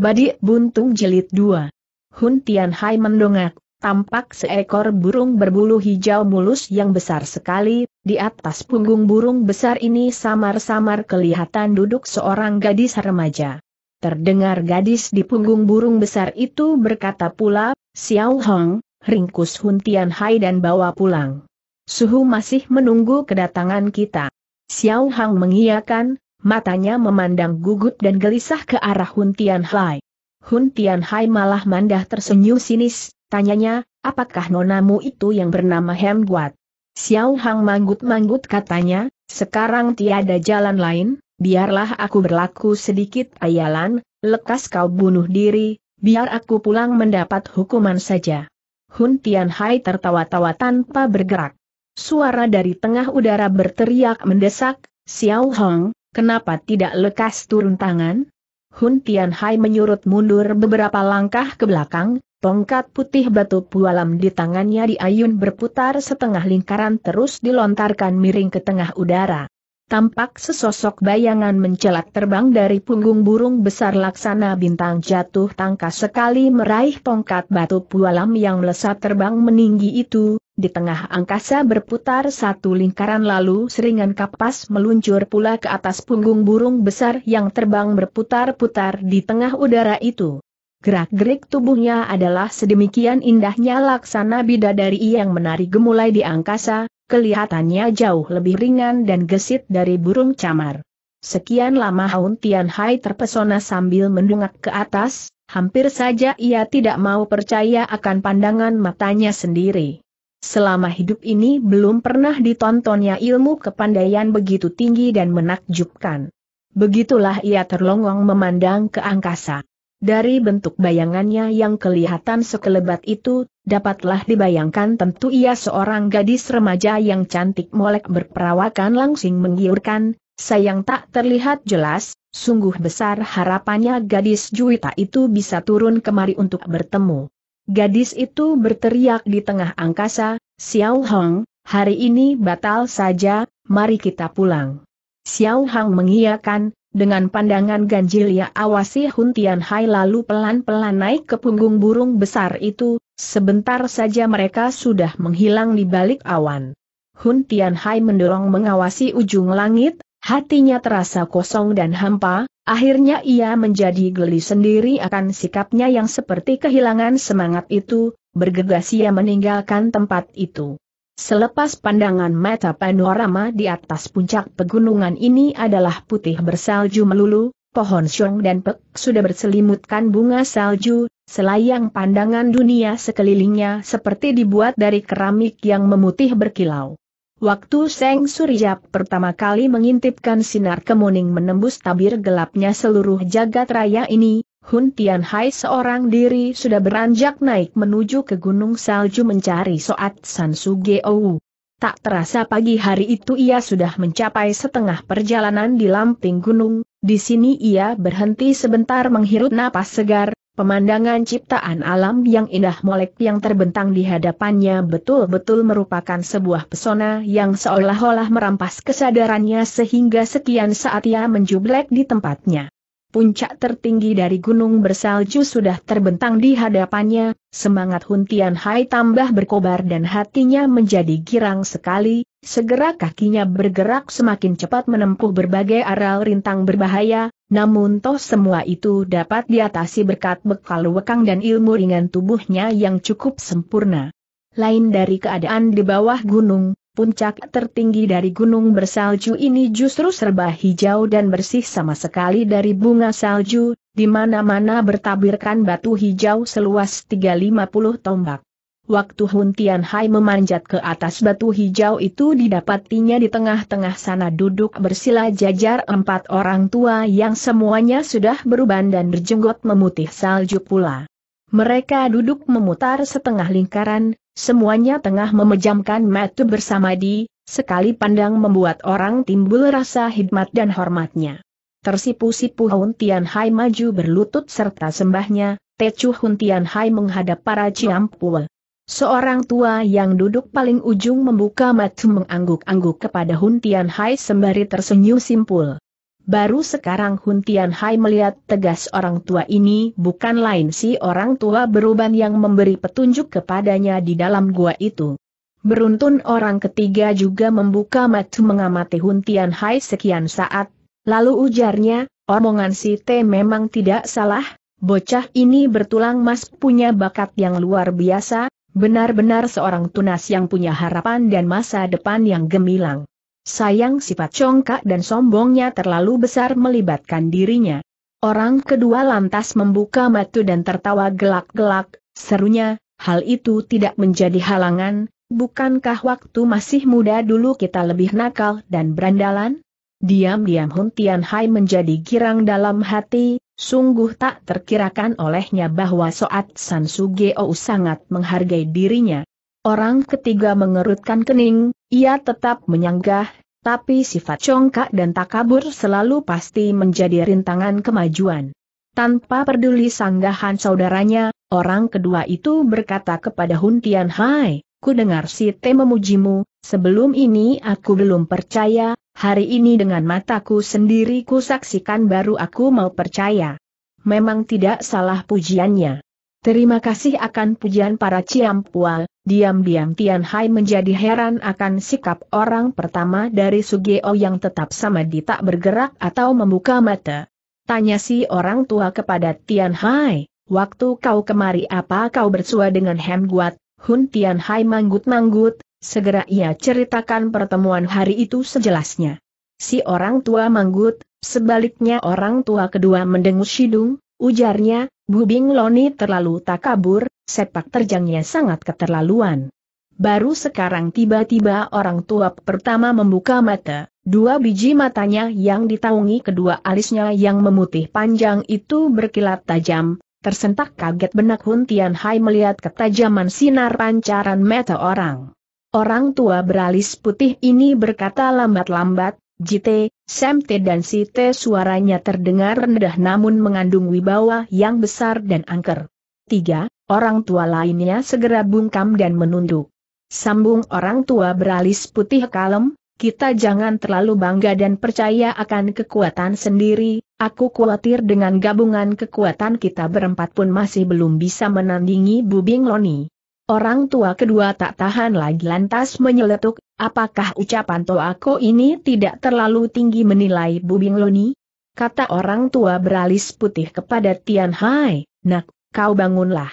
Badik Buntung jelit 2. Hun Hai mendongak, tampak seekor burung berbulu hijau mulus yang besar sekali, di atas punggung burung besar ini samar-samar kelihatan duduk seorang gadis remaja. Terdengar gadis di punggung burung besar itu berkata pula, Xiao Hong, ringkus Hun Hai dan bawa pulang. Suhu masih menunggu kedatangan kita. Xiao Hang mengiyakan, matanya memandang gugup dan gelisah ke arah Hun Tian Hai. Hun Tian Hai malah mandah tersenyum sinis, tanyanya, apakah nonamu itu yang bernama Hem Guat? Xiao Hang manggut-manggut katanya, sekarang tiada jalan lain, biarlah aku berlaku sedikit ayalan, lekas kau bunuh diri, biar aku pulang mendapat hukuman saja. Hun Tian Hai tertawa-tawa tanpa bergerak. Suara dari tengah udara berteriak mendesak, Xiao Hong, Kenapa tidak lekas turun tangan? Hun Tianhai menyurut mundur beberapa langkah ke belakang, tongkat putih batu pualam di tangannya diayun berputar setengah lingkaran terus dilontarkan miring ke tengah udara. Tampak sesosok bayangan mencelat terbang dari punggung burung besar laksana bintang jatuh tangkas sekali meraih tongkat batu pualam yang melesat terbang meninggi itu, di tengah angkasa berputar satu lingkaran lalu seringan kapas meluncur pula ke atas punggung burung besar yang terbang berputar-putar di tengah udara itu. Gerak-gerik tubuhnya adalah sedemikian indahnya laksana bidadari yang menari gemulai di angkasa, kelihatannya jauh lebih ringan dan gesit dari burung camar. Sekian lama Haun Tian Hai terpesona sambil mendungak ke atas, hampir saja ia tidak mau percaya akan pandangan matanya sendiri. Selama hidup ini belum pernah ditontonnya ilmu kepandaian begitu tinggi dan menakjubkan. Begitulah ia terlongong memandang ke angkasa. Dari bentuk bayangannya yang kelihatan sekelebat itu, dapatlah dibayangkan tentu ia seorang gadis remaja yang cantik molek berperawakan langsing menggiurkan, sayang tak terlihat jelas, sungguh besar harapannya gadis juwita itu bisa turun kemari untuk bertemu. Gadis itu berteriak di tengah angkasa, Xiao Hong, hari ini batal saja, mari kita pulang. Xiao Hong mengiyakan, dengan pandangan ganjil ia ya awasi Hun Tian Hai lalu pelan-pelan naik ke punggung burung besar itu, sebentar saja mereka sudah menghilang di balik awan. Hun Tian Hai mendorong mengawasi ujung langit, hatinya terasa kosong dan hampa, Akhirnya ia menjadi geli sendiri akan sikapnya yang seperti kehilangan semangat itu, bergegas ia meninggalkan tempat itu. Selepas pandangan mata panorama di atas puncak pegunungan ini adalah putih bersalju melulu, pohon syong dan pek sudah berselimutkan bunga salju, selayang pandangan dunia sekelilingnya seperti dibuat dari keramik yang memutih berkilau. Waktu Seng Surya pertama kali mengintipkan sinar kemuning menembus tabir gelapnya seluruh jagat raya ini, Hun Tian Hai seorang diri sudah beranjak naik menuju ke gunung salju mencari Soat San Geowu. Tak terasa pagi hari itu ia sudah mencapai setengah perjalanan di lamping gunung, di sini ia berhenti sebentar menghirup napas segar, Pemandangan ciptaan alam yang indah molek yang terbentang di hadapannya betul-betul merupakan sebuah pesona yang seolah-olah merampas kesadarannya sehingga sekian saat ia menjublek di tempatnya. Puncak tertinggi dari gunung bersalju sudah terbentang di hadapannya, semangat Huntian Hai tambah berkobar dan hatinya menjadi girang sekali, Segera kakinya bergerak semakin cepat menempuh berbagai aral rintang berbahaya, namun toh semua itu dapat diatasi berkat bekal wekang dan ilmu ringan tubuhnya yang cukup sempurna. Lain dari keadaan di bawah gunung, puncak tertinggi dari gunung bersalju ini justru serba hijau dan bersih sama sekali dari bunga salju, di mana-mana bertabirkan batu hijau seluas 350 tombak. Waktu Hun Tian Hai memanjat ke atas batu hijau itu didapatinya di tengah-tengah sana duduk bersila jajar empat orang tua yang semuanya sudah beruban dan berjenggot memutih salju pula. Mereka duduk memutar setengah lingkaran, semuanya tengah memejamkan mata bersama di, sekali pandang membuat orang timbul rasa hikmat dan hormatnya. Tersipu-sipu Hun Tian Hai maju berlutut serta sembahnya, Te Chu Hun Tian Hai menghadap para Ciampul. Seorang tua yang duduk paling ujung membuka mata mengangguk-angguk kepada Hun Tian Hai sembari tersenyum simpul. Baru sekarang Hun Tian Hai melihat tegas orang tua ini bukan lain si orang tua beruban yang memberi petunjuk kepadanya di dalam gua itu. Beruntun orang ketiga juga membuka mata mengamati Hun Tian Hai sekian saat, lalu ujarnya, omongan si T memang tidak salah, bocah ini bertulang mas punya bakat yang luar biasa, Benar-benar seorang tunas yang punya harapan dan masa depan yang gemilang. Sayang sifat congkak dan sombongnya terlalu besar melibatkan dirinya. Orang kedua lantas membuka mata dan tertawa gelak-gelak, serunya, hal itu tidak menjadi halangan, bukankah waktu masih muda dulu kita lebih nakal dan berandalan? Diam-diam Hun Tian Hai menjadi girang dalam hati, Sungguh tak terkirakan olehnya bahwa Soat San Sugeo sangat menghargai dirinya. Orang ketiga mengerutkan kening, ia tetap menyanggah, tapi sifat congkak dan takabur selalu pasti menjadi rintangan kemajuan. Tanpa peduli sanggahan saudaranya, orang kedua itu berkata kepada Hun Tian Hai, ku dengar si Te memujimu, sebelum ini aku belum percaya, Hari ini dengan mataku sendiri ku saksikan baru aku mau percaya. Memang tidak salah pujiannya. Terima kasih akan pujian para Ciampual, diam-diam Tian Hai menjadi heran akan sikap orang pertama dari Sugeo yang tetap sama di tak bergerak atau membuka mata. Tanya si orang tua kepada Tian Hai, waktu kau kemari apa kau bersua dengan Hem Guat, Hun Tian Hai manggut-manggut, Segera ia ceritakan pertemuan hari itu sejelasnya. Si orang tua manggut, sebaliknya orang tua kedua mendengus hidung, ujarnya, Bubing Loni terlalu takabur, sepak terjangnya sangat keterlaluan. Baru sekarang tiba-tiba orang tua pertama membuka mata, dua biji matanya yang ditaungi kedua alisnya yang memutih panjang itu berkilat tajam, tersentak kaget benak Hun Tian Hai melihat ketajaman sinar pancaran mata orang. Orang tua beralis putih ini berkata lambat-lambat, Jite, Semte dan Site suaranya terdengar rendah namun mengandung wibawa yang besar dan angker. Tiga, orang tua lainnya segera bungkam dan menunduk. Sambung orang tua beralis putih kalem, kita jangan terlalu bangga dan percaya akan kekuatan sendiri, aku khawatir dengan gabungan kekuatan kita berempat pun masih belum bisa menandingi Bubing Loni. Orang tua kedua tak tahan lagi lantas menyeletuk, apakah ucapan Toako ini tidak terlalu tinggi menilai Bubing Loni? Kata orang tua beralis putih kepada Tian Hai, nak, kau bangunlah.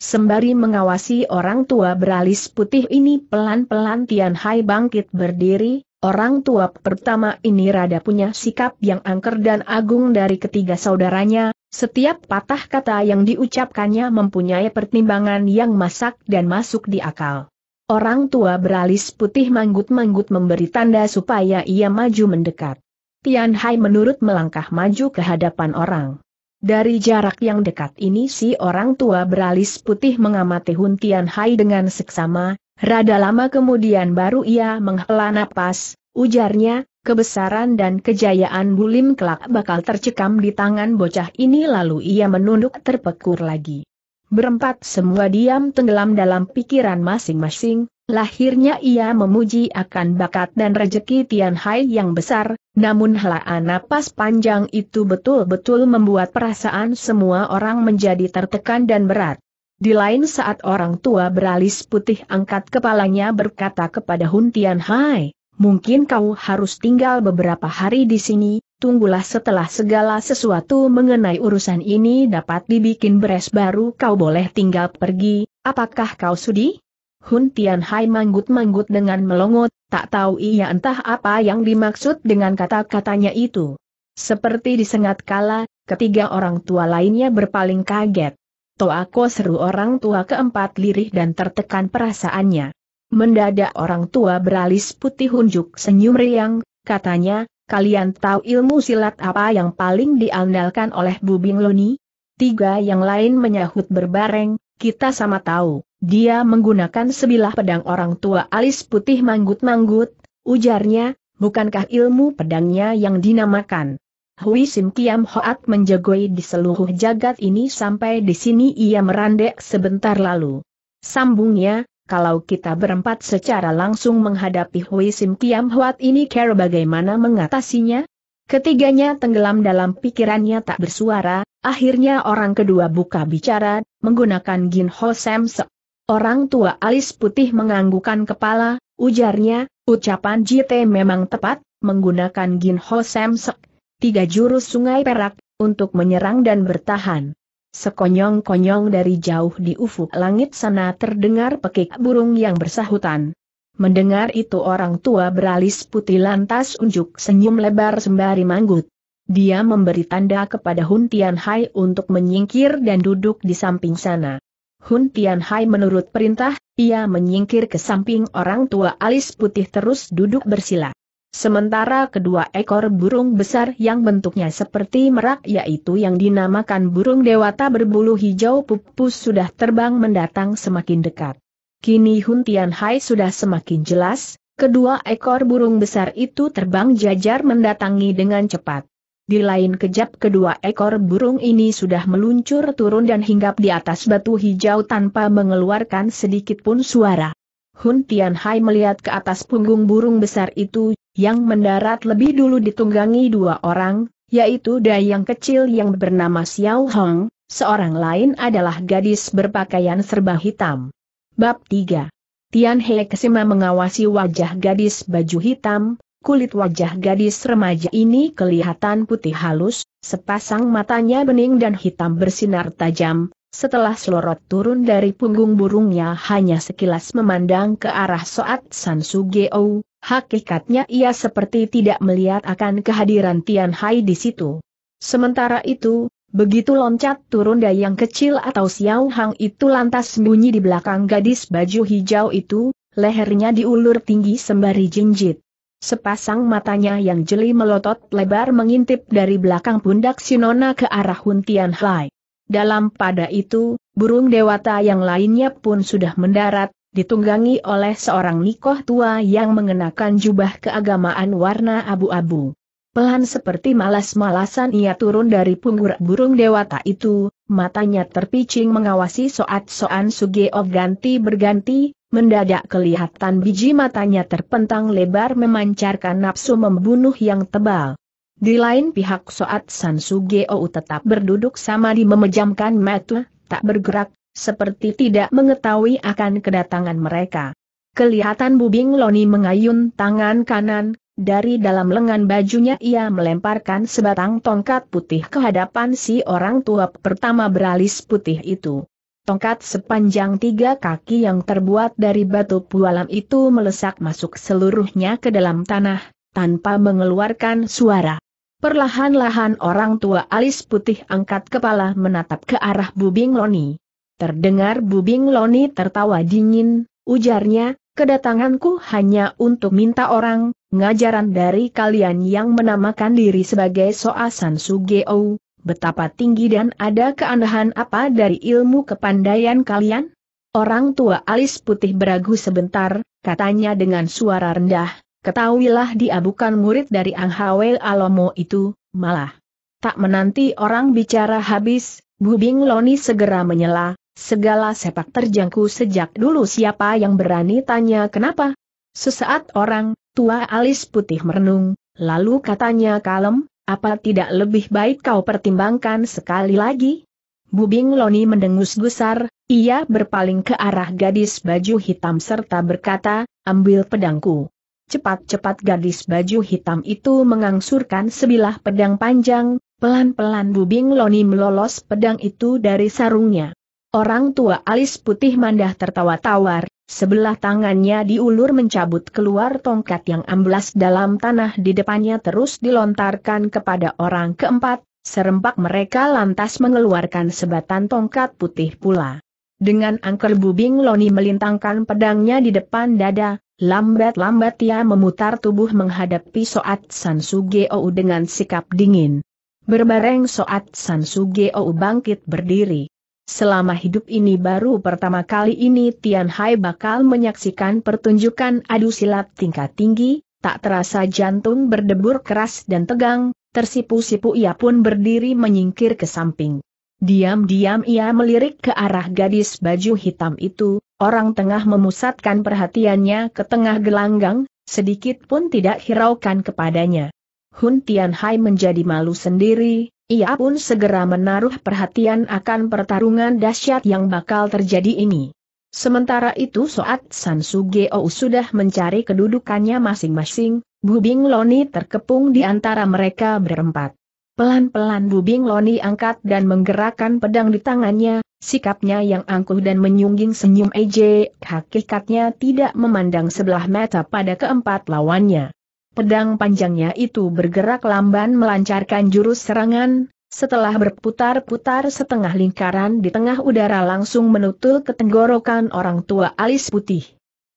Sembari mengawasi orang tua beralis putih ini pelan-pelan Tian Hai bangkit berdiri, orang tua pertama ini rada punya sikap yang angker dan agung dari ketiga saudaranya, setiap patah kata yang diucapkannya mempunyai pertimbangan yang masak dan masuk di akal. Orang tua beralis putih manggut-manggut memberi tanda supaya ia maju mendekat. Tian Hai menurut melangkah maju ke hadapan orang. Dari jarak yang dekat ini si orang tua beralis putih mengamati Hun Tian Hai dengan seksama, rada lama kemudian baru ia menghela napas, ujarnya, kebesaran dan kejayaan Bulim kelak bakal tercekam di tangan bocah ini lalu ia menunduk terpekur lagi. Berempat semua diam tenggelam dalam pikiran masing-masing, lahirnya ia memuji akan bakat dan rejeki Tian Hai yang besar, namun helaan napas panjang itu betul-betul membuat perasaan semua orang menjadi tertekan dan berat. Di lain saat orang tua beralis putih angkat kepalanya berkata kepada Hun Tian Hai, mungkin kau harus tinggal beberapa hari di sini, tunggulah setelah segala sesuatu mengenai urusan ini dapat dibikin beres baru kau boleh tinggal pergi, apakah kau sudi? Hun Tian manggut-manggut dengan melongot, tak tahu ia entah apa yang dimaksud dengan kata-katanya itu. Seperti disengat kala, ketiga orang tua lainnya berpaling kaget. Toako seru orang tua keempat lirih dan tertekan perasaannya. Mendadak orang tua beralis putih hunjuk senyum riang, katanya, kalian tahu ilmu silat apa yang paling diandalkan oleh Bubing Loni? Tiga yang lain menyahut berbareng, kita sama tahu, dia menggunakan sebilah pedang orang tua alis putih manggut-manggut, ujarnya, bukankah ilmu pedangnya yang dinamakan? Hui Sim Kiam Hoat menjagoi di seluruh jagat ini sampai di sini ia merandek sebentar lalu. Sambungnya, kalau kita berempat secara langsung menghadapi Hui Sim Kiam Huat ini care bagaimana mengatasinya? Ketiganya tenggelam dalam pikirannya tak bersuara, akhirnya orang kedua buka bicara, menggunakan Gin Ho Sam Sek. Orang tua alis putih menganggukan kepala, ujarnya, ucapan JT memang tepat, menggunakan Gin Ho Sam Sek, tiga jurus sungai perak, untuk menyerang dan bertahan. Sekonyong-konyong dari jauh di ufuk langit sana terdengar pekik burung yang bersahutan. Mendengar itu orang tua beralis putih lantas unjuk senyum lebar sembari manggut. Dia memberi tanda kepada Hun Tian Hai untuk menyingkir dan duduk di samping sana. Hun Tian Hai menurut perintah, ia menyingkir ke samping orang tua alis putih terus duduk bersila. Sementara kedua ekor burung besar yang bentuknya seperti merak yaitu yang dinamakan burung dewata berbulu hijau pupus sudah terbang mendatang semakin dekat. Kini Hun Tian Hai sudah semakin jelas, kedua ekor burung besar itu terbang jajar mendatangi dengan cepat. Di lain kejap kedua ekor burung ini sudah meluncur turun dan hinggap di atas batu hijau tanpa mengeluarkan sedikit pun suara. Hun Tian Hai melihat ke atas punggung burung besar itu yang mendarat lebih dulu ditunggangi dua orang, yaitu Dayang kecil yang bernama Xiao Hong, seorang lain adalah gadis berpakaian serba hitam. Bab 3 Tian He Kesima mengawasi wajah gadis baju hitam, kulit wajah gadis remaja ini kelihatan putih halus, sepasang matanya bening dan hitam bersinar tajam, setelah selorot turun dari punggung burungnya hanya sekilas memandang ke arah Soat San Sugeo, Hakikatnya ia seperti tidak melihat akan kehadiran Tian Hai di situ. Sementara itu, begitu loncat turun dayang kecil atau Xiao Hang itu lantas sembunyi di belakang gadis baju hijau itu, lehernya diulur tinggi sembari jinjit. Sepasang matanya yang jeli melotot lebar mengintip dari belakang pundak Sinona ke arah Hun Tian Hai. Dalam pada itu, burung dewata yang lainnya pun sudah mendarat, ditunggangi oleh seorang nikoh tua yang mengenakan jubah keagamaan warna abu-abu. Pelan seperti malas-malasan ia turun dari punggur burung dewata itu, matanya terpicing mengawasi soat-soan Sugeo ganti berganti, mendadak kelihatan biji matanya terpentang lebar memancarkan nafsu membunuh yang tebal. Di lain pihak Soat San Sugeo tetap berduduk sama di memejamkan mata, tak bergerak, seperti tidak mengetahui akan kedatangan mereka. Kelihatan Bubing Loni mengayun tangan kanan, dari dalam lengan bajunya ia melemparkan sebatang tongkat putih ke hadapan si orang tua pertama beralis putih itu. Tongkat sepanjang tiga kaki yang terbuat dari batu pualam itu melesak masuk seluruhnya ke dalam tanah, tanpa mengeluarkan suara. Perlahan-lahan orang tua alis putih angkat kepala menatap ke arah Bubing Loni. Terdengar Bubing Loni tertawa dingin, ujarnya, kedatanganku hanya untuk minta orang, ngajaran dari kalian yang menamakan diri sebagai Soasan Sugeo, betapa tinggi dan ada keanehan apa dari ilmu kepandaian kalian? Orang tua alis putih beragu sebentar, katanya dengan suara rendah, ketahuilah dia bukan murid dari Anghawel Alomo itu, malah. Tak menanti orang bicara habis, Bubing Loni segera menyela, Segala sepak terjangku sejak dulu siapa yang berani tanya kenapa? Sesaat orang, tua alis putih merenung, lalu katanya kalem, apa tidak lebih baik kau pertimbangkan sekali lagi? Bubing Loni mendengus gusar, ia berpaling ke arah gadis baju hitam serta berkata, ambil pedangku. Cepat-cepat gadis baju hitam itu mengangsurkan sebilah pedang panjang, pelan-pelan Bubing Loni melolos pedang itu dari sarungnya. Orang tua alis putih mandah tertawa tawar, sebelah tangannya diulur mencabut keluar tongkat yang amblas dalam tanah di depannya terus dilontarkan kepada orang keempat, serempak mereka lantas mengeluarkan sebatan tongkat putih pula. Dengan angker bubing Loni melintangkan pedangnya di depan dada, lambat-lambat ia memutar tubuh menghadapi Soat San Sugeo dengan sikap dingin. Berbareng Soat San Sugeo bangkit berdiri. Selama hidup ini baru pertama kali ini Tian Hai bakal menyaksikan pertunjukan adu silat tingkat tinggi, tak terasa jantung berdebur keras dan tegang, tersipu-sipu ia pun berdiri menyingkir ke samping. Diam-diam ia melirik ke arah gadis baju hitam itu, orang tengah memusatkan perhatiannya ke tengah gelanggang, sedikit pun tidak hiraukan kepadanya. Hun Tian Hai menjadi malu sendiri, ia pun segera menaruh perhatian akan pertarungan dahsyat yang bakal terjadi ini. Sementara itu Soat San Sugeo sudah mencari kedudukannya masing-masing, Bubing Loni terkepung di antara mereka berempat. Pelan-pelan Bubing Loni angkat dan menggerakkan pedang di tangannya, sikapnya yang angkuh dan menyungging senyum EJ, hakikatnya tidak memandang sebelah mata pada keempat lawannya. Pedang panjangnya itu bergerak lamban melancarkan jurus serangan, setelah berputar-putar setengah lingkaran di tengah udara langsung menutul ke tenggorokan orang tua alis putih.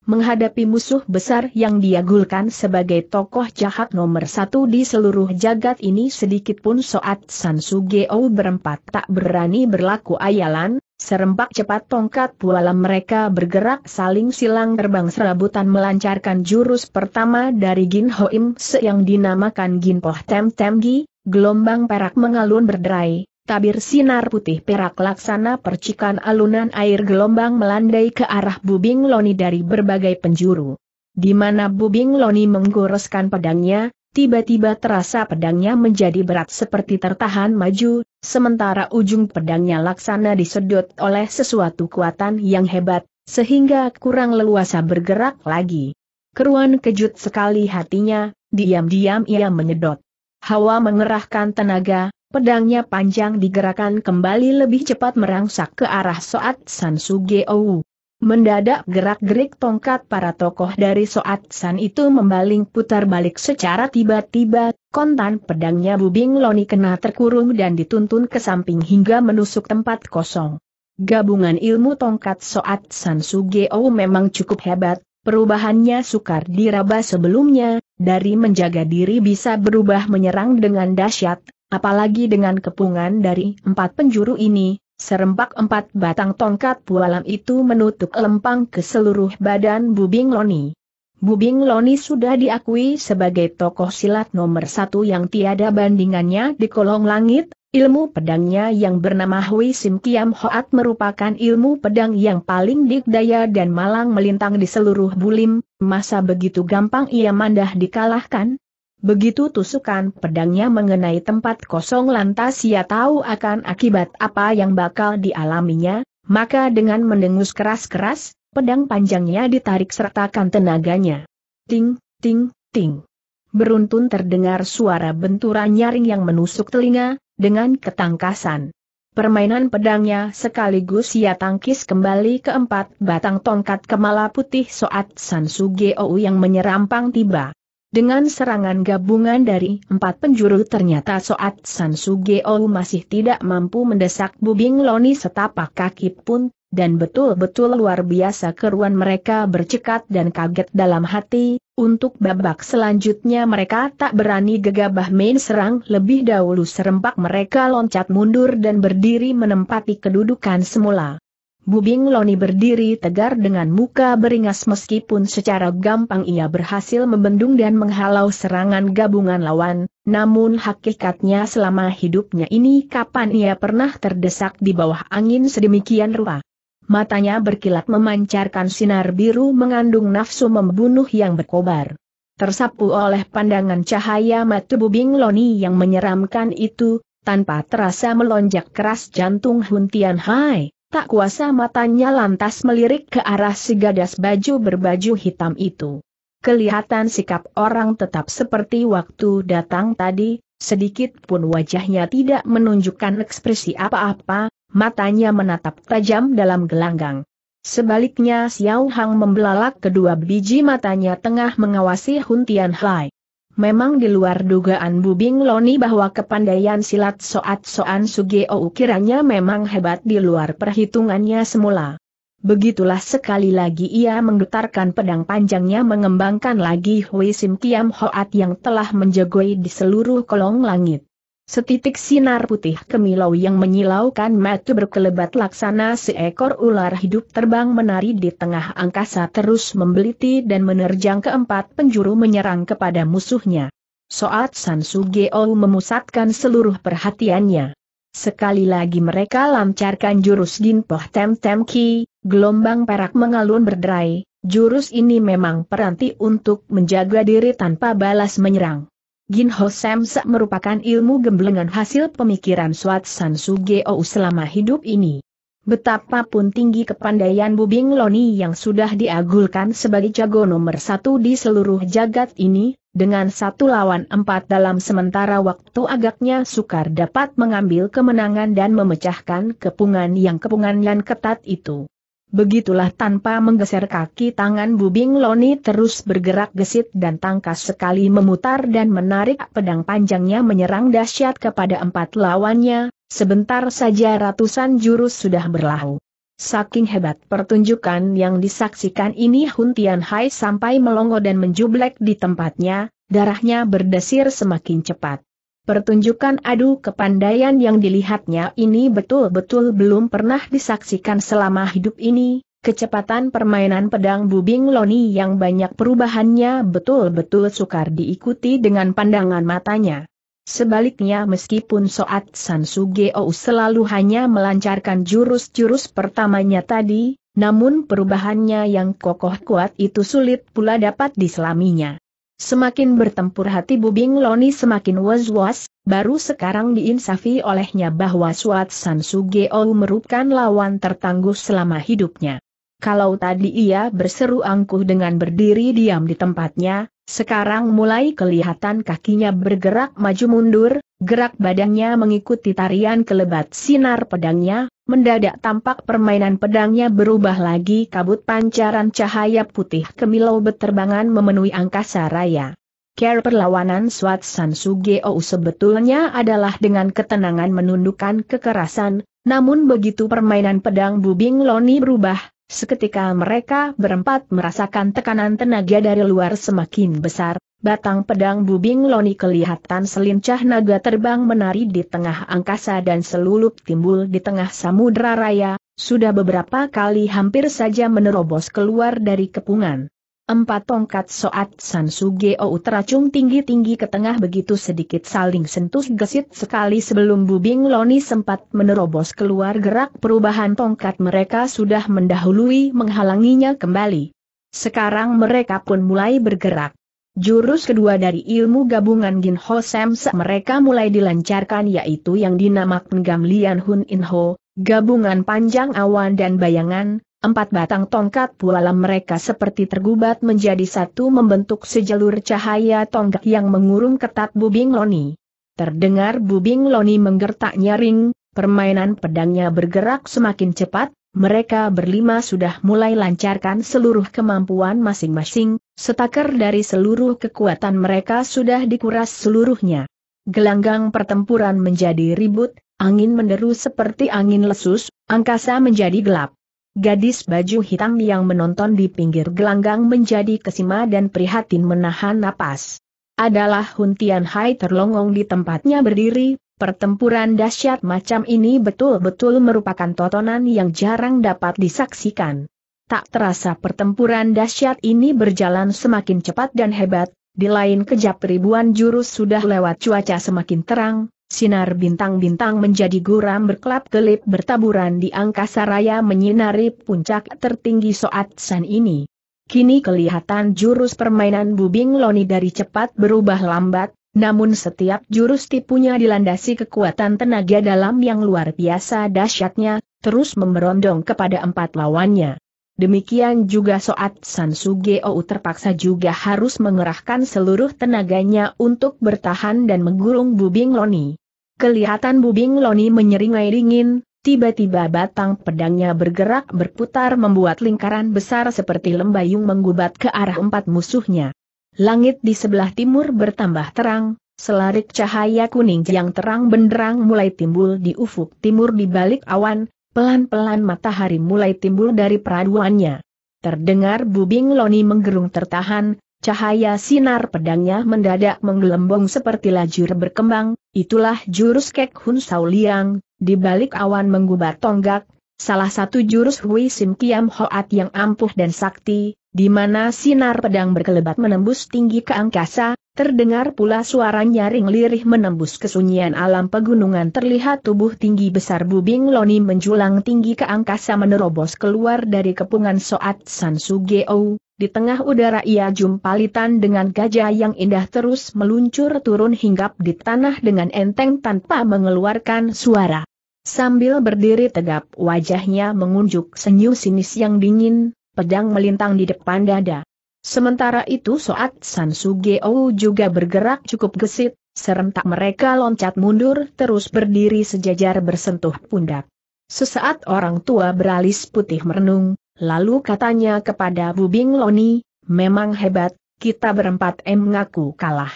Menghadapi musuh besar yang diagulkan sebagai tokoh jahat nomor satu di seluruh jagat ini sedikitpun Soat Sansu Geo berempat tak berani berlaku ayalan, Serempak cepat tongkat bualam mereka bergerak saling silang terbang serabutan melancarkan jurus pertama dari Gin Hoim Se yang dinamakan Gin Poh Tem Tem Gi, gelombang perak mengalun berderai, Tabir sinar putih perak laksana percikan alunan air gelombang melandai ke arah Bubing Loni dari berbagai penjuru. Di mana Bubing Loni menggoreskan pedangnya, tiba-tiba terasa pedangnya menjadi berat seperti tertahan maju, Sementara ujung pedangnya laksana disedot oleh sesuatu kekuatan yang hebat, sehingga kurang leluasa bergerak lagi. Keruan kejut sekali hatinya, diam-diam ia menyedot. Hawa mengerahkan tenaga, pedangnya panjang digerakkan kembali lebih cepat merangsak ke arah Soat San Sugeo. Mendadak gerak-gerik tongkat para tokoh dari Soat San itu membaling putar balik secara tiba-tiba, kontan pedangnya Bubing Loni kena terkurung dan dituntun ke samping hingga menusuk tempat kosong. Gabungan ilmu tongkat Soat San Sugeo oh memang cukup hebat, perubahannya sukar diraba sebelumnya, dari menjaga diri bisa berubah menyerang dengan dahsyat, apalagi dengan kepungan dari empat penjuru ini, Serempak empat batang tongkat bualam itu menutup lempang ke seluruh badan Bubing Loni. Bubing Loni sudah diakui sebagai tokoh silat nomor satu yang tiada bandingannya di kolong langit, ilmu pedangnya yang bernama Hui Sim Kiam Hoat merupakan ilmu pedang yang paling dikdaya dan malang melintang di seluruh bulim, masa begitu gampang ia mandah dikalahkan, Begitu tusukan pedangnya mengenai tempat kosong lantas ia tahu akan akibat apa yang bakal dialaminya, maka dengan mendengus keras-keras, pedang panjangnya ditarik sertakan tenaganya. Ting, ting, ting. Beruntun terdengar suara benturan nyaring yang menusuk telinga, dengan ketangkasan. Permainan pedangnya sekaligus ia tangkis kembali keempat batang tongkat kemala putih Soat San Sugeo yang menyerampang tiba. Dengan serangan gabungan dari empat penjuru ternyata Soat San Sugeo masih tidak mampu mendesak Bubing Loni setapak kaki pun, dan betul-betul luar biasa keruan mereka bercekat dan kaget dalam hati, untuk babak selanjutnya mereka tak berani gegabah main serang lebih dahulu serempak mereka loncat mundur dan berdiri menempati kedudukan semula. Bubing Loni berdiri tegar dengan muka beringas meskipun secara gampang ia berhasil membendung dan menghalau serangan gabungan lawan, namun hakikatnya selama hidupnya ini kapan ia pernah terdesak di bawah angin sedemikian rupa. Matanya berkilat memancarkan sinar biru mengandung nafsu membunuh yang berkobar. Tersapu oleh pandangan cahaya mata Bubing Loni yang menyeramkan itu, tanpa terasa melonjak keras jantung Huntian Hai. Tak kuasa matanya lantas melirik ke arah si gadas baju berbaju hitam itu. Kelihatan sikap orang tetap seperti waktu datang tadi, sedikit pun wajahnya tidak menunjukkan ekspresi apa-apa, matanya menatap tajam dalam gelanggang. Sebaliknya Xiao Hang membelalak kedua biji matanya tengah mengawasi Huntian Hai. Memang di luar dugaan Bubing Loni bahwa kepandaian silat Soat Soan Sugeo ukirannya memang hebat di luar perhitungannya semula. Begitulah sekali lagi ia menggetarkan pedang panjangnya mengembangkan lagi Hui Sim Kiam Hoat yang telah menjagoi di seluruh kolong langit. Setitik sinar putih kemilau yang menyilaukan mata berkelebat laksana seekor ular hidup terbang menari di tengah angkasa terus membeliti dan menerjang keempat penjuru menyerang kepada musuhnya. Soat San Geol memusatkan seluruh perhatiannya. Sekali lagi mereka lancarkan jurus Ginpoh Tem Tem Ki, gelombang perak mengalun berderai, jurus ini memang peranti untuk menjaga diri tanpa balas menyerang. Gin Ho Sam Sak merupakan ilmu gemblengan hasil pemikiran Swat San Su Geo selama hidup ini. Betapapun tinggi kepandaian Bubing Loni yang sudah diagulkan sebagai jago nomor satu di seluruh jagat ini, dengan satu lawan empat dalam sementara waktu agaknya sukar dapat mengambil kemenangan dan memecahkan kepungan yang kepungan yang ketat itu. Begitulah tanpa menggeser kaki tangan Bubing Loni terus bergerak gesit dan tangkas sekali memutar dan menarik pedang panjangnya menyerang dahsyat kepada empat lawannya, sebentar saja ratusan jurus sudah berlahu. Saking hebat pertunjukan yang disaksikan ini Hun Tian Hai sampai melongo dan menjublek di tempatnya, darahnya berdesir semakin cepat. Pertunjukan adu kepandaian yang dilihatnya ini betul-betul belum pernah disaksikan selama hidup ini, kecepatan permainan pedang Bubing Loni yang banyak perubahannya betul-betul sukar diikuti dengan pandangan matanya. Sebaliknya meskipun Soat San Sugeo selalu hanya melancarkan jurus-jurus pertamanya tadi, namun perubahannya yang kokoh kuat itu sulit pula dapat diselaminya. Semakin bertempur hati Bubing Loni semakin was-was, baru sekarang diinsafi olehnya bahwa Suat San Sugeo merupakan lawan tertangguh selama hidupnya. Kalau tadi ia berseru angkuh dengan berdiri diam di tempatnya, sekarang mulai kelihatan kakinya bergerak maju mundur, gerak badannya mengikuti tarian kelebat sinar pedangnya, mendadak tampak permainan pedangnya berubah lagi kabut pancaran cahaya putih kemilau beterbangan memenuhi angkasa raya. Care perlawanan Swat San Sugeo sebetulnya adalah dengan ketenangan menundukkan kekerasan, namun begitu permainan pedang Bubing Loni berubah, Seketika mereka berempat merasakan tekanan tenaga dari luar semakin besar, batang pedang bubing loni kelihatan selincah naga terbang menari di tengah angkasa dan selulup timbul di tengah samudra raya, sudah beberapa kali hampir saja menerobos keluar dari kepungan. Empat tongkat soat San Geo teracung tinggi-tinggi ke tengah begitu sedikit saling sentuh gesit sekali sebelum Bubing Loni sempat menerobos keluar gerak perubahan tongkat mereka sudah mendahului menghalanginya kembali. Sekarang mereka pun mulai bergerak. Jurus kedua dari ilmu gabungan Gin Ho Sam Se mereka mulai dilancarkan yaitu yang dinamakan Gam Lian Hun In Ho, gabungan panjang awan dan bayangan, Empat batang tongkat bualam mereka seperti tergubat menjadi satu membentuk sejalur cahaya tonggak yang mengurung ketat Bubing Loni. Terdengar Bubing Loni menggertak nyaring, permainan pedangnya bergerak semakin cepat, mereka berlima sudah mulai lancarkan seluruh kemampuan masing-masing, setaker dari seluruh kekuatan mereka sudah dikuras seluruhnya. Gelanggang pertempuran menjadi ribut, angin menderu seperti angin lesus, angkasa menjadi gelap. Gadis baju hitam yang menonton di pinggir gelanggang menjadi kesima dan prihatin menahan napas. Adalah Huntian Hai terlongong di tempatnya berdiri, pertempuran dahsyat macam ini betul-betul merupakan tontonan yang jarang dapat disaksikan. Tak terasa pertempuran dahsyat ini berjalan semakin cepat dan hebat, di lain kejap ribuan jurus sudah lewat cuaca semakin terang, Sinar bintang-bintang menjadi guram berkelap-kelip bertaburan di angkasa raya menyinari puncak tertinggi Soat San ini. Kini kelihatan jurus permainan Bubing Loni dari cepat berubah lambat, namun setiap jurus tipunya dilandasi kekuatan tenaga dalam yang luar biasa dahsyatnya, terus memberondong kepada empat lawannya. Demikian juga Soat San Sugeo terpaksa juga harus mengerahkan seluruh tenaganya untuk bertahan dan menggulung Bubing Loni. Kelihatan bubing Loni menyeringai dingin, tiba-tiba batang pedangnya bergerak berputar membuat lingkaran besar seperti lembayung menggubat ke arah empat musuhnya. Langit di sebelah timur bertambah terang, selarik cahaya kuning yang terang benderang mulai timbul di ufuk timur di balik awan, pelan-pelan matahari mulai timbul dari peraduannya. Terdengar bubing Loni menggerung tertahan, Cahaya sinar pedangnya mendadak menggelembung seperti lajur berkembang, Itulah jurus Kek Hun Sao Liang, di balik awan menggubar tonggak, salah satu jurus Hui Sim Kiam Hoat yang ampuh dan sakti, di mana sinar pedang berkelebat menembus tinggi ke angkasa, terdengar pula suara nyaring lirih menembus kesunyian alam pegunungan terlihat tubuh tinggi besar Bubing Loni menjulang tinggi ke angkasa menerobos keluar dari kepungan Soat San Sugeo, di tengah udara ia jumpalitan dengan gajah yang indah terus meluncur turun hinggap di tanah dengan enteng tanpa mengeluarkan suara. Sambil berdiri tegap wajahnya mengunjuk senyum sinis yang dingin, pedang melintang di depan dada. Sementara itu Soat San Sugeo juga bergerak cukup gesit, serentak mereka loncat mundur terus berdiri sejajar bersentuh pundak. Sesaat orang tua beralis putih merenung, Lalu katanya kepada Bubing Loni, memang hebat, kita berempat em ngaku kalah.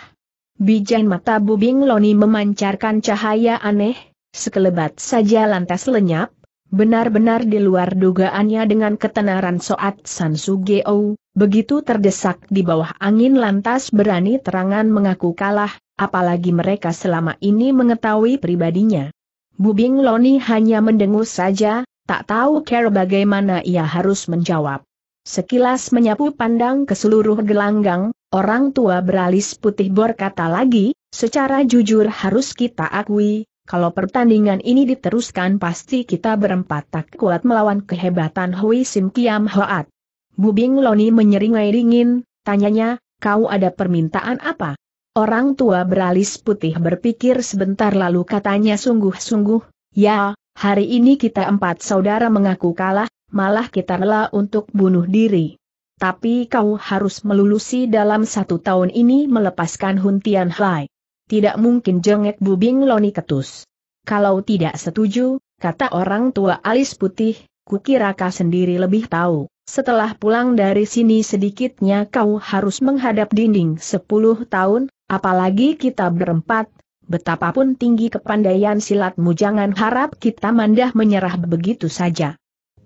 Bijan mata Bubing Loni memancarkan cahaya aneh, sekelebat saja lantas lenyap, benar-benar di luar dugaannya dengan ketenaran Soat San Sugeo, begitu terdesak di bawah angin lantas berani terangan mengaku kalah, apalagi mereka selama ini mengetahui pribadinya. Bubing Loni hanya mendengus saja, Tak tahu Care bagaimana ia harus menjawab. Sekilas menyapu pandang ke seluruh gelanggang, orang tua beralis putih berkata lagi, secara jujur harus kita akui, kalau pertandingan ini diteruskan pasti kita berempat tak kuat melawan kehebatan Hui Sim Kiam Hoat. Bubing Loni menyeringai dingin, tanyanya, kau ada permintaan apa? Orang tua beralis putih berpikir sebentar lalu katanya sungguh-sungguh, ya, Hari ini kita empat saudara mengaku kalah, malah kita rela untuk bunuh diri. Tapi kau harus melulusi dalam satu tahun ini melepaskan Hun Tian Hai. Tidak mungkin jengek bubing loni ketus. Kalau tidak setuju, kata orang tua alis putih, kukira kau sendiri lebih tahu. Setelah pulang dari sini sedikitnya kau harus menghadap dinding sepuluh tahun, apalagi kita berempat, Betapapun tinggi kepandaian silatmu jangan harap kita mandah menyerah begitu saja.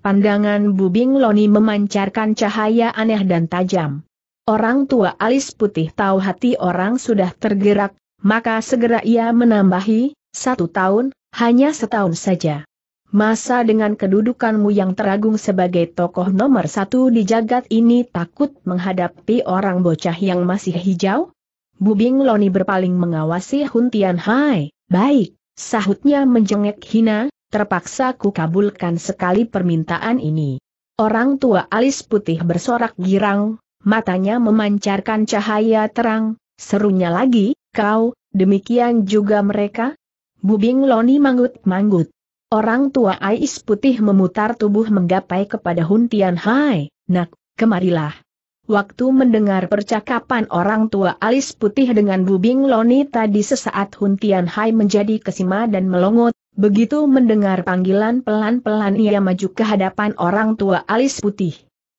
Pandangan Bubing Loni memancarkan cahaya aneh dan tajam. Orang tua alis putih tahu hati orang sudah tergerak, maka segera ia menambahi, satu tahun, hanya setahun saja. Masa dengan kedudukanmu yang teragung sebagai tokoh nomor satu di jagat ini takut menghadapi orang bocah yang masih hijau? Bubing Loni berpaling mengawasi Hun Tian Hai, baik, sahutnya menjengek hina, terpaksa ku kabulkan sekali permintaan ini. Orang tua alis putih bersorak girang, matanya memancarkan cahaya terang, serunya lagi, kau, demikian juga mereka? Bubing Loni manggut-manggut. Orang tua alis Putih memutar tubuh menggapai kepada Hun Tian Hai, nak, kemarilah. Waktu mendengar percakapan orang tua alis putih dengan Bubing Loni tadi sesaat Hun Tian Hai menjadi kesima dan melongot, begitu mendengar panggilan pelan-pelan ia maju ke hadapan orang tua alis putih.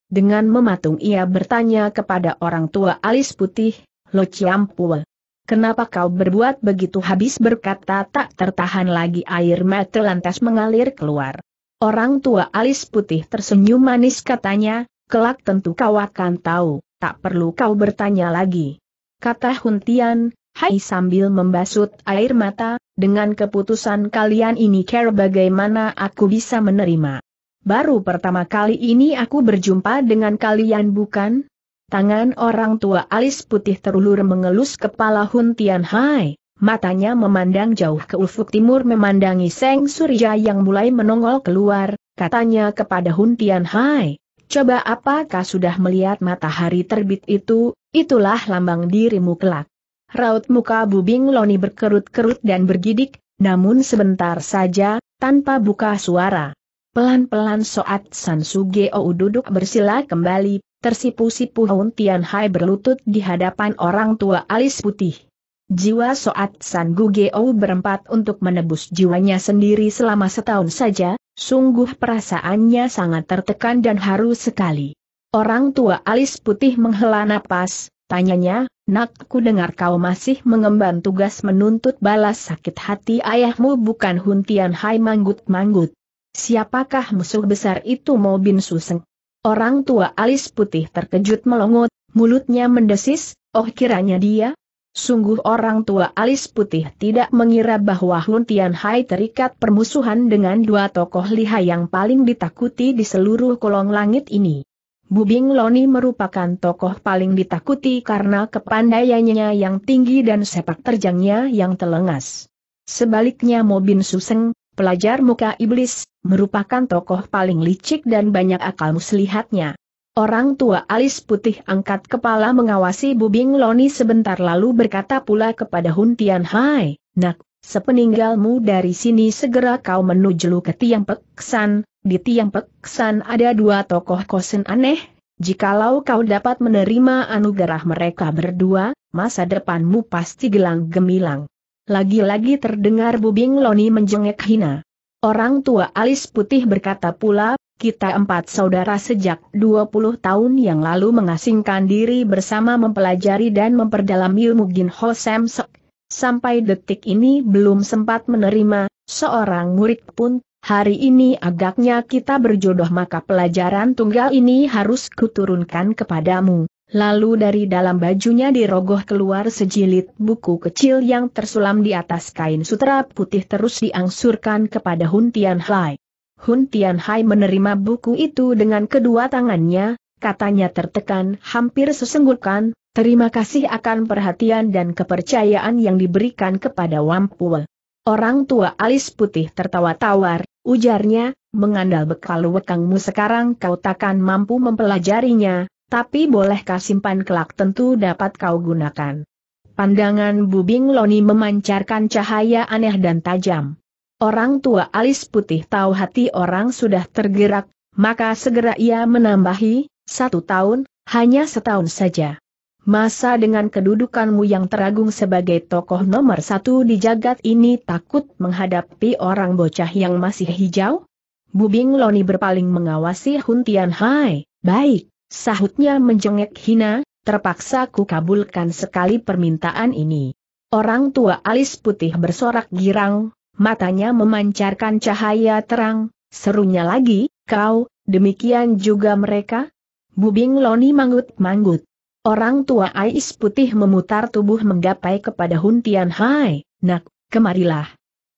Dengan mematung ia bertanya kepada orang tua alis putih, Lo Ciampua. Kenapa kau berbuat begitu habis berkata tak tertahan lagi air mata lantas mengalir keluar. Orang tua alis putih tersenyum manis katanya, kelak tentu kau akan tahu, tak perlu kau bertanya lagi. Kata Huntian, hai sambil membasut air mata, dengan keputusan kalian ini care bagaimana aku bisa menerima. Baru pertama kali ini aku berjumpa dengan kalian bukan? Tangan orang tua alis putih terulur mengelus kepala Huntian Hai. Matanya memandang jauh ke ufuk timur memandangi Seng Surya yang mulai menongol keluar, katanya kepada Hun Tian Hai, Coba apakah sudah melihat matahari terbit itu, itulah lambang dirimu kelak. Raut muka Bubing Loni berkerut-kerut dan bergidik, namun sebentar saja, tanpa buka suara. Pelan-pelan Soat San Sugeo duduk bersila kembali, tersipu-sipu Hun Tian Hai berlutut di hadapan orang tua alis putih. Jiwa Soat San Gugeo berempat untuk menebus jiwanya sendiri selama setahun saja, Sungguh perasaannya sangat tertekan dan haru sekali. Orang tua alis putih menghela napas, tanyanya, nak ku dengar kau masih mengemban tugas menuntut balas sakit hati ayahmu bukan Huntian Hai Manggut-Manggut. Siapakah musuh besar itu Mo Bin Suseng? Orang tua alis putih terkejut melongot, mulutnya mendesis, oh kiranya dia, Sungguh orang tua alis putih tidak mengira bahwa Hun Hai terikat permusuhan dengan dua tokoh lihai yang paling ditakuti di seluruh kolong langit ini. Bubing Loni merupakan tokoh paling ditakuti karena kepandaiannya yang tinggi dan sepak terjangnya yang telengas. Sebaliknya Mobin Suseng, pelajar muka iblis, merupakan tokoh paling licik dan banyak akal muslihatnya. Orang tua alis putih angkat kepala mengawasi Bubing Loni sebentar lalu berkata pula kepada Hun Tian Hai, Nak, sepeninggalmu dari sini segera kau menuju ke Tiang Peksan, di Tiang Peksan ada dua tokoh kosen aneh, jikalau kau dapat menerima anugerah mereka berdua, masa depanmu pasti gelang gemilang. Lagi-lagi terdengar Bubing Loni menjengek hina. Orang tua alis putih berkata pula kita empat saudara sejak 20 tahun yang lalu mengasingkan diri bersama mempelajari dan memperdalam ilmu Gin Ho Sam Sampai detik ini belum sempat menerima, seorang murid pun, hari ini agaknya kita berjodoh maka pelajaran tunggal ini harus kuturunkan kepadamu. Lalu dari dalam bajunya dirogoh keluar sejilid buku kecil yang tersulam di atas kain sutra putih terus diangsurkan kepada Hun Tian Hai. Hun Hai menerima buku itu dengan kedua tangannya, katanya tertekan hampir sesenggukan, terima kasih akan perhatian dan kepercayaan yang diberikan kepada Wampul. Orang tua alis putih tertawa tawar, ujarnya, mengandal bekal wekangmu sekarang kau takkan mampu mempelajarinya, tapi bolehkah simpan kelak tentu dapat kau gunakan. Pandangan Bubing Loni memancarkan cahaya aneh dan tajam. Orang tua alis putih tahu hati orang sudah tergerak, maka segera ia menambahi, satu tahun, hanya setahun saja. Masa dengan kedudukanmu yang teragung sebagai tokoh nomor satu di jagat ini takut menghadapi orang bocah yang masih hijau? Bubing Loni berpaling mengawasi Huntian Hai, baik, sahutnya menjengek hina, terpaksa ku kabulkan sekali permintaan ini. Orang tua alis putih bersorak girang, matanya memancarkan cahaya terang, serunya lagi, kau, demikian juga mereka? Bubing Loni manggut-manggut. Orang tua Ais Putih memutar tubuh menggapai kepada Huntian Hai, nak, kemarilah.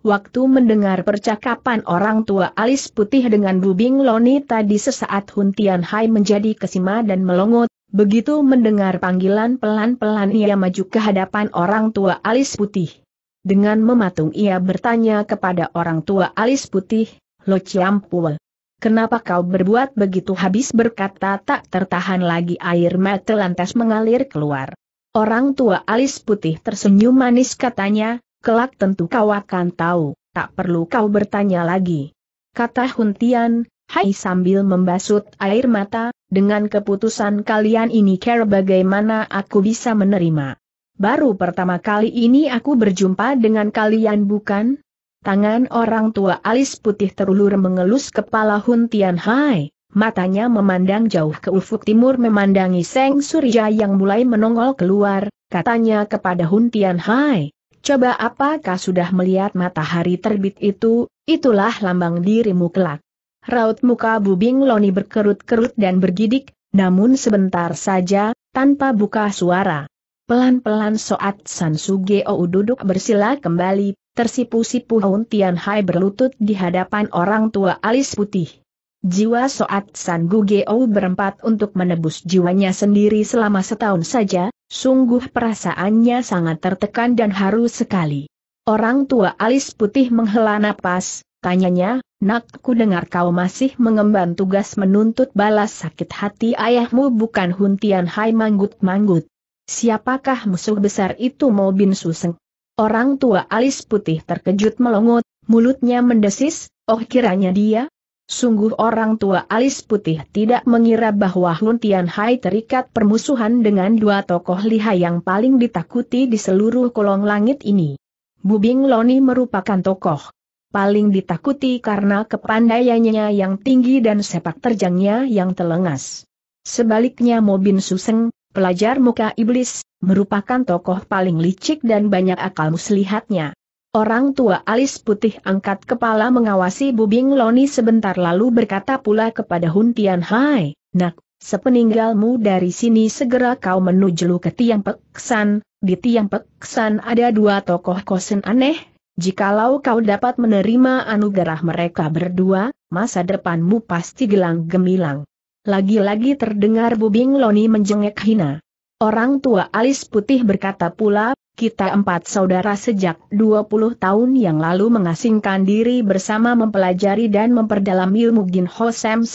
Waktu mendengar percakapan orang tua Ais Putih dengan Bubing Loni tadi sesaat Huntian Hai menjadi kesima dan melongot, begitu mendengar panggilan pelan-pelan ia maju ke hadapan orang tua ais Putih. Dengan mematung ia bertanya kepada orang tua alis putih, Lo Ciampul. Kenapa kau berbuat begitu habis berkata tak tertahan lagi air mata lantas mengalir keluar. Orang tua alis putih tersenyum manis katanya, kelak tentu kau akan tahu, tak perlu kau bertanya lagi. Kata Huntian, hai sambil membasut air mata, dengan keputusan kalian ini care bagaimana aku bisa menerima. Baru pertama kali ini aku berjumpa dengan kalian bukan? Tangan orang tua alis putih terulur mengelus kepala Hun Tian Hai, matanya memandang jauh ke ufuk timur memandangi Seng Surya yang mulai menongol keluar, katanya kepada Hun Tian Hai, coba apakah sudah melihat matahari terbit itu, itulah lambang dirimu kelak. Raut muka Bubing Loni berkerut-kerut dan bergidik, namun sebentar saja, tanpa buka suara. Pelan-pelan Soat San Sugeo duduk bersila kembali, tersipu-sipu Hun Tian Hai berlutut di hadapan orang tua alis putih. Jiwa Soat San Gugeo berempat untuk menebus jiwanya sendiri selama setahun saja, sungguh perasaannya sangat tertekan dan haru sekali. Orang tua alis putih menghela napas, tanyanya, Nak, ku dengar kau masih mengemban tugas menuntut balas sakit hati ayahmu bukan Tian Hai manggut-manggut. Siapakah musuh besar itu Mo Bin Suseng? Orang tua alis putih terkejut melongot, mulutnya mendesis, oh kiranya dia? Sungguh orang tua alis putih tidak mengira bahwa Hun Tian Hai terikat permusuhan dengan dua tokoh lihai yang paling ditakuti di seluruh kolong langit ini. Bubing Loni merupakan tokoh paling ditakuti karena kepandaiannya yang tinggi dan sepak terjangnya yang telengas. Sebaliknya Bin Suseng, pelajar muka iblis, merupakan tokoh paling licik dan banyak akal muslihatnya. Orang tua alis putih angkat kepala mengawasi Bubing Loni sebentar lalu berkata pula kepada Hun Tian Hai, Nak, sepeninggalmu dari sini segera kau menuju ke Tiang Peksan, di Tiang Peksan ada dua tokoh kosen aneh, Jikalau kau dapat menerima anugerah mereka berdua, masa depanmu pasti gelang gemilang. Lagi-lagi terdengar Bubing Loni menjengek hina. Orang tua alis putih berkata pula, kita empat saudara sejak 20 tahun yang lalu mengasingkan diri bersama mempelajari dan memperdalam ilmu Gin Ho Sam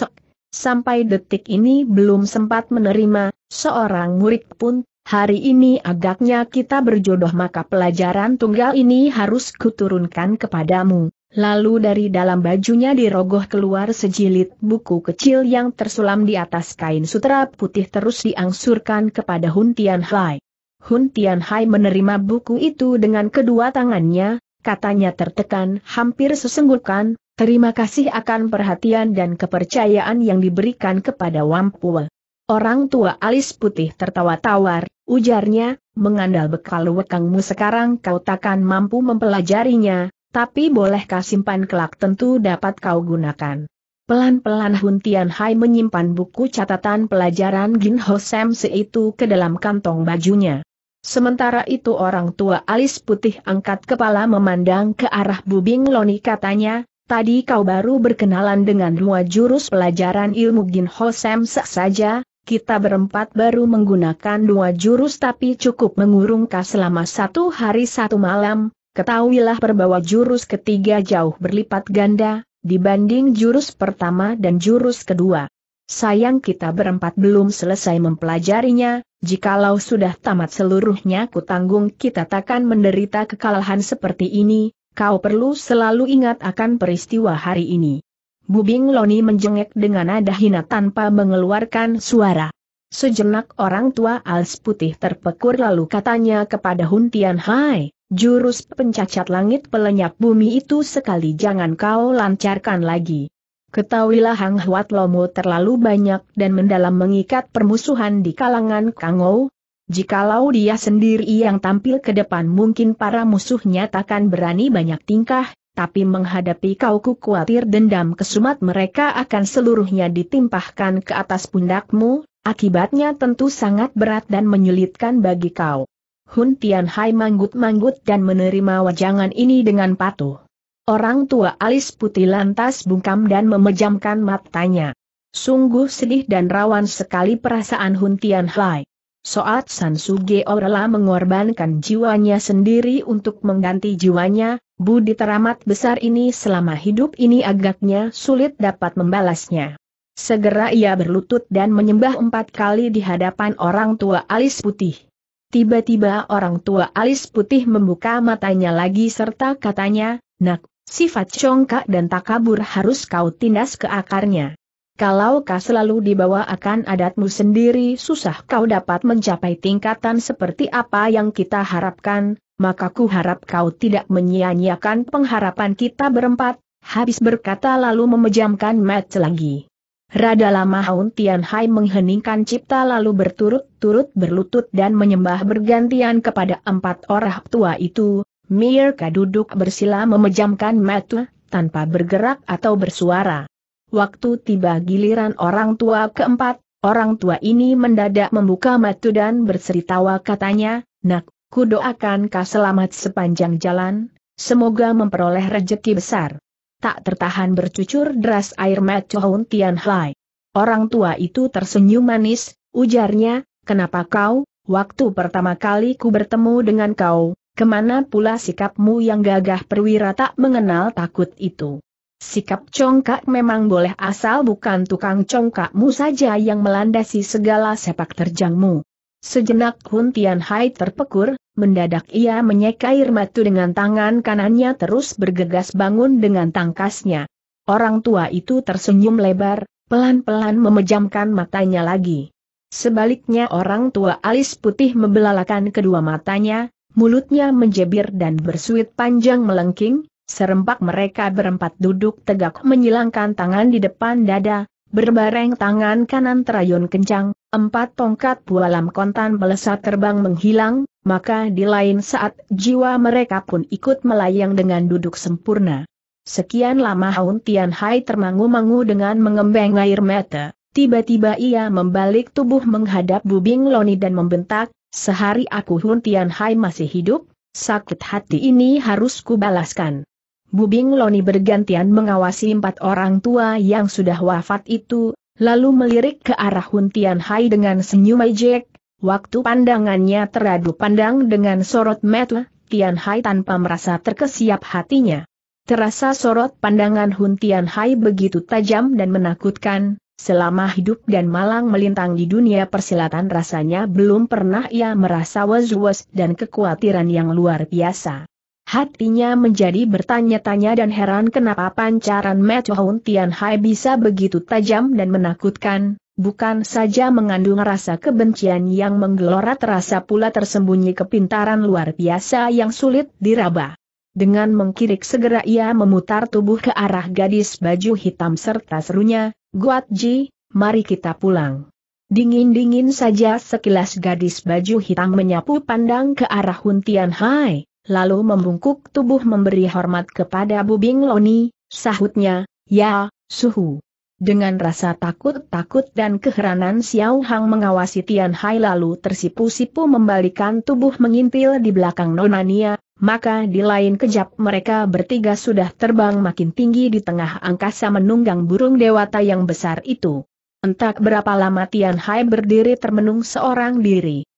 Sampai detik ini belum sempat menerima, seorang murid pun, hari ini agaknya kita berjodoh maka pelajaran tunggal ini harus kuturunkan kepadamu. Lalu dari dalam bajunya dirogoh keluar sejilid buku kecil yang tersulam di atas kain sutra putih terus diangsurkan kepada Hun Tian Hai. Hun Tian Hai menerima buku itu dengan kedua tangannya, katanya tertekan hampir sesenggukan, terima kasih akan perhatian dan kepercayaan yang diberikan kepada Wampul. Orang tua alis putih tertawa tawar, ujarnya, mengandal bekal wekangmu sekarang kau takkan mampu mempelajarinya, tapi bolehkah simpan kelak tentu dapat kau gunakan. Pelan-pelan Hun Tian Hai menyimpan buku catatan pelajaran Gin Ho Sam itu ke dalam kantong bajunya. Sementara itu orang tua alis putih angkat kepala memandang ke arah Bubing Loni katanya, tadi kau baru berkenalan dengan dua jurus pelajaran ilmu Gin Ho Sam saja, kita berempat baru menggunakan dua jurus tapi cukup mengurungkah selama satu hari satu malam, Ketahuilah perbawa jurus ketiga jauh berlipat ganda, dibanding jurus pertama dan jurus kedua. Sayang kita berempat belum selesai mempelajarinya, jikalau sudah tamat seluruhnya kutanggung kita takkan menderita kekalahan seperti ini, kau perlu selalu ingat akan peristiwa hari ini. Bubing Loni menjengek dengan nada hina tanpa mengeluarkan suara. Sejenak orang tua alis putih terpekur lalu katanya kepada Huntian Hai, Jurus pencacat langit pelenyap bumi itu sekali jangan kau lancarkan lagi. Ketahuilah Hang Huat Lomo terlalu banyak dan mendalam mengikat permusuhan di kalangan Kangou. Jikalau dia sendiri yang tampil ke depan mungkin para musuhnya takkan berani banyak tingkah, tapi menghadapi kau ku khawatir dendam kesumat mereka akan seluruhnya ditimpahkan ke atas pundakmu, akibatnya tentu sangat berat dan menyulitkan bagi kau. Hun Hai manggut-manggut dan menerima wajangan ini dengan patuh. Orang tua alis putih lantas bungkam dan memejamkan matanya. Sungguh sedih dan rawan sekali perasaan Hun Tianhai. Soat San Suge rela mengorbankan jiwanya sendiri untuk mengganti jiwanya, budi teramat besar ini selama hidup ini agaknya sulit dapat membalasnya. Segera ia berlutut dan menyembah empat kali di hadapan orang tua alis putih. Tiba-tiba orang tua alis putih membuka matanya lagi serta katanya, Nak, sifat congkak dan takabur harus kau tindas ke akarnya. Kalau kau selalu dibawa akan adatmu sendiri susah kau dapat mencapai tingkatan seperti apa yang kita harapkan, maka ku harap kau tidak menyia-nyiakan pengharapan kita berempat, habis berkata lalu memejamkan match lagi. Rada lama Haun Hai mengheningkan cipta lalu berturut-turut berlutut dan menyembah bergantian kepada empat orang tua itu, Mirka duduk bersila memejamkan mata, tanpa bergerak atau bersuara. Waktu tiba giliran orang tua keempat, orang tua ini mendadak membuka mata dan berseritawa katanya, Nak, ku doakan kau selamat sepanjang jalan, semoga memperoleh rejeki besar tak tertahan bercucur deras air mata Hon Tian Hai. Orang tua itu tersenyum manis, ujarnya, kenapa kau, waktu pertama kali ku bertemu dengan kau, kemana pula sikapmu yang gagah perwira tak mengenal takut itu. Sikap congkak memang boleh asal bukan tukang congkakmu saja yang melandasi segala sepak terjangmu. Sejenak Hun Tian Hai terpekur, Mendadak ia menyeka air matu dengan tangan kanannya terus bergegas bangun dengan tangkasnya. Orang tua itu tersenyum lebar, pelan-pelan memejamkan matanya lagi. Sebaliknya orang tua alis putih membelalakan kedua matanya, mulutnya menjebir dan bersuit panjang melengking, serempak mereka berempat duduk tegak menyilangkan tangan di depan dada, berbareng tangan kanan terayun kencang, Empat tongkat bualam kontan melesat terbang menghilang, maka di lain saat jiwa mereka pun ikut melayang dengan duduk sempurna. Sekian lama Haun Tian Hai termangu-mangu dengan mengembang air mata, tiba-tiba ia membalik tubuh menghadap Bubing Loni dan membentak, sehari aku Hun Tian Hai masih hidup, sakit hati ini harus kubalaskan. Bubing Loni bergantian mengawasi empat orang tua yang sudah wafat itu, lalu melirik ke arah Hun Tian Hai dengan senyum ejek, waktu pandangannya teradu pandang dengan sorot mata, Tian Hai tanpa merasa terkesiap hatinya. Terasa sorot pandangan Hun Tian Hai begitu tajam dan menakutkan, selama hidup dan malang melintang di dunia persilatan rasanya belum pernah ia merasa was-was dan kekhawatiran yang luar biasa. Hatinya menjadi bertanya-tanya dan heran kenapa pancaran Metuhun Tianhai bisa begitu tajam dan menakutkan, bukan saja mengandung rasa kebencian yang menggelora terasa pula tersembunyi kepintaran luar biasa yang sulit diraba. Dengan mengkirik segera ia memutar tubuh ke arah gadis baju hitam serta serunya, Guat Ji, mari kita pulang. Dingin-dingin saja sekilas gadis baju hitam menyapu pandang ke arah Huntian Hai lalu membungkuk tubuh memberi hormat kepada Bubing Loni, sahutnya, ya, suhu. Dengan rasa takut-takut dan keheranan Xiao Hang mengawasi Tian Hai lalu tersipu-sipu membalikan tubuh mengintil di belakang Nonania, maka di lain kejap mereka bertiga sudah terbang makin tinggi di tengah angkasa menunggang burung dewata yang besar itu. Entah berapa lama Tian Hai berdiri termenung seorang diri.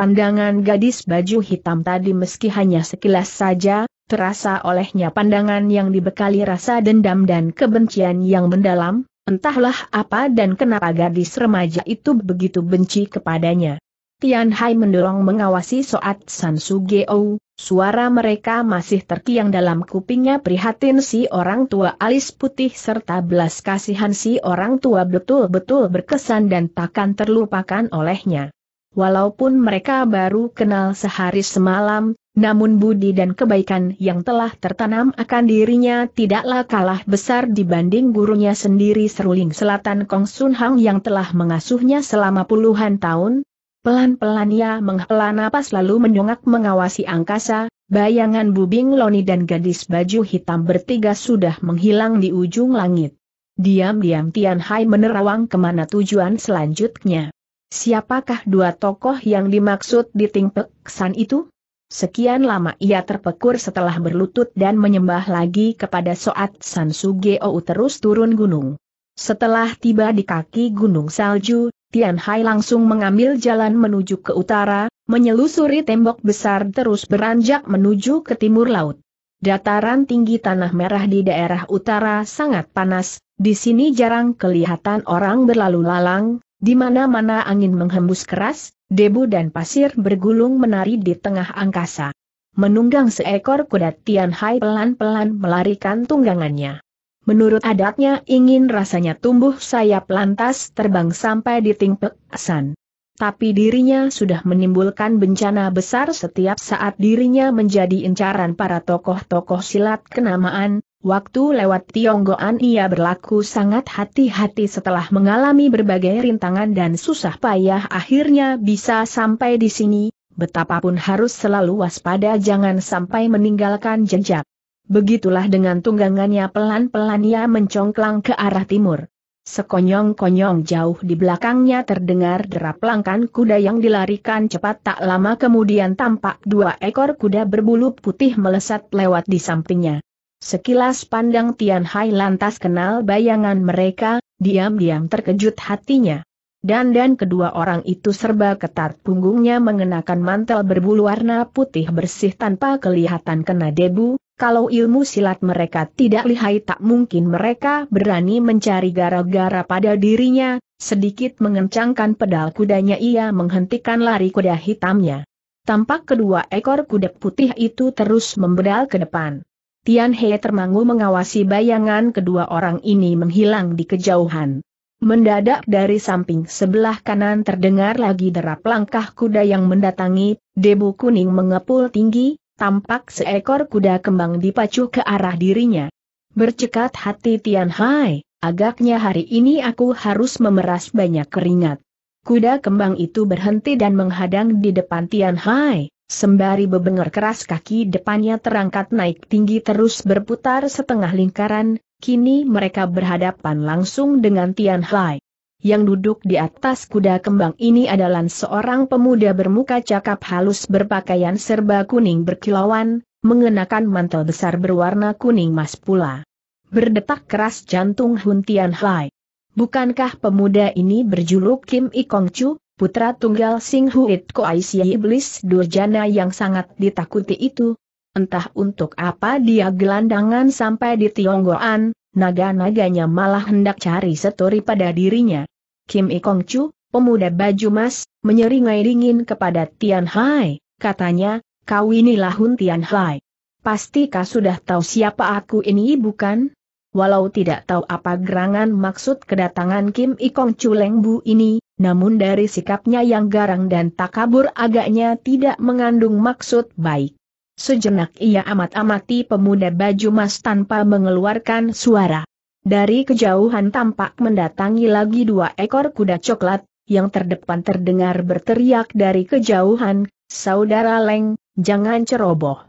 Pandangan gadis baju hitam tadi meski hanya sekilas saja, terasa olehnya pandangan yang dibekali rasa dendam dan kebencian yang mendalam, entahlah apa dan kenapa gadis remaja itu begitu benci kepadanya. Tian Hai mendorong mengawasi Soat San Sugeo, suara mereka masih terkiang dalam kupingnya prihatin si orang tua alis putih serta belas kasihan si orang tua betul-betul berkesan dan takkan terlupakan olehnya. Walaupun mereka baru kenal sehari semalam, namun budi dan kebaikan yang telah tertanam akan dirinya tidaklah kalah besar dibanding gurunya sendiri Seruling Selatan Kong Sun Hang yang telah mengasuhnya selama puluhan tahun. Pelan-pelan ia menghela napas lalu menyongak mengawasi angkasa, bayangan bubing loni dan gadis baju hitam bertiga sudah menghilang di ujung langit. Diam-diam Tian Hai menerawang kemana tujuan selanjutnya. Siapakah dua tokoh yang dimaksud di Tingpeksan itu? Sekian lama ia terpekur setelah berlutut dan menyembah lagi kepada Soat San Sugeo terus turun gunung. Setelah tiba di kaki Gunung Salju, Tian Hai langsung mengambil jalan menuju ke utara, menyelusuri tembok besar terus beranjak menuju ke timur laut. Dataran tinggi tanah merah di daerah utara sangat panas, di sini jarang kelihatan orang berlalu lalang, di mana-mana angin menghembus keras, debu dan pasir bergulung menari di tengah angkasa. Menunggang seekor kuda Tian Hai pelan-pelan melarikan tunggangannya. Menurut adatnya ingin rasanya tumbuh sayap lantas terbang sampai di tingpek asan. Tapi dirinya sudah menimbulkan bencana besar setiap saat dirinya menjadi incaran para tokoh-tokoh silat kenamaan, Waktu lewat Tionggoan ia berlaku sangat hati-hati setelah mengalami berbagai rintangan dan susah payah akhirnya bisa sampai di sini, betapapun harus selalu waspada jangan sampai meninggalkan jejak. Begitulah dengan tunggangannya pelan-pelan ia mencongklang ke arah timur. Sekonyong-konyong jauh di belakangnya terdengar derap langkan kuda yang dilarikan cepat tak lama kemudian tampak dua ekor kuda berbulu putih melesat lewat di sampingnya. Sekilas pandang Tian Hai lantas kenal bayangan mereka, diam-diam terkejut hatinya. Dan dan kedua orang itu serba ketat punggungnya mengenakan mantel berbulu warna putih bersih tanpa kelihatan kena debu, kalau ilmu silat mereka tidak lihai tak mungkin mereka berani mencari gara-gara pada dirinya, sedikit mengencangkan pedal kudanya ia menghentikan lari kuda hitamnya. Tampak kedua ekor kuda putih itu terus membedal ke depan. Tian He termangu mengawasi bayangan kedua orang ini menghilang di kejauhan. Mendadak dari samping sebelah kanan terdengar lagi derap langkah kuda yang mendatangi, debu kuning mengepul tinggi, tampak seekor kuda kembang dipacu ke arah dirinya. Bercekat hati Tian Hai, agaknya hari ini aku harus memeras banyak keringat. Kuda kembang itu berhenti dan menghadang di depan Tian Hai, Sembari bebengar keras kaki depannya terangkat naik tinggi terus berputar setengah lingkaran, kini mereka berhadapan langsung dengan Tian Hai. Yang duduk di atas kuda kembang ini adalah seorang pemuda bermuka cakap halus berpakaian serba kuning berkilauan, mengenakan mantel besar berwarna kuning mas pula. Berdetak keras jantung Hun Tian Hai. Bukankah pemuda ini berjuluk Kim Ikong Chu, putra tunggal Sing Huit Koai si Iblis Durjana yang sangat ditakuti itu. Entah untuk apa dia gelandangan sampai di Tionggoan, naga-naganya malah hendak cari setori pada dirinya. Kim Ikong Chu, pemuda baju mas, menyeringai dingin kepada Tian Hai, katanya, kau inilah Hun Tian Hai. Pastikah sudah tahu siapa aku ini bukan? Walau tidak tahu apa gerangan maksud kedatangan Kim Ikong Chu Leng Bu ini, namun dari sikapnya yang garang dan takabur agaknya tidak mengandung maksud baik. Sejenak ia amat-amati pemuda baju mas tanpa mengeluarkan suara. Dari kejauhan tampak mendatangi lagi dua ekor kuda coklat, yang terdepan terdengar berteriak dari kejauhan, Saudara Leng, jangan ceroboh.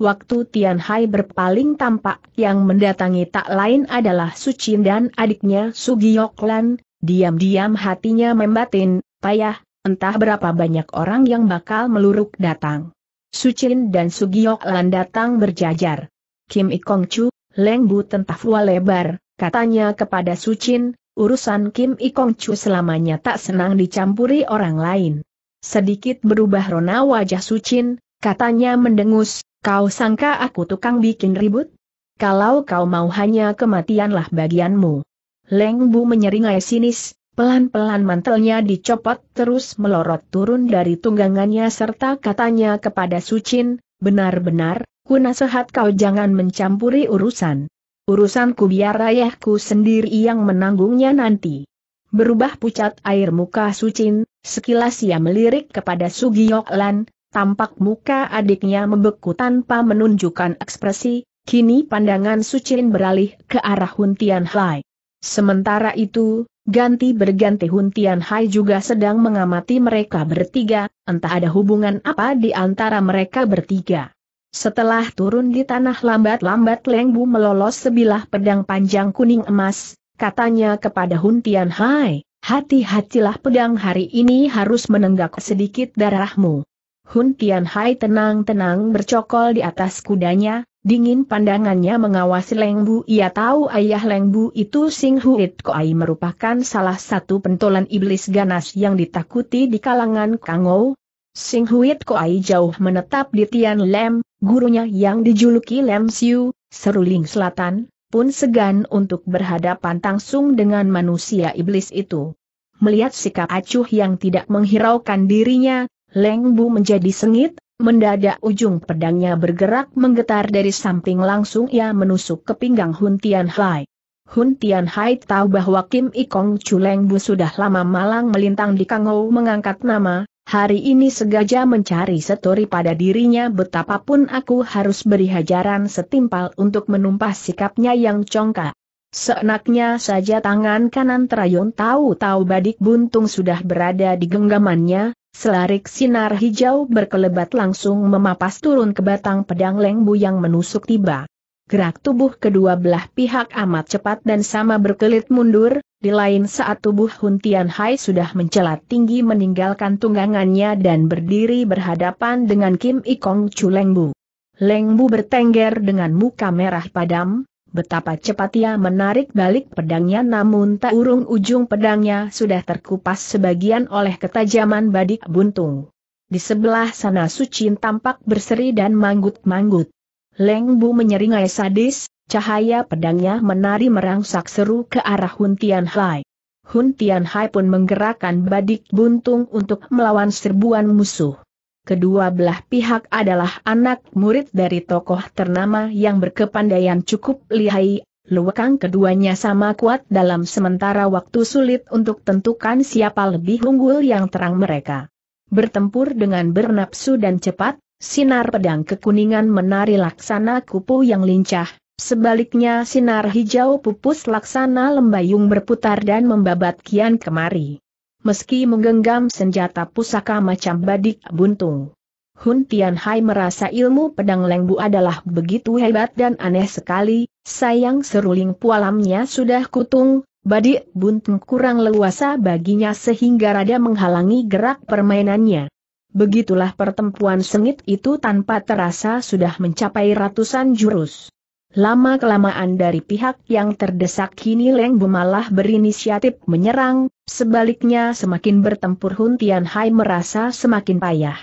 Waktu Tian Hai berpaling tampak yang mendatangi tak lain adalah Sucin dan adiknya Sugiyoklan, Diam-diam hatinya membatin, payah, entah berapa banyak orang yang bakal meluruk datang. Sucin dan Sugiok Lan datang berjajar. Kim Ikong Chu, Leng Bu tentafua lebar, katanya kepada Sucin, urusan Kim Ikong Chu selamanya tak senang dicampuri orang lain. Sedikit berubah rona wajah Sucin, katanya mendengus, kau sangka aku tukang bikin ribut? Kalau kau mau hanya kematianlah bagianmu. Leng Bu menyeringai sinis, pelan-pelan mantelnya dicopot terus melorot turun dari tunggangannya serta katanya kepada Sucin, benar-benar, ku nasihat kau jangan mencampuri urusan. Urusanku biar ayahku sendiri yang menanggungnya nanti. Berubah pucat air muka Sucin, sekilas ia melirik kepada Sugiyoklan, tampak muka adiknya membeku tanpa menunjukkan ekspresi, kini pandangan Sucin beralih ke arah Huntian Hai. Sementara itu, ganti berganti Huntian Hai juga sedang mengamati mereka bertiga, entah ada hubungan apa di antara mereka bertiga. Setelah turun di tanah lambat-lambat Leng Bu melolos sebilah pedang panjang kuning emas, katanya kepada Huntian Hai, hati-hatilah pedang hari ini harus menenggak sedikit darahmu. Hun Tian Hai tenang-tenang bercokol di atas kudanya, dingin pandangannya mengawasi Leng Bu. Ia tahu ayah Leng Bu itu Sing Huit Koai merupakan salah satu pentolan iblis ganas yang ditakuti di kalangan Kangou. Sing Huit Koai jauh menetap di Tian Lem, gurunya yang dijuluki Lem Siu, Seruling Selatan, pun segan untuk berhadapan langsung dengan manusia iblis itu. Melihat sikap acuh yang tidak menghiraukan dirinya, Leng Bu menjadi sengit, mendadak ujung pedangnya bergerak menggetar dari samping langsung ia menusuk ke pinggang Hun Tian Hai. Hun Tian Hai tahu bahwa Kim Ikong Chu Leng Bu sudah lama malang melintang di Kangou mengangkat nama, hari ini sengaja mencari setori pada dirinya betapapun aku harus beri hajaran setimpal untuk menumpah sikapnya yang congkak. Seenaknya saja tangan kanan Trayon tahu-tahu badik buntung sudah berada di genggamannya, selarik sinar hijau berkelebat langsung memapas turun ke batang pedang lengbu yang menusuk tiba. Gerak tubuh kedua belah pihak amat cepat dan sama berkelit mundur, di lain saat tubuh Huntian Hai sudah mencelat tinggi meninggalkan tunggangannya dan berdiri berhadapan dengan Kim Ikong Chu Lengbu. Lengbu bertengger dengan muka merah padam, betapa cepat ia menarik balik pedangnya namun tak urung ujung pedangnya sudah terkupas sebagian oleh ketajaman badik buntung. Di sebelah sana Sucin tampak berseri dan manggut-manggut. Leng Bu menyeringai sadis, cahaya pedangnya menari merangsak seru ke arah Hun Tian Hai. Hun Tian Hai pun menggerakkan badik buntung untuk melawan serbuan musuh. Kedua belah pihak adalah anak murid dari tokoh ternama yang berkepandaian cukup lihai. Luwakang keduanya sama kuat dalam sementara waktu sulit untuk tentukan siapa lebih unggul yang terang mereka. Bertempur dengan bernapsu dan cepat, sinar pedang kekuningan menari laksana kupu yang lincah, sebaliknya sinar hijau pupus laksana lembayung berputar dan membabat kian kemari meski menggenggam senjata pusaka macam badik buntung. Hun Tianhai merasa ilmu pedang Lengbu adalah begitu hebat dan aneh sekali, sayang seruling pualamnya sudah kutung, badik buntung kurang leluasa baginya sehingga rada menghalangi gerak permainannya. Begitulah pertempuan sengit itu tanpa terasa sudah mencapai ratusan jurus. Lama-kelamaan dari pihak yang terdesak kini Leng Bu malah berinisiatif menyerang, sebaliknya semakin bertempur Hun Tian Hai merasa semakin payah.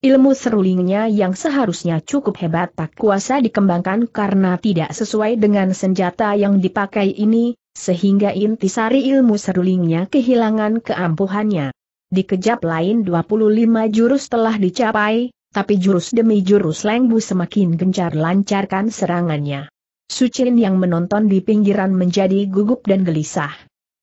Ilmu serulingnya yang seharusnya cukup hebat tak kuasa dikembangkan karena tidak sesuai dengan senjata yang dipakai ini, sehingga intisari ilmu serulingnya kehilangan keampuhannya. Di kejap lain 25 jurus telah dicapai, tapi jurus demi jurus Leng Bu semakin gencar lancarkan serangannya. Sucin yang menonton di pinggiran menjadi gugup dan gelisah.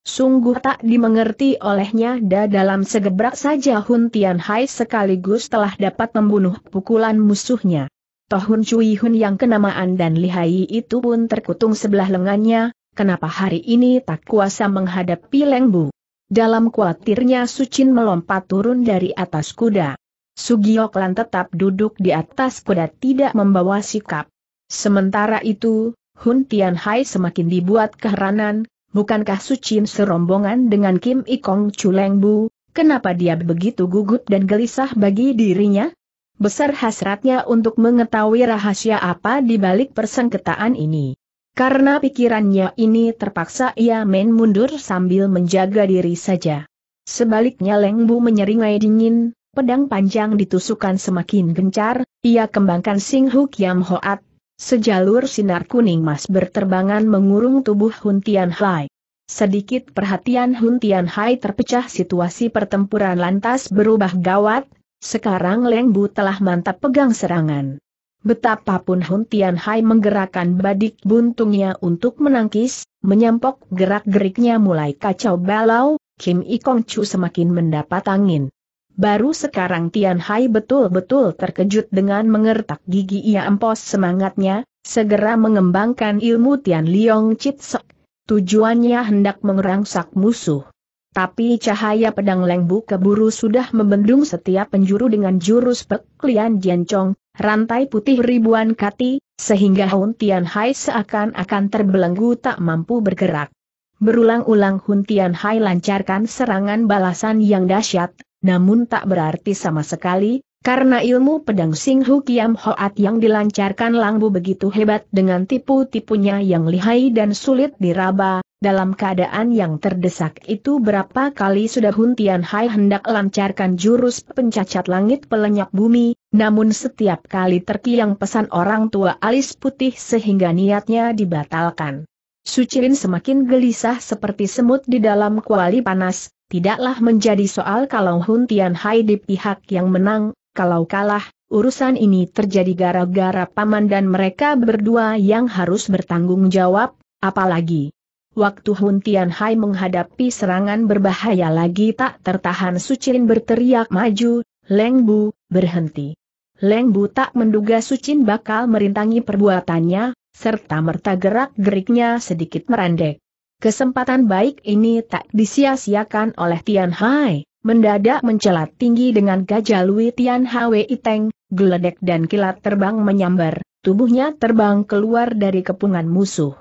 Sungguh tak dimengerti olehnya da dalam segebrak saja Hun Tian Hai sekaligus telah dapat membunuh pukulan musuhnya. Tohun Cui Hun yang kenamaan dan lihai itu pun terkutung sebelah lengannya, kenapa hari ini tak kuasa menghadapi Leng Bu. Dalam kuatirnya Sucin melompat turun dari atas kuda. Sugiyoklan tetap duduk di atas kuda tidak membawa sikap. Sementara itu, Hun Tianhai semakin dibuat keheranan, bukankah Sucin serombongan dengan Kim Ikong Chuleng Bu, kenapa dia begitu gugup dan gelisah bagi dirinya? Besar hasratnya untuk mengetahui rahasia apa di balik persengketaan ini. Karena pikirannya ini terpaksa ia main mundur sambil menjaga diri saja. Sebaliknya Leng Bu menyeringai dingin, pedang panjang ditusukkan semakin gencar, ia kembangkan Sing Hu Kiam Hoat, Sejalur sinar kuning mas berterbangan mengurung tubuh Hun Tian Hai. Sedikit perhatian Hun Tian Hai terpecah situasi pertempuran lantas berubah gawat, sekarang Leng Bu telah mantap pegang serangan. Betapapun Hun Tian Hai menggerakkan badik buntungnya untuk menangkis, menyampok gerak-geriknya mulai kacau balau, Kim Ikong Chu semakin mendapat angin. Baru sekarang Tian Hai betul-betul terkejut dengan mengertak gigi ia empos semangatnya, segera mengembangkan ilmu Tian Liong Chit Sek. Tujuannya hendak mengerangsak musuh. Tapi cahaya pedang lengbu keburu sudah membendung setiap penjuru dengan jurus peklian jencong, rantai putih ribuan kati, sehingga Hun Tian Hai seakan-akan terbelenggu tak mampu bergerak. Berulang-ulang Hun Tian Hai lancarkan serangan balasan yang dahsyat, namun tak berarti sama sekali, karena ilmu pedang Sing Hu Kiam Hoat yang dilancarkan Langbu begitu hebat dengan tipu-tipunya yang lihai dan sulit diraba, dalam keadaan yang terdesak itu berapa kali sudah Huntian Hai hendak lancarkan jurus pencacat langit pelenyap bumi, namun setiap kali terkiang pesan orang tua alis putih sehingga niatnya dibatalkan. Sucirin semakin gelisah seperti semut di dalam kuali panas, tidaklah menjadi soal kalau Hun Tian Hai di pihak yang menang, kalau kalah, urusan ini terjadi gara-gara paman dan mereka berdua yang harus bertanggung jawab, apalagi. Waktu Hun Tian Hai menghadapi serangan berbahaya lagi tak tertahan Sucin berteriak maju, Leng Bu, berhenti. Leng Bu tak menduga Sucin bakal merintangi perbuatannya, serta merta gerak-geriknya sedikit merandek. Kesempatan baik ini tak disia-siakan oleh Tian Hai, mendadak mencelat tinggi dengan gajah Lui Tian Hwei Iteng, geledek dan kilat terbang menyambar, tubuhnya terbang keluar dari kepungan musuh.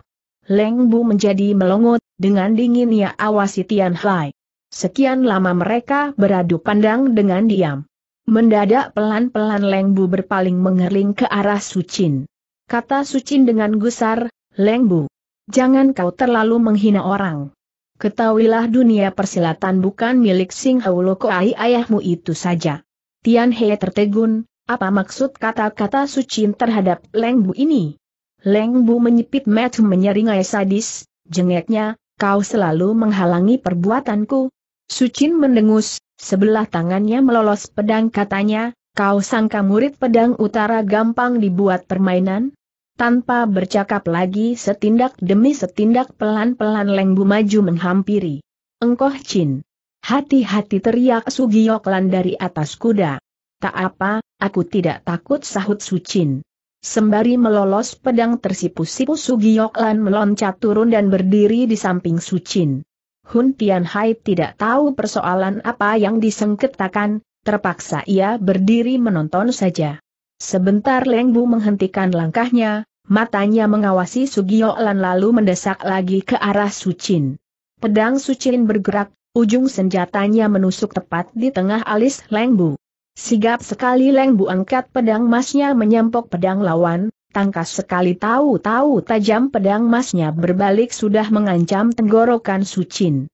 Leng Bu menjadi melongot, dengan dingin ia awasi Tian Hai. Sekian lama mereka beradu pandang dengan diam. Mendadak pelan-pelan Leng Bu berpaling mengerling ke arah Sucin. Kata Sucin dengan gusar, Leng Bu, Jangan kau terlalu menghina orang. Ketahuilah dunia persilatan bukan milik Sing Ai ayahmu itu saja. Tian He tertegun, apa maksud kata-kata sucin terhadap Leng Bu ini? Leng Bu menyipit match menyeringai sadis, jengeknya, kau selalu menghalangi perbuatanku. Sucin mendengus, sebelah tangannya melolos pedang katanya, kau sangka murid pedang utara gampang dibuat permainan? Tanpa bercakap lagi setindak demi setindak pelan-pelan Lengbu maju menghampiri. Engkoh Chin. Hati-hati teriak Sugiyoklan dari atas kuda. Tak apa, aku tidak takut sahut Sucin. Sembari melolos pedang tersipu-sipu Sugiyoklan meloncat turun dan berdiri di samping Sucin. Hun Tianhai tidak tahu persoalan apa yang disengketakan, terpaksa ia berdiri menonton saja. Sebentar Lengbu menghentikan langkahnya, matanya mengawasi lan lalu mendesak lagi ke arah Sucin. Pedang Sucin bergerak, ujung senjatanya menusuk tepat di tengah alis Lengbu. Sigap sekali Lengbu angkat pedang masnya menyempok pedang lawan, tangkas sekali tahu-tahu tajam pedang masnya berbalik sudah mengancam tenggorokan Sucin.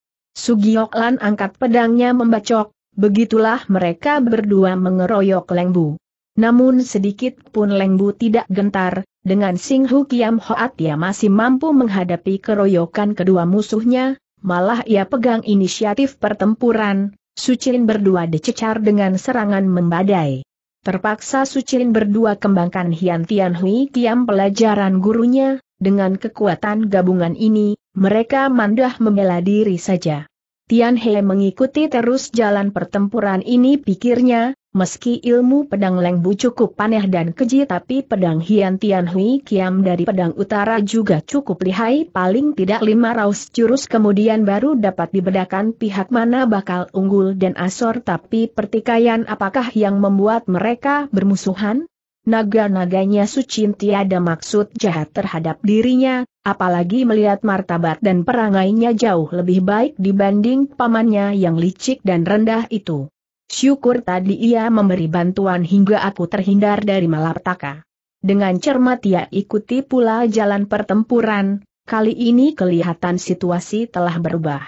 lan angkat pedangnya membacok, begitulah mereka berdua mengeroyok Lengbu. Namun sedikit pun Lengbu tidak gentar, dengan Sing Hu Kiam Hoat ia masih mampu menghadapi keroyokan kedua musuhnya, malah ia pegang inisiatif pertempuran, Sucilin berdua dicecar dengan serangan membadai. Terpaksa Sucilin berdua kembangkan Hian Tian Hui Kiam pelajaran gurunya, dengan kekuatan gabungan ini, mereka mandah membela diri saja. Tian He mengikuti terus jalan pertempuran ini pikirnya, Meski ilmu pedang Lengbu cukup paneh dan keji tapi pedang Hian Tian Hui Kiam dari pedang utara juga cukup lihai paling tidak lima raus jurus kemudian baru dapat dibedakan pihak mana bakal unggul dan asor tapi pertikaian apakah yang membuat mereka bermusuhan? Naga-naganya Sucin tiada maksud jahat terhadap dirinya, apalagi melihat martabat dan perangainya jauh lebih baik dibanding pamannya yang licik dan rendah itu. Syukur tadi ia memberi bantuan hingga aku terhindar dari malapetaka. Dengan cermat ia ikuti pula jalan pertempuran, kali ini kelihatan situasi telah berubah.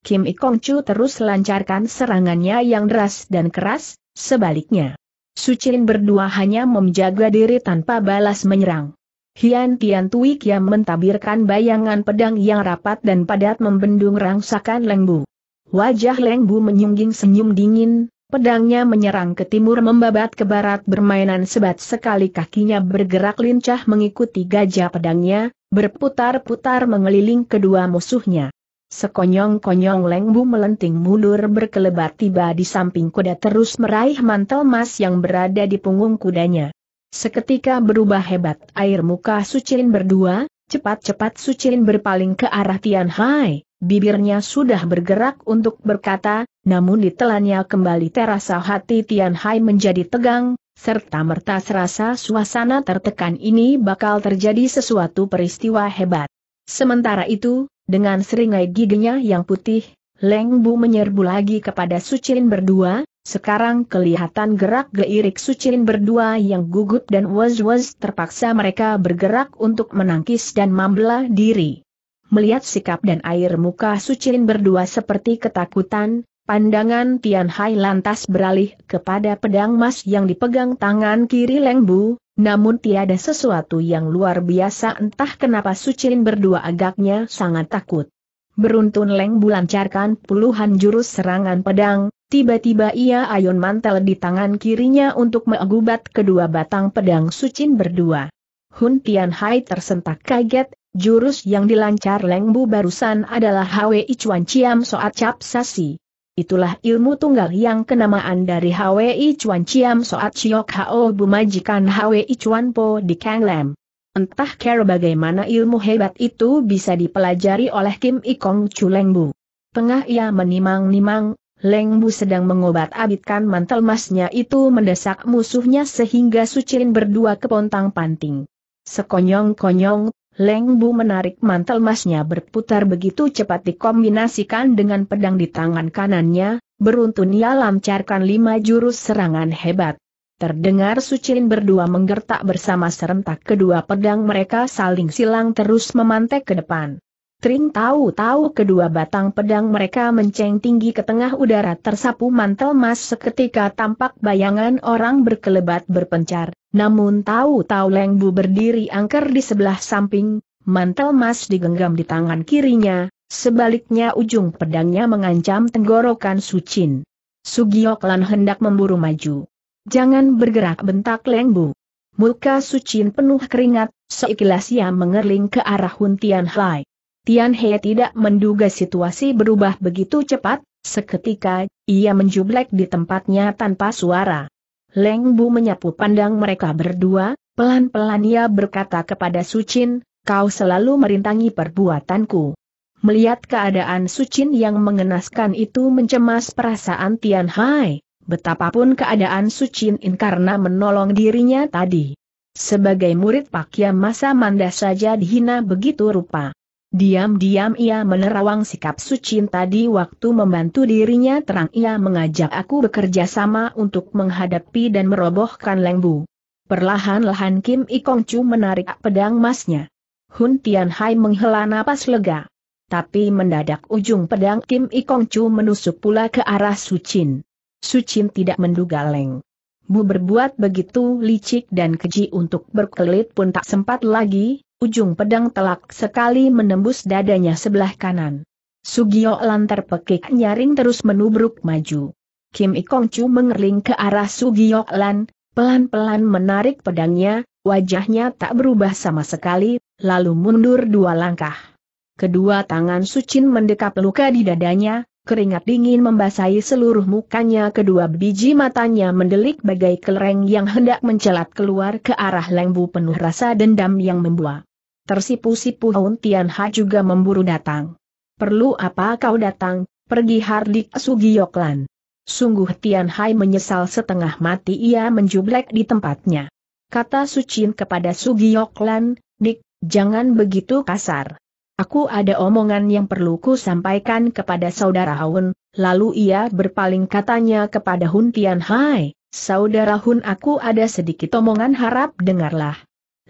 Kim Ikong Chu terus lancarkan serangannya yang deras dan keras, sebaliknya. Sucin berdua hanya menjaga diri tanpa balas menyerang. Hian Tian Tui Kiam mentabirkan bayangan pedang yang rapat dan padat membendung rangsakan lenggu. Wajah lenggu menyungging senyum dingin, Pedangnya menyerang ke timur membabat ke barat bermainan sebat sekali kakinya bergerak lincah mengikuti gajah pedangnya, berputar-putar mengeliling kedua musuhnya. Sekonyong-konyong Lengbu melenting mundur berkelebat tiba di samping kuda terus meraih mantel emas yang berada di punggung kudanya. Seketika berubah hebat air muka Sucin berdua, cepat-cepat Sucin berpaling ke arah Tian Hai. Bibirnya sudah bergerak untuk berkata, namun ditelannya kembali terasa hati Tian Hai menjadi tegang, serta merta serasa suasana tertekan ini bakal terjadi sesuatu peristiwa hebat. Sementara itu, dengan seringai giginya yang putih, Leng Bu menyerbu lagi kepada Sucin berdua, sekarang kelihatan gerak geirik Sucin berdua yang gugup dan was-was terpaksa mereka bergerak untuk menangkis dan membelah diri. Melihat sikap dan air muka Sucin berdua seperti ketakutan, pandangan Tian Hai lantas beralih kepada pedang emas yang dipegang tangan kiri Leng Bu, namun tiada sesuatu yang luar biasa entah kenapa Sucin berdua agaknya sangat takut. Beruntun Leng Bu lancarkan puluhan jurus serangan pedang, tiba-tiba ia ayun mantel di tangan kirinya untuk mengubat kedua batang pedang Sucin berdua. Hun Tian Hai tersentak kaget, Jurus yang dilancar Lengbu barusan adalah Hwe Chuan Chiam Soat Cap Sasi. Itulah ilmu tunggal yang kenamaan dari Hwe Chuan Chiam Soat Chiok Hao Bu Majikan Hwe Chuan Po di Kang Lam. Entah kira bagaimana ilmu hebat itu bisa dipelajari oleh Kim Ikong Chu Leng Tengah ia menimang-nimang, Lengbu sedang mengobat-abitkan mantel masnya itu mendesak musuhnya sehingga suciin berdua kepontang-panting. Sekonyong-konyong, Leng Bu menarik mantel emasnya berputar begitu cepat dikombinasikan dengan pedang di tangan kanannya, beruntun ia lancarkan lima jurus serangan hebat. Terdengar Sucilin berdua menggertak bersama serentak kedua pedang mereka saling silang terus memantek ke depan. Tring tahu-tahu kedua batang pedang mereka menceng tinggi ke tengah udara tersapu mantel emas seketika tampak bayangan orang berkelebat berpencar. Namun tahu-tahu Leng Bu berdiri angker di sebelah samping, mantel emas digenggam di tangan kirinya, sebaliknya ujung pedangnya mengancam tenggorokan Sucin. Sugioklan hendak memburu maju. Jangan bergerak bentak Leng Bu. Muka Sucin penuh keringat, seikilas ia mengerling ke arah Hun Tian Hai. Tian He tidak menduga situasi berubah begitu cepat, seketika, ia menjublek di tempatnya tanpa suara. Leng Bu menyapu pandang mereka berdua, pelan-pelan ia berkata kepada Sucin, kau selalu merintangi perbuatanku. Melihat keadaan Sucin yang mengenaskan itu mencemas perasaan Tian Hai, betapapun keadaan Sucin In karena menolong dirinya tadi. Sebagai murid Pak masa manda saja dihina begitu rupa. Diam-diam ia menerawang sikap Sucin tadi waktu membantu dirinya terang ia mengajak aku bekerja sama untuk menghadapi dan merobohkan Lengbu. Perlahan-lahan Kim Ikong Chu menarik pedang emasnya. Hun Tian Hai menghela napas lega. Tapi mendadak ujung pedang Kim Ikong Chu menusuk pula ke arah Sucin. Sucin tidak menduga Leng. Bu berbuat begitu licik dan keji untuk berkelit pun tak sempat lagi, Ujung pedang telak sekali menembus dadanya sebelah kanan. Sugio Lan terpekik nyaring terus menubruk maju. Kim Ikong Chu mengerling ke arah Sugio Lan, pelan-pelan menarik pedangnya, wajahnya tak berubah sama sekali, lalu mundur dua langkah. Kedua tangan Sucin mendekap luka di dadanya, keringat dingin membasahi seluruh mukanya kedua biji matanya mendelik bagai kelereng yang hendak mencelat keluar ke arah lembu penuh rasa dendam yang membua tersipu-sipu Hun Tianha juga memburu datang. Perlu apa kau datang, pergi Hardik Sugiyoklan. Sungguh Tian Hai menyesal setengah mati ia menjublek di tempatnya. Kata Sucin kepada Sugiyoklan, Dik, jangan begitu kasar. Aku ada omongan yang perlu ku sampaikan kepada saudara Hun, lalu ia berpaling katanya kepada Hun Tian Hai, saudara Hun aku ada sedikit omongan harap dengarlah.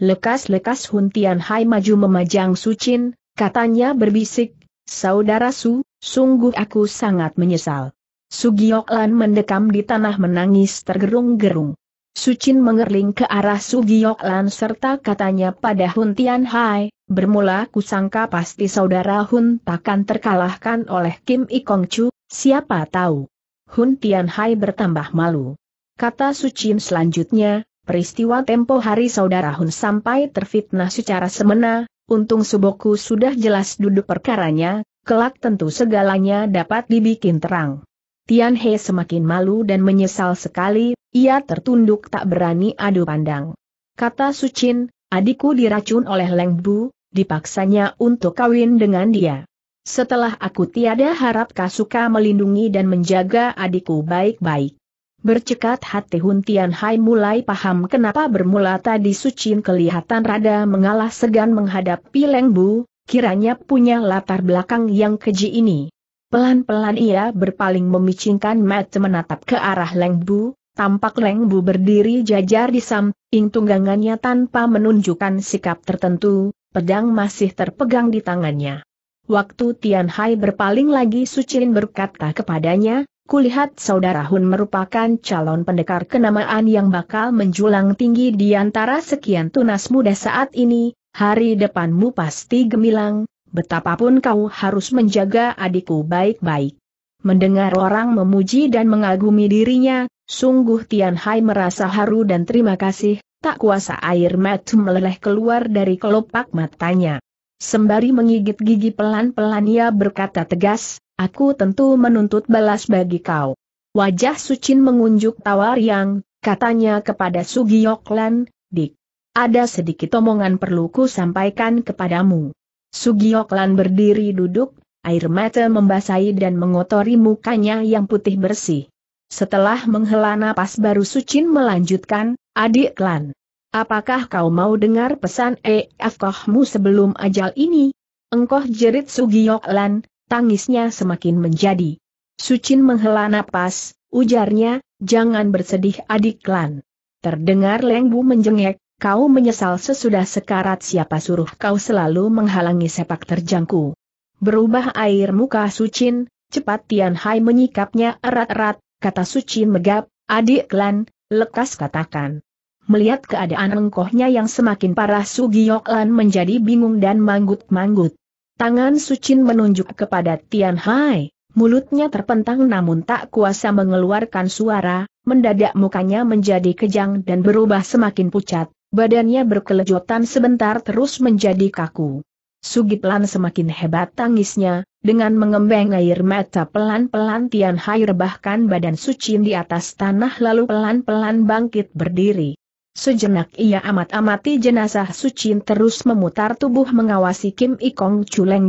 Lekas-lekas Hun Tian Hai maju memajang Sucin, katanya berbisik, Saudara Su, sungguh aku sangat menyesal. Giok Lan mendekam di tanah menangis tergerung-gerung. Sucin mengerling ke arah Giok Lan serta katanya pada Hun Tian Hai, bermula kusangka pasti saudara Hun takkan terkalahkan oleh Kim Ikong Chu, siapa tahu. Hun Tian Hai bertambah malu. Kata Sucin selanjutnya, peristiwa tempo hari saudara Hun sampai terfitnah secara semena, untung Suboku sudah jelas duduk perkaranya, kelak tentu segalanya dapat dibikin terang. Tian He semakin malu dan menyesal sekali, ia tertunduk tak berani adu pandang. Kata Sucin, adikku diracun oleh Leng Bu, dipaksanya untuk kawin dengan dia. Setelah aku tiada harap Kasuka melindungi dan menjaga adikku baik-baik. Bercekat hati Hun Tian Hai mulai paham kenapa bermula tadi Sucin kelihatan rada mengalah segan menghadapi Leng Bu, kiranya punya latar belakang yang keji ini. Pelan-pelan ia berpaling memicingkan mata menatap ke arah Leng Bu, tampak Leng Bu berdiri jajar di samping tunggangannya tanpa menunjukkan sikap tertentu, pedang masih terpegang di tangannya. Waktu Tian Hai berpaling lagi Sucin berkata kepadanya, Kulihat saudara Hun merupakan calon pendekar kenamaan yang bakal menjulang tinggi di antara sekian tunas muda saat ini, hari depanmu pasti gemilang, betapapun kau harus menjaga adikku baik-baik. Mendengar orang memuji dan mengagumi dirinya, sungguh Tian Hai merasa haru dan terima kasih, tak kuasa air mata meleleh keluar dari kelopak matanya. Sembari mengigit gigi pelan-pelan ia berkata tegas, aku tentu menuntut balas bagi kau. Wajah Sucin mengunjuk tawar yang, katanya kepada Sugiyoklan, Dik. Ada sedikit omongan perlu ku sampaikan kepadamu. Sugiyoklan berdiri duduk, air mata membasahi dan mengotori mukanya yang putih bersih. Setelah menghela napas baru Sucin melanjutkan, adik Lan. Apakah kau mau dengar pesan e afkahmu sebelum ajal ini? Engkoh jerit Sugiyoklan, tangisnya semakin menjadi. Sucin menghela napas, ujarnya, jangan bersedih adik Lan. Terdengar Lengbu menjengek, kau menyesal sesudah sekarat siapa suruh kau selalu menghalangi sepak terjangku. Berubah air muka Sucin, cepat Tian Hai menyikapnya erat-erat, kata Sucin megap, adik Klan, lekas katakan. Melihat keadaan engkohnya yang semakin parah Sugiyok Lan menjadi bingung dan manggut-manggut. Tangan Sucin menunjuk kepada Tian Hai, mulutnya terpentang namun tak kuasa mengeluarkan suara, mendadak mukanya menjadi kejang dan berubah semakin pucat, badannya berkelejotan sebentar terus menjadi kaku. Sugitlan semakin hebat tangisnya, dengan mengembeng air mata pelan-pelan Tian Hai rebahkan badan Sucin di atas tanah lalu pelan-pelan bangkit berdiri. Sejenak ia amat-amati jenazah Sucin terus memutar tubuh mengawasi Kim Ikong Chuleng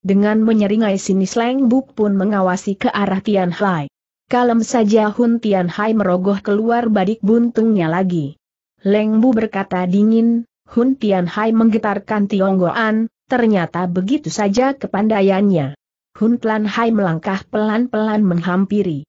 Dengan menyeringai sinis Lengbu pun mengawasi ke arah Tian Hai. Kalem saja Hun Tian Hai merogoh keluar badik buntungnya lagi. Leng berkata dingin, Hun Tian Hai menggetarkan Tionggoan, ternyata begitu saja kepandaiannya. Hun Tian Hai melangkah pelan-pelan menghampiri.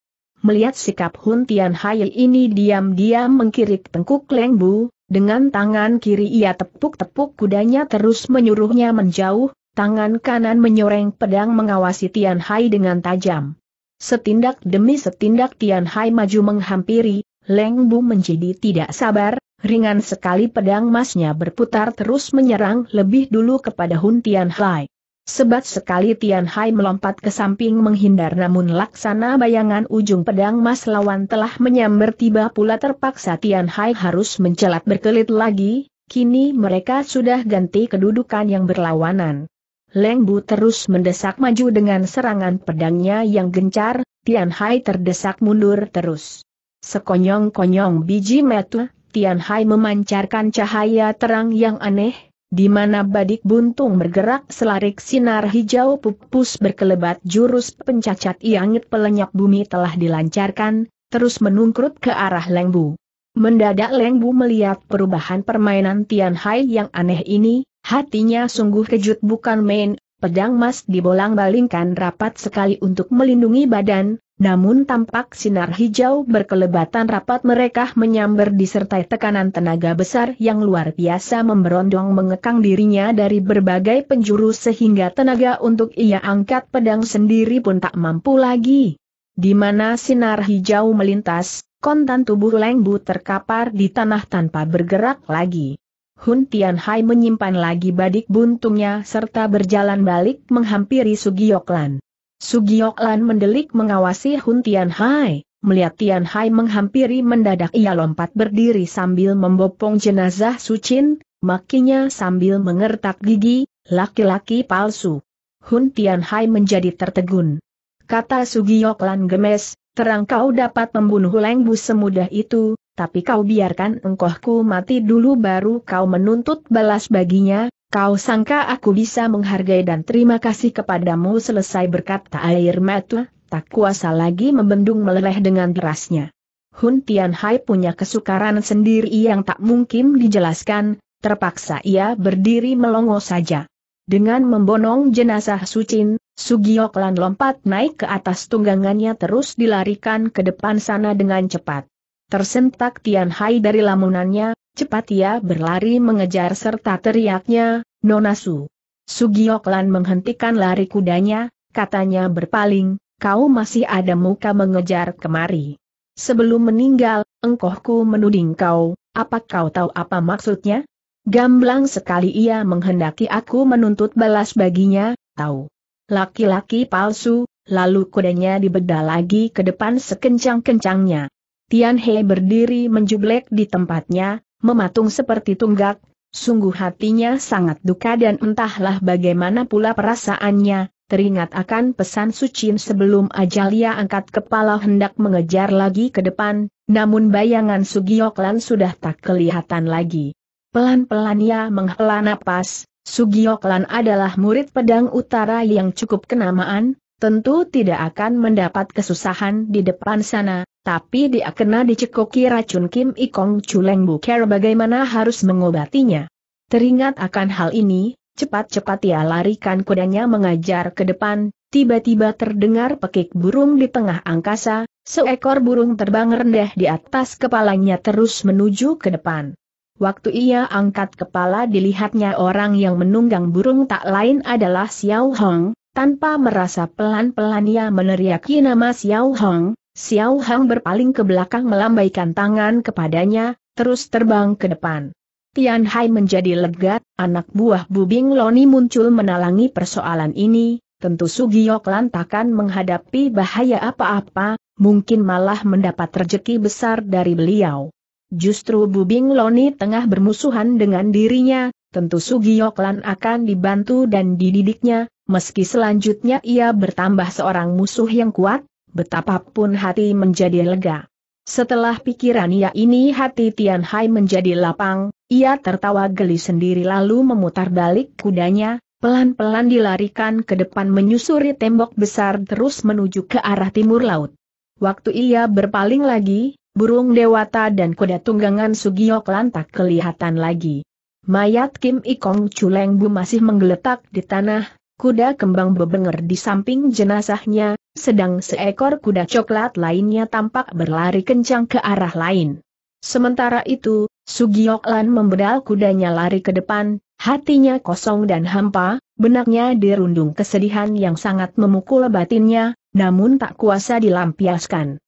Melihat sikap Hun Tian Hai ini diam-diam mengkirik tengkuk Leng Bu, dengan tangan kiri ia tepuk-tepuk kudanya terus menyuruhnya menjauh, tangan kanan menyoreng pedang mengawasi Tian Hai dengan tajam. Setindak demi setindak Tian Hai maju menghampiri, Leng Bu menjadi tidak sabar, ringan sekali pedang masnya berputar terus menyerang lebih dulu kepada Hun Tian Hai. Sebat sekali Tian Hai melompat ke samping menghindar namun laksana bayangan ujung pedang mas lawan telah menyambar tiba pula terpaksa Tian Hai harus mencelat berkelit lagi, kini mereka sudah ganti kedudukan yang berlawanan. Leng Bu terus mendesak maju dengan serangan pedangnya yang gencar, Tian Hai terdesak mundur terus. Sekonyong-konyong biji metu, Tian Hai memancarkan cahaya terang yang aneh, di mana badik buntung bergerak selarik sinar hijau pupus berkelebat jurus pencacat iangit pelenyap bumi telah dilancarkan, terus menungkrut ke arah Lengbu. Mendadak Lengbu melihat perubahan permainan Tian Hai yang aneh ini, hatinya sungguh kejut bukan main, Pedang emas dibolang-balingkan rapat sekali untuk melindungi badan, namun tampak sinar hijau berkelebatan rapat mereka menyambar disertai tekanan tenaga besar yang luar biasa memberondong mengekang dirinya dari berbagai penjuru sehingga tenaga untuk ia angkat pedang sendiri pun tak mampu lagi. Di mana sinar hijau melintas, kontan tubuh Lengbu terkapar di tanah tanpa bergerak lagi. Hun Tianhai menyimpan lagi badik buntungnya serta berjalan balik menghampiri Sugiyoklan. Sugiyoklan mendelik mengawasi Hun Tianhai, melihat Tianhai menghampiri mendadak ia lompat berdiri sambil membopong jenazah Sucin, makinya sambil mengertak gigi, laki-laki palsu. Hun Tianhai menjadi tertegun. Kata Sugiyoklan gemes, terang kau dapat membunuh Lengbu semudah itu, tapi kau biarkan engkohku mati dulu baru kau menuntut balas baginya, kau sangka aku bisa menghargai dan terima kasih kepadamu selesai berkata air mata, tak kuasa lagi membendung meleleh dengan derasnya. Hun Tian Hai punya kesukaran sendiri yang tak mungkin dijelaskan, terpaksa ia berdiri melongo saja. Dengan membonong jenazah Sucin, Sugiyoklan lompat naik ke atas tunggangannya terus dilarikan ke depan sana dengan cepat. Tersentak Tian Hai dari lamunannya, cepat ia berlari mengejar serta teriaknya, Nona Su. Sugioklan menghentikan lari kudanya, katanya berpaling, kau masih ada muka mengejar kemari. Sebelum meninggal, engkohku menuding kau, apa kau tahu apa maksudnya? Gamblang sekali ia menghendaki aku menuntut balas baginya, tahu. Laki-laki palsu, lalu kudanya dibedah lagi ke depan sekencang-kencangnya. Tian He berdiri menjublek di tempatnya, mematung seperti tunggak, sungguh hatinya sangat duka dan entahlah bagaimana pula perasaannya, teringat akan pesan Sucin sebelum Ajalia angkat kepala hendak mengejar lagi ke depan, namun bayangan Sugioklan sudah tak kelihatan lagi. Pelan-pelan ia menghela napas, Sugioklan adalah murid pedang utara yang cukup kenamaan, tentu tidak akan mendapat kesusahan di depan sana, tapi dia kena dicekoki racun Kim Ikong Chuleng Buker bagaimana harus mengobatinya. Teringat akan hal ini, cepat-cepat ia larikan kudanya mengajar ke depan, tiba-tiba terdengar pekik burung di tengah angkasa, seekor burung terbang rendah di atas kepalanya terus menuju ke depan. Waktu ia angkat kepala dilihatnya orang yang menunggang burung tak lain adalah Xiao Hong, tanpa merasa pelan-pelan ia meneriaki nama Xiao Hong, Xiao Hang berpaling ke belakang melambaikan tangan kepadanya, terus terbang ke depan. Tian Hai menjadi legat, anak buah Bubing Loni muncul menalangi persoalan ini, tentu Sugiok lantakan menghadapi bahaya apa-apa, mungkin malah mendapat rejeki besar dari beliau. Justru Bubing Loni tengah bermusuhan dengan dirinya, tentu Sugiyoklan akan dibantu dan dididiknya, meski selanjutnya ia bertambah seorang musuh yang kuat, betapapun hati menjadi lega. Setelah pikiran ia ini hati Tian Hai menjadi lapang, ia tertawa geli sendiri lalu memutar balik kudanya, pelan-pelan dilarikan ke depan menyusuri tembok besar terus menuju ke arah timur laut. Waktu ia berpaling lagi, burung dewata dan kuda tunggangan Sugiok lantak kelihatan lagi. Mayat Kim Ikong Chuleng Bu masih menggeletak di tanah, kuda kembang bebenger di samping jenazahnya, sedang seekor kuda coklat lainnya tampak berlari kencang ke arah lain. Sementara itu, Sugiyoklan membedal kudanya lari ke depan, hatinya kosong dan hampa, benaknya dirundung kesedihan yang sangat memukul batinnya, namun tak kuasa dilampiaskan.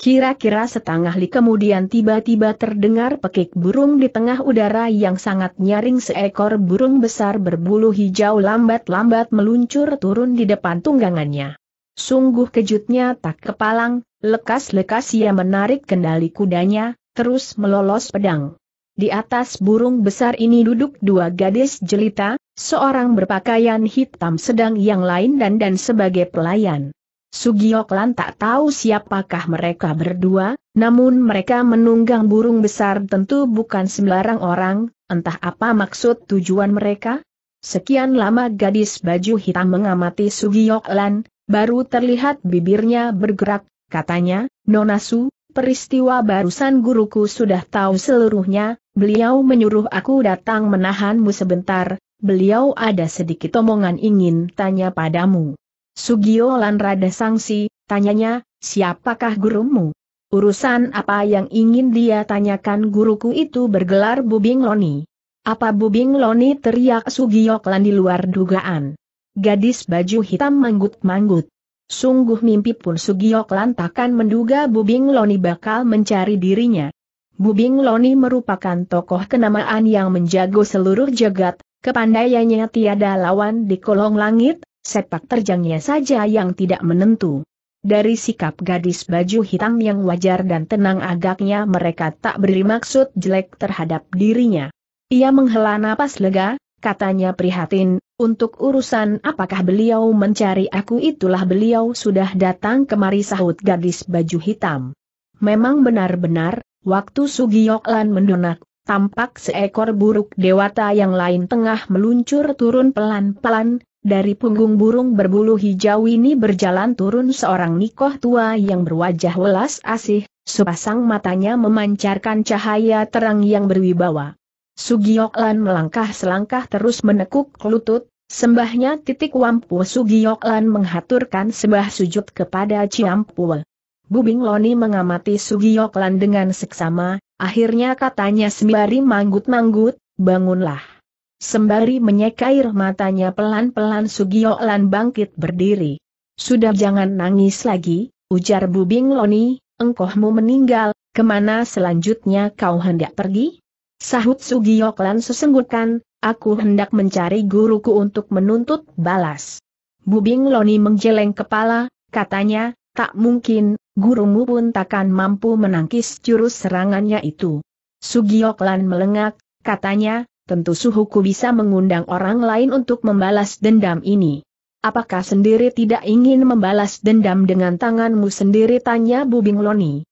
Kira-kira setengah li kemudian tiba-tiba terdengar pekik burung di tengah udara yang sangat nyaring seekor burung besar berbulu hijau lambat-lambat meluncur turun di depan tunggangannya. Sungguh kejutnya tak kepalang, lekas-lekas ia menarik kendali kudanya, terus melolos pedang. Di atas burung besar ini duduk dua gadis jelita, seorang berpakaian hitam sedang yang lain dan dan sebagai pelayan. Sugioklan tak tahu siapakah mereka berdua, namun mereka menunggang burung besar tentu bukan sembarang orang, entah apa maksud tujuan mereka. Sekian lama gadis baju hitam mengamati Sugiyoklan, Baru terlihat bibirnya bergerak, katanya, Nonasu. peristiwa barusan guruku sudah tahu seluruhnya, beliau menyuruh aku datang menahanmu sebentar, beliau ada sedikit omongan ingin tanya padamu. Sugio lan sangsi, tanyanya, siapakah gurumu? Urusan apa yang ingin dia tanyakan guruku itu bergelar Bubing Loni. Apa Bubing Loni teriak Sugiyok lan di luar dugaan gadis baju hitam manggut-manggut. Sungguh mimpi pun Sugiok lantakan menduga Bubing Loni bakal mencari dirinya. Bubing Loni merupakan tokoh kenamaan yang menjago seluruh jagat, kepandaiannya tiada lawan di kolong langit, sepak terjangnya saja yang tidak menentu. Dari sikap gadis baju hitam yang wajar dan tenang agaknya mereka tak beri maksud jelek terhadap dirinya. Ia menghela napas lega, katanya prihatin, untuk urusan apakah beliau mencari aku itulah beliau sudah datang kemari sahut gadis baju hitam. Memang benar-benar, waktu Sugiyoklan mendonak, tampak seekor buruk dewata yang lain tengah meluncur turun pelan-pelan, dari punggung burung berbulu hijau ini berjalan turun seorang nikoh tua yang berwajah welas asih, sepasang matanya memancarkan cahaya terang yang berwibawa. Sugiyoklan melangkah selangkah terus menekuk lutut, Sembahnya titik Wampu Sugiok Lan menghaturkan sembah sujud kepada Ciampu. Bubing Loni mengamati Sugiok Lan dengan seksama, akhirnya katanya sembari manggut-manggut, bangunlah. Sembari menyekair matanya pelan-pelan Sugiok Lan bangkit berdiri. Sudah jangan nangis lagi, ujar Bubing Loni, engkohmu meninggal, kemana selanjutnya kau hendak pergi? Sahut Sugiok Lan sesenggukan, Aku hendak mencari guruku untuk menuntut balas. Bubing Loni menjeleng kepala, katanya, tak mungkin, gurumu pun takkan mampu menangkis jurus serangannya itu. Sugioklan melengak, katanya, tentu suhuku bisa mengundang orang lain untuk membalas dendam ini. Apakah sendiri tidak ingin membalas dendam dengan tanganmu sendiri tanya Bubing Loni.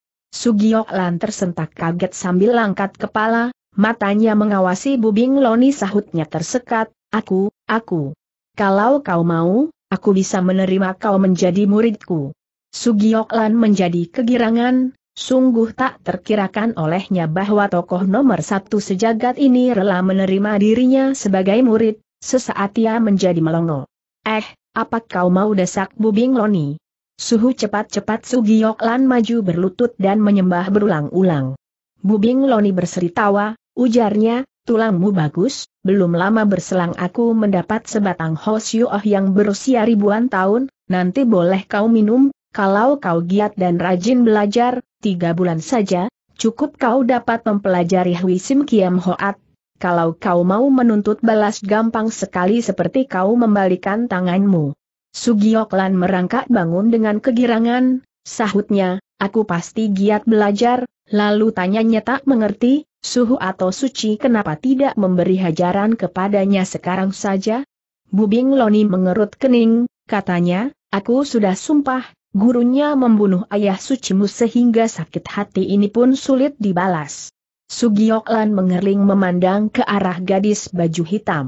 Lan tersentak kaget sambil angkat kepala, matanya mengawasi Bubing Loni sahutnya tersekat, aku, aku. Kalau kau mau, aku bisa menerima kau menjadi muridku. Sugiyoklan menjadi kegirangan, sungguh tak terkirakan olehnya bahwa tokoh nomor satu sejagat ini rela menerima dirinya sebagai murid, sesaat ia menjadi melongo. Eh, apa kau mau desak Bubing Loni? Suhu cepat-cepat Sugiyoklan maju berlutut dan menyembah berulang-ulang. Bubing Loni berseri tawa, Ujarnya, tulangmu bagus, belum lama berselang aku mendapat sebatang hosyuah yang berusia ribuan tahun, nanti boleh kau minum, kalau kau giat dan rajin belajar, tiga bulan saja, cukup kau dapat mempelajari Huisim Kiam Hoat. Kalau kau mau menuntut balas gampang sekali seperti kau membalikan tanganmu. Sugioklan merangkak bangun dengan kegirangan, sahutnya, aku pasti giat belajar, Lalu tanyanya tak mengerti, suhu atau suci kenapa tidak memberi hajaran kepadanya sekarang saja? Bubing Loni mengerut kening, katanya, aku sudah sumpah, gurunya membunuh ayah sucimu sehingga sakit hati ini pun sulit dibalas. Sugiyoklan mengerling memandang ke arah gadis baju hitam.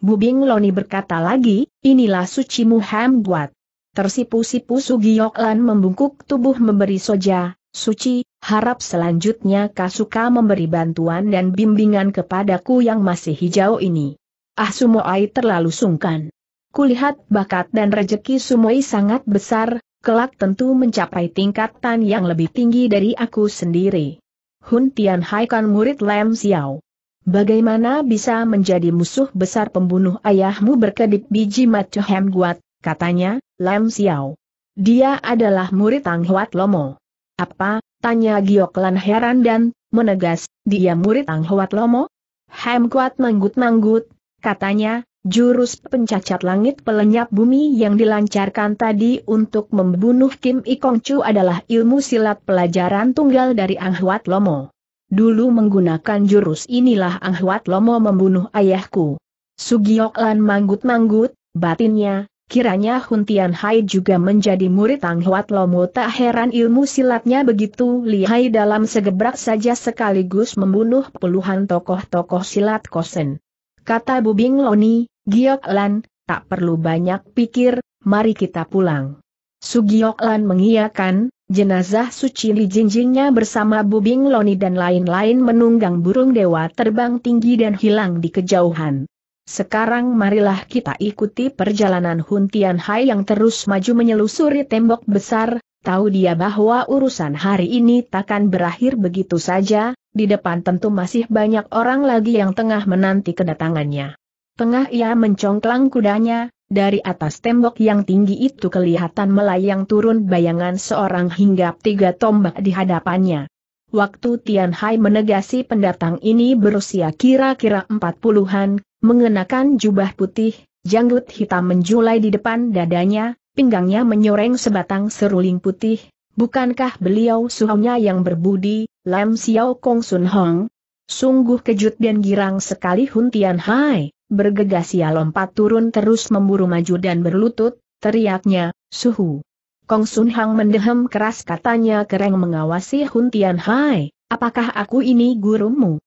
Bubing Loni berkata lagi, inilah sucimu Ham buat. Tersipu-sipu Sugiyoklan membungkuk tubuh memberi soja, suci, Harap selanjutnya Kasuka memberi bantuan dan bimbingan kepadaku yang masih hijau ini. Ah Sumoai terlalu sungkan. Kulihat bakat dan rejeki Sumoai sangat besar, kelak tentu mencapai tingkatan yang lebih tinggi dari aku sendiri. Hun Tian Hai kan murid Lam Xiao. Bagaimana bisa menjadi musuh besar pembunuh ayahmu berkedip biji mata hem guat, katanya, Lam Xiao. Dia adalah murid Ang Huat Lomo. Apa, Tanya Giok Lan heran dan, menegas, dia murid Ang Hoat Lomo? Hem Kuat manggut-manggut, katanya, jurus pencacat langit pelenyap bumi yang dilancarkan tadi untuk membunuh Kim Ikong Chu adalah ilmu silat pelajaran tunggal dari Ang Hoat Lomo. Dulu menggunakan jurus inilah Ang Hoat Lomo membunuh ayahku. Sugiok Lan manggut-manggut, batinnya, Kiranya Hun Tian Hai juga menjadi murid Tang Huat Lomo tak heran ilmu silatnya begitu lihai dalam segebrak saja sekaligus membunuh puluhan tokoh-tokoh silat kosen. Kata Bubing Loni, Giok Lan, tak perlu banyak pikir, mari kita pulang. Sugiok Lan mengiyakan, jenazah suci di Jinjingnya bersama Bubing Loni dan lain-lain menunggang burung dewa terbang tinggi dan hilang di kejauhan. Sekarang marilah kita ikuti perjalanan Hun Tian Hai yang terus maju menyelusuri tembok besar, tahu dia bahwa urusan hari ini takkan berakhir begitu saja, di depan tentu masih banyak orang lagi yang tengah menanti kedatangannya. Tengah ia mencongklang kudanya, dari atas tembok yang tinggi itu kelihatan melayang turun bayangan seorang hingga tiga tombak di hadapannya. Waktu Tian Hai menegasi pendatang ini berusia kira-kira empat puluhan, mengenakan jubah putih, janggut hitam menjulai di depan dadanya, pinggangnya menyoreng sebatang seruling putih, bukankah beliau suhunya yang berbudi, Lam Xiao Kong Sun Hong? Sungguh kejut dan girang sekali Hun Tian Hai, bergegas ia lompat turun terus memburu maju dan berlutut, teriaknya, suhu. Kong Sun Hang mendehem keras katanya kereng mengawasi Hun Tian Hai, apakah aku ini gurumu?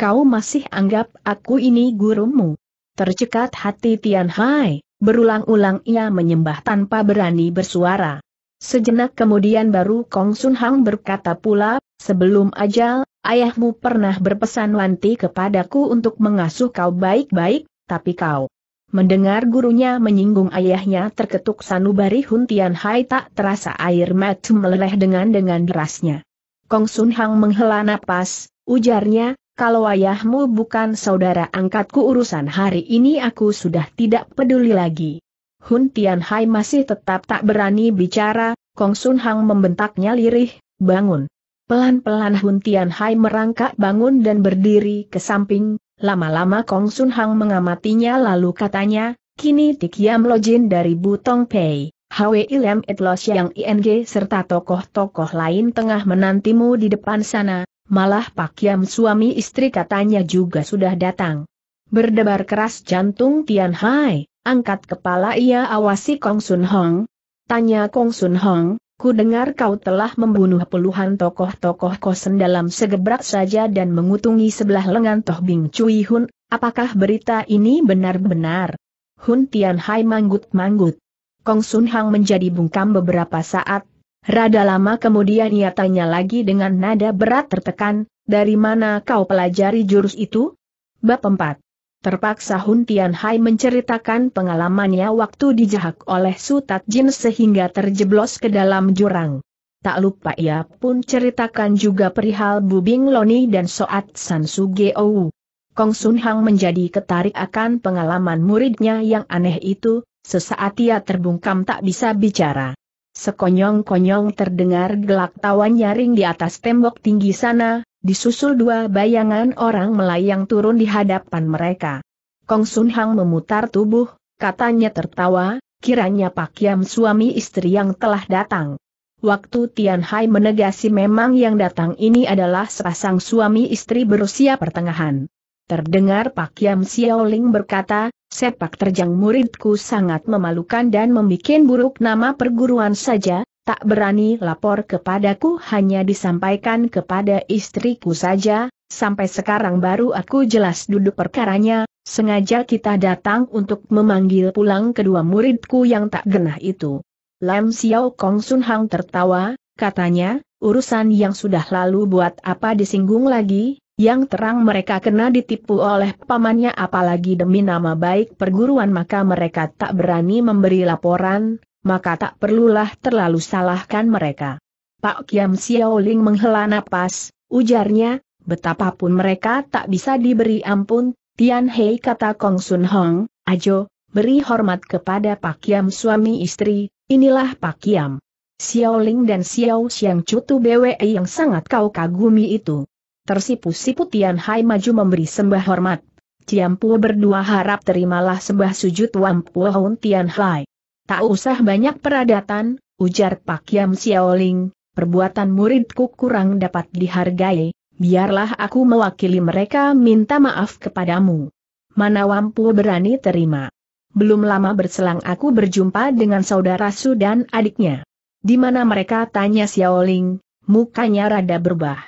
kau masih anggap aku ini gurumu. Tercekat hati Tian Hai, berulang-ulang ia menyembah tanpa berani bersuara. Sejenak kemudian baru Kong Sun Hang berkata pula, sebelum ajal, ayahmu pernah berpesan wanti kepadaku untuk mengasuh kau baik-baik, tapi kau. Mendengar gurunya menyinggung ayahnya terketuk sanubari Hun Tian Hai tak terasa air mata meleleh dengan dengan derasnya. Kong Sun Hang menghela napas, ujarnya, kalau ayahmu bukan saudara angkatku urusan hari ini aku sudah tidak peduli lagi. Hun Tianhai masih tetap tak berani bicara, Kong Sun Hang membentaknya lirih, bangun. Pelan-pelan Hun Tianhai merangkak bangun dan berdiri ke samping, lama-lama Kong Sun Hang mengamatinya lalu katanya, kini Tikiam Lojin dari Butong Pei. Hwe Ilem Etlos yang ING serta tokoh-tokoh lain tengah menantimu di depan sana, malah Pak Yam suami istri katanya juga sudah datang. Berdebar keras jantung Tian Hai, angkat kepala ia awasi Kong Sun Hong. Tanya Kong Sun Hong, ku dengar kau telah membunuh puluhan tokoh-tokoh kosen dalam segebrak saja dan mengutungi sebelah lengan Toh Bing Cui Hun, apakah berita ini benar-benar? Hun Tian Hai manggut-manggut. Kong Sun Hong menjadi bungkam beberapa saat, Rada lama kemudian ia tanya lagi dengan nada berat tertekan, dari mana kau pelajari jurus itu? Bab 4. Terpaksa Hun Hai menceritakan pengalamannya waktu dijahak oleh Sutat Jin sehingga terjeblos ke dalam jurang. Tak lupa ia pun ceritakan juga perihal Bubing Loni dan Soat San Geou. Kong Sun Hang menjadi ketarik akan pengalaman muridnya yang aneh itu, sesaat ia terbungkam tak bisa bicara. Sekonyong-konyong terdengar gelak tawa nyaring di atas tembok tinggi sana, disusul dua bayangan orang melayang turun di hadapan mereka. Kong Sun Hang memutar tubuh, katanya tertawa, kiranya Pak Yam suami istri yang telah datang. Waktu Tian Hai menegasi memang yang datang ini adalah sepasang suami istri berusia pertengahan. Terdengar Pak Yam Ling berkata, sepak terjang muridku sangat memalukan dan membuat buruk nama perguruan saja, tak berani lapor kepadaku hanya disampaikan kepada istriku saja, sampai sekarang baru aku jelas duduk perkaranya, sengaja kita datang untuk memanggil pulang kedua muridku yang tak genah itu. Lam Xiao Kong Sun Hang tertawa, katanya, urusan yang sudah lalu buat apa disinggung lagi, yang terang mereka kena ditipu oleh pamannya apalagi demi nama baik perguruan maka mereka tak berani memberi laporan, maka tak perlulah terlalu salahkan mereka. Pak Kiam Xiaoling menghela napas, ujarnya, betapapun mereka tak bisa diberi ampun, Tian Hei kata Kong Sun Hong, Ajo, beri hormat kepada Pak Kiam suami istri, inilah Pak Kiam. Xiaoling dan Xiao Xiang Cutu BWE yang sangat kau kagumi itu tersipu-sipu Tian Hai maju memberi sembah hormat. Ciampu berdua harap terimalah sembah sujud Wampu Hon Tian Hai. Tak usah banyak peradatan, ujar Pak Yam Xiaoling, perbuatan muridku kurang dapat dihargai, biarlah aku mewakili mereka minta maaf kepadamu. Mana Wampu berani terima. Belum lama berselang aku berjumpa dengan saudara Su dan adiknya. Di mana mereka tanya Xiaoling, mukanya rada berubah.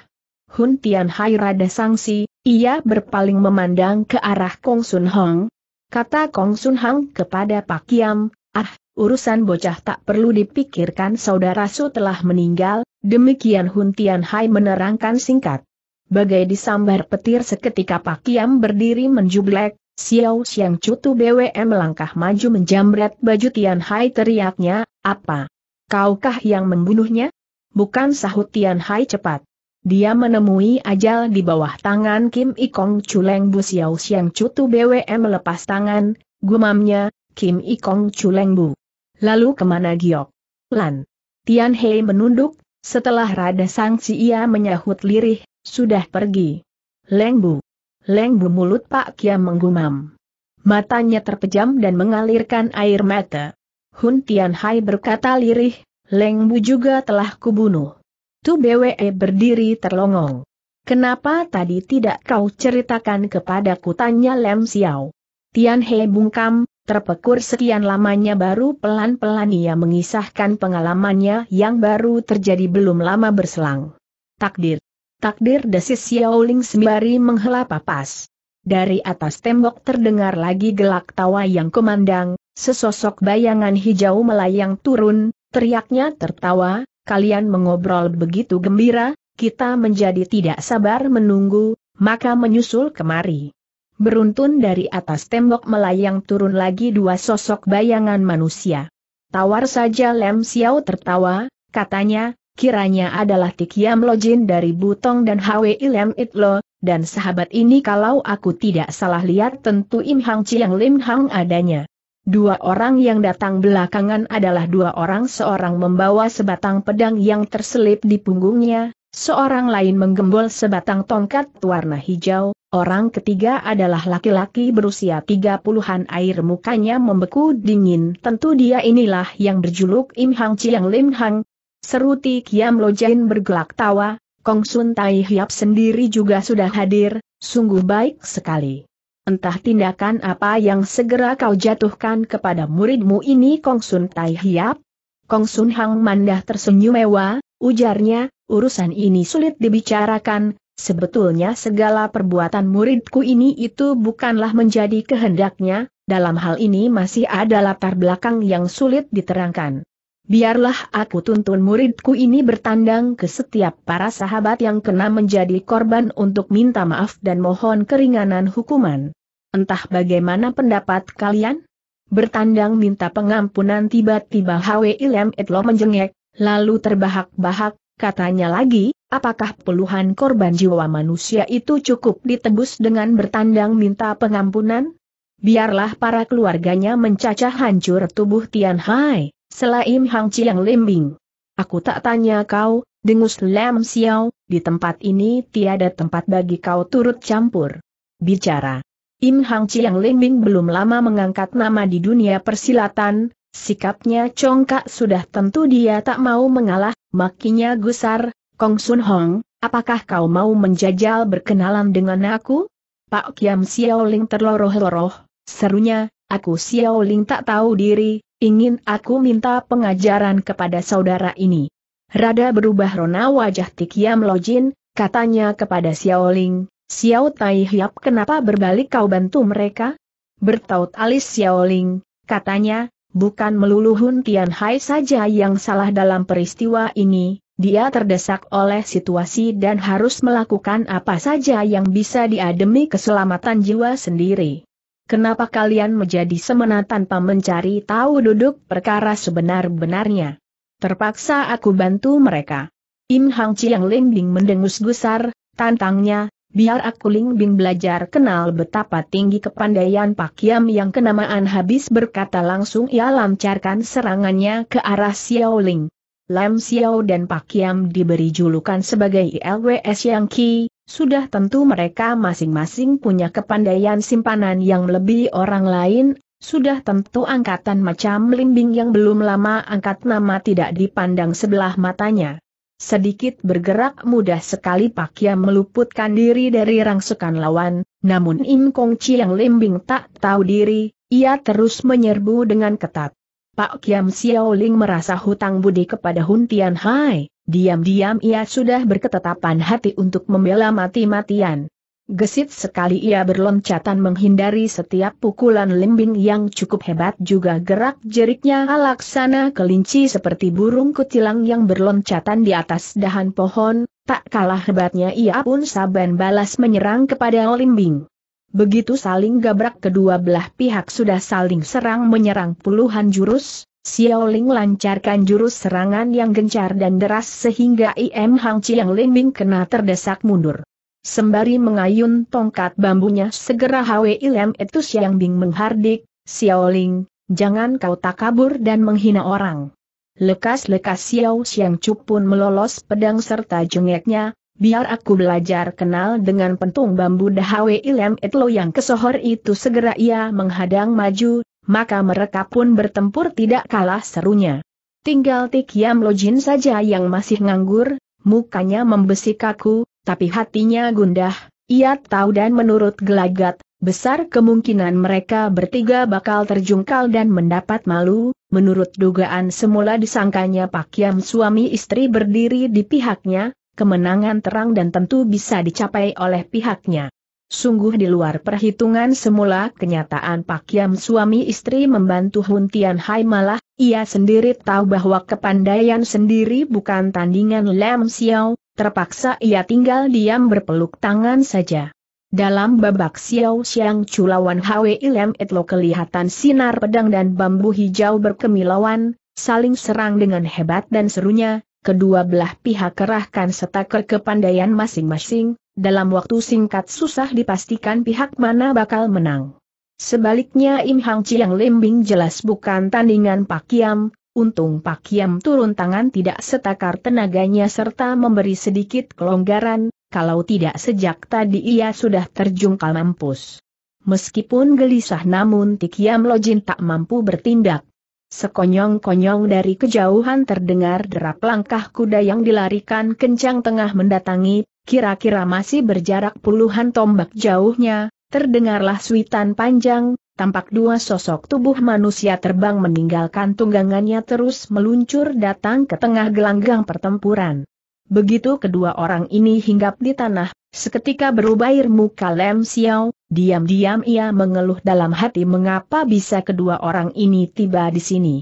Hun Tian Hai rada sangsi, ia berpaling memandang ke arah Kong Sun Hong. Kata Kong Sun Hong kepada Pak Kiam, ah, urusan bocah tak perlu dipikirkan saudara Su telah meninggal, demikian Hun Tian Hai menerangkan singkat. Bagai disambar petir seketika Pak Kiam berdiri menjublek, Xiao Xiang Cutu BWM melangkah maju menjamret baju Tian Hai teriaknya, apa? Kaukah yang membunuhnya? Bukan sahut Tian Hai cepat dia menemui ajal di bawah tangan Kim Ikong Chuleng Bu Xiao Xiang Cutu BWM melepas tangan, gumamnya, Kim Ikong Chuleng Bu. Lalu kemana Giok? Lan. Tian Hei menunduk, setelah rada sangsi ia menyahut lirih, sudah pergi. Leng Bu. Leng Bu mulut Pak Kia menggumam. Matanya terpejam dan mengalirkan air mata. Hun Tian Hai berkata lirih, Leng Bu juga telah kubunuh. Tu BWE berdiri terlongong. Kenapa tadi tidak kau ceritakan kepadaku tanya Lem Xiao. Tian He bungkam, terpekur sekian lamanya baru pelan-pelan ia mengisahkan pengalamannya yang baru terjadi belum lama berselang. Takdir. Takdir desis Ling sembari menghela papas. Dari atas tembok terdengar lagi gelak tawa yang kemandang, sesosok bayangan hijau melayang turun, teriaknya tertawa, kalian mengobrol begitu gembira, kita menjadi tidak sabar menunggu, maka menyusul kemari. Beruntun dari atas tembok melayang turun lagi dua sosok bayangan manusia. Tawar saja Lem Xiao tertawa, katanya, kiranya adalah Tikiam Lojin dari Butong dan Hwe It Itlo, dan sahabat ini kalau aku tidak salah lihat tentu Im Hang Chiang Lim Hang adanya. Dua orang yang datang belakangan adalah dua orang seorang membawa sebatang pedang yang terselip di punggungnya, seorang lain menggembol sebatang tongkat warna hijau, orang ketiga adalah laki-laki berusia tiga puluhan air mukanya membeku dingin. Tentu dia inilah yang berjuluk Im Hang Chiang Lim Hang. Seruti Kiam Lojain bergelak tawa, Kong Sun Tai Hiap sendiri juga sudah hadir, sungguh baik sekali. Entah tindakan apa yang segera kau jatuhkan kepada muridmu ini Kong Sun Tai Hiap? Kong Sun Hang Mandah tersenyum mewah, ujarnya, urusan ini sulit dibicarakan, sebetulnya segala perbuatan muridku ini itu bukanlah menjadi kehendaknya, dalam hal ini masih ada latar belakang yang sulit diterangkan. Biarlah aku tuntun muridku ini bertandang ke setiap para sahabat yang kena menjadi korban untuk minta maaf dan mohon keringanan hukuman. Entah bagaimana pendapat kalian? Bertandang minta pengampunan tiba-tiba Hwe Ilem Etlo menjengek, lalu terbahak-bahak, katanya lagi, apakah puluhan korban jiwa manusia itu cukup ditebus dengan bertandang minta pengampunan? Biarlah para keluarganya mencacah hancur tubuh Tian Hai. Selain Hang Chiang Limbing. Aku tak tanya kau, dengus Lam Xiao, di tempat ini tiada tempat bagi kau turut campur. Bicara. Im Hang Chiang Limbing belum lama mengangkat nama di dunia persilatan, sikapnya congkak sudah tentu dia tak mau mengalah, makinya gusar, Kong Sun Hong, apakah kau mau menjajal berkenalan dengan aku? Pak Kiam Xiaoling terloroh-loroh, serunya, aku Xiaoling tak tahu diri, ingin aku minta pengajaran kepada saudara ini. Rada berubah rona wajah Tikiam Lojin, katanya kepada Xiaoling, Xiao Tai Hiap kenapa berbalik kau bantu mereka? Bertaut alis Xiaoling, katanya, bukan melulu Hun Tian Hai saja yang salah dalam peristiwa ini, dia terdesak oleh situasi dan harus melakukan apa saja yang bisa diademi keselamatan jiwa sendiri. Kenapa kalian menjadi semena tanpa mencari tahu duduk perkara sebenar-benarnya? Terpaksa aku bantu mereka. Im Hang Chiang Bing mendengus gusar, tantangnya, biar aku Bing belajar kenal betapa tinggi kepandaian Pak Yam yang kenamaan habis berkata langsung ia lancarkan serangannya ke arah Xiao Ling. Lam Xiao dan Pak Yam diberi julukan sebagai LWS Yang Ki, sudah tentu mereka masing-masing punya kepandaian simpanan yang lebih orang lain, sudah tentu angkatan macam limbing yang belum lama angkat nama tidak dipandang sebelah matanya. Sedikit bergerak mudah sekali Pak Yam meluputkan diri dari rangsukan lawan, namun Im Kong Chi yang limbing tak tahu diri, ia terus menyerbu dengan ketat. Pak Kiam Xiaoling merasa hutang budi kepada Huntian Hai. Diam-diam ia sudah berketetapan hati untuk membela mati-matian. Gesit sekali ia berloncatan menghindari setiap pukulan limbing yang cukup hebat juga gerak jeriknya alaksana kelinci seperti burung kutilang yang berloncatan di atas dahan pohon, tak kalah hebatnya ia pun saban balas menyerang kepada limbing. Begitu saling gabrak kedua belah pihak sudah saling serang menyerang puluhan jurus, Xiao Ling lancarkan jurus serangan yang gencar dan deras sehingga Im Hang Chiang Liming kena terdesak mundur. Sembari mengayun tongkat bambunya segera Hwi Lam itu Xiang Bing menghardik, Xiao Ling, jangan kau tak kabur dan menghina orang. Lekas-lekas Xiao Xiang Chu pun melolos pedang serta jengeknya, biar aku belajar kenal dengan pentung bambu Hwi itu Etlo yang kesohor itu segera ia menghadang maju, maka mereka pun bertempur tidak kalah serunya. Tinggal Tikiam Lojin saja yang masih nganggur, mukanya membesi kaku, tapi hatinya gundah, ia tahu dan menurut gelagat, besar kemungkinan mereka bertiga bakal terjungkal dan mendapat malu, menurut dugaan semula disangkanya Pak Yam suami istri berdiri di pihaknya, kemenangan terang dan tentu bisa dicapai oleh pihaknya. Sungguh di luar perhitungan semula kenyataan Pak Yam suami istri membantu Hun Tian Hai malah, ia sendiri tahu bahwa kepandaian sendiri bukan tandingan Lam Xiao, terpaksa ia tinggal diam berpeluk tangan saja. Dalam babak Xiao Xiang Culawan Hwi Lam Etlo kelihatan sinar pedang dan bambu hijau berkemilauan, saling serang dengan hebat dan serunya, kedua belah pihak kerahkan setaker kepandaian masing-masing, dalam waktu singkat susah dipastikan pihak mana bakal menang. Sebaliknya Im Hang Chiang Limbing jelas bukan tandingan Pak Kiam, Untung Pak Kiam turun tangan tidak setakar tenaganya serta memberi sedikit kelonggaran, kalau tidak sejak tadi ia sudah terjungkal mampus. Meskipun gelisah namun Tikiam Lojin tak mampu bertindak, Sekonyong-konyong dari kejauhan terdengar derap langkah kuda yang dilarikan kencang tengah mendatangi, kira-kira masih berjarak puluhan tombak jauhnya, terdengarlah suitan panjang, tampak dua sosok tubuh manusia terbang meninggalkan tunggangannya terus meluncur datang ke tengah gelanggang pertempuran. Begitu kedua orang ini hinggap di tanah, seketika berubah muka Lem Xiao, Diam-diam ia mengeluh dalam hati mengapa bisa kedua orang ini tiba di sini.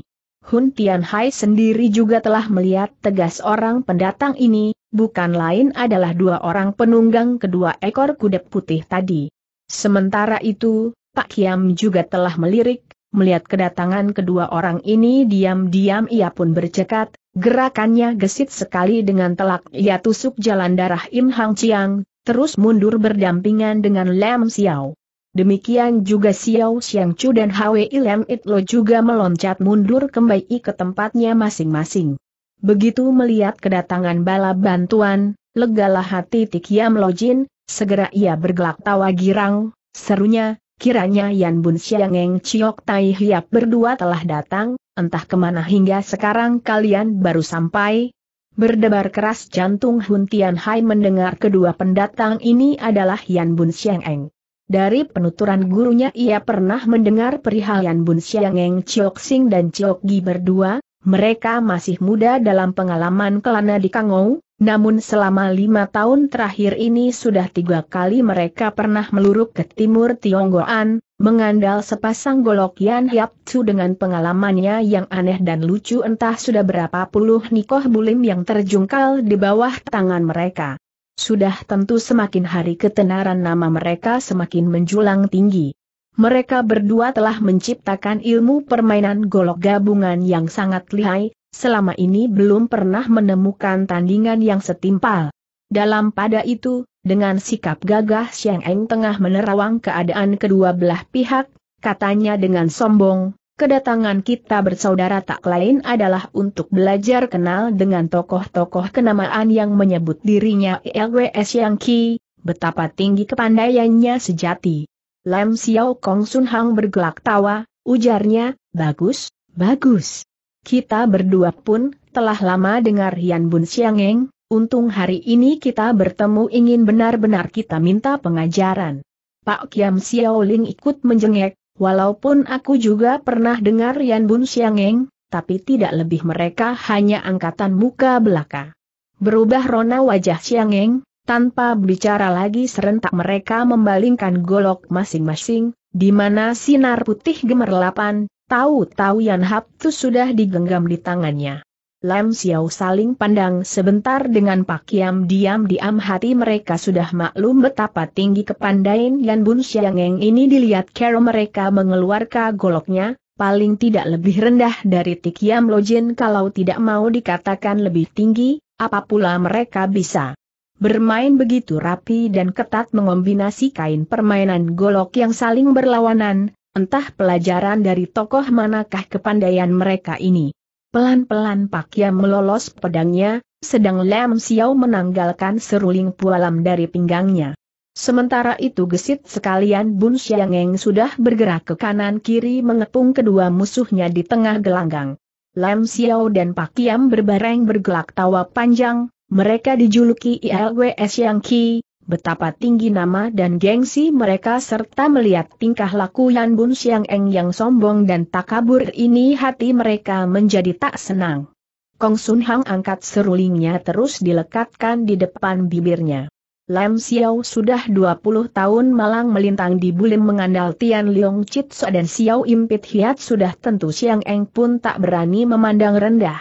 Hun Tianhai sendiri juga telah melihat tegas orang pendatang ini, bukan lain adalah dua orang penunggang kedua ekor kuda putih tadi. Sementara itu, Pak Kiam juga telah melirik, melihat kedatangan kedua orang ini diam-diam ia pun bercekat, Gerakannya gesit sekali dengan telak ia tusuk jalan darah Im Hang Chiang, terus mundur berdampingan dengan Lam Xiao. Demikian juga Xiao Xiang Chu dan Hwi Lam Itlo juga meloncat mundur kembali ke tempatnya masing-masing. Begitu melihat kedatangan bala bantuan, legalah hati Tikiam Lojin, segera ia bergelak tawa girang, serunya, kiranya Yan Bun Xiang Eng Chiok Tai Hiap berdua telah datang, entah kemana hingga sekarang kalian baru sampai, Berdebar keras jantung Hun Tian Hai mendengar kedua pendatang ini adalah Yan Bun Siang Eng. Dari penuturan gurunya ia pernah mendengar perihal Yan Bun Siang Eng Chiok Sing dan Chiok Gi berdua, mereka masih muda dalam pengalaman kelana di Kangou, namun selama lima tahun terakhir ini sudah tiga kali mereka pernah meluruk ke timur Tionggoan, mengandal sepasang golok Yan Hiap Tzu dengan pengalamannya yang aneh dan lucu entah sudah berapa puluh nikoh bulim yang terjungkal di bawah tangan mereka. Sudah tentu semakin hari ketenaran nama mereka semakin menjulang tinggi. Mereka berdua telah menciptakan ilmu permainan golok gabungan yang sangat lihai, selama ini belum pernah menemukan tandingan yang setimpal. Dalam pada itu, dengan sikap gagah Xiang Eng tengah menerawang keadaan kedua belah pihak, katanya dengan sombong, kedatangan kita bersaudara tak lain adalah untuk belajar kenal dengan tokoh-tokoh kenamaan yang menyebut dirinya LWS Yang Ki, betapa tinggi kepandaiannya sejati. Lam Xiao Kong Sun Hang bergelak tawa, ujarnya, bagus, bagus. Kita berdua pun, telah lama dengar Yan Bun Siangeng, untung hari ini kita bertemu ingin benar-benar kita minta pengajaran. Pak Kiam Xiaoling ikut menjengek, walaupun aku juga pernah dengar Yan Bun Siangeng, tapi tidak lebih mereka hanya angkatan muka belaka. Berubah rona wajah Siangeng, tanpa bicara lagi serentak mereka membalingkan golok masing-masing, di mana sinar putih gemerlapan, Tahu-tahu Yan Hap tu sudah digenggam di tangannya. Lam Xiao saling pandang sebentar dengan Pak Kiam diam-diam hati mereka sudah maklum betapa tinggi kepandaian Yan Bun Xiangeng ini dilihat kero mereka mengeluarkan goloknya, paling tidak lebih rendah dari Tikiam Lojin kalau tidak mau dikatakan lebih tinggi, apa pula mereka bisa. Bermain begitu rapi dan ketat mengombinasi kain permainan golok yang saling berlawanan, Entah pelajaran dari tokoh manakah kepandaian mereka ini. Pelan-pelan Pak Yam melolos pedangnya, sedang Lam Xiao menanggalkan seruling pualam dari pinggangnya. Sementara itu gesit sekalian Bun Xiangeng sudah bergerak ke kanan-kiri mengepung kedua musuhnya di tengah gelanggang. Lam Xiao dan Pak Yam berbareng bergelak tawa panjang, mereka dijuluki ILWS Yang Ki, betapa tinggi nama dan gengsi mereka serta melihat tingkah laku Yan Bun Siang Eng yang sombong dan takabur ini hati mereka menjadi tak senang. Kong Sun Hang angkat serulingnya terus dilekatkan di depan bibirnya. Lam Xiao sudah 20 tahun malang melintang di bulim mengandal Tian Leong Chitso dan Xiao Impit Hiat sudah tentu Siang Eng pun tak berani memandang rendah.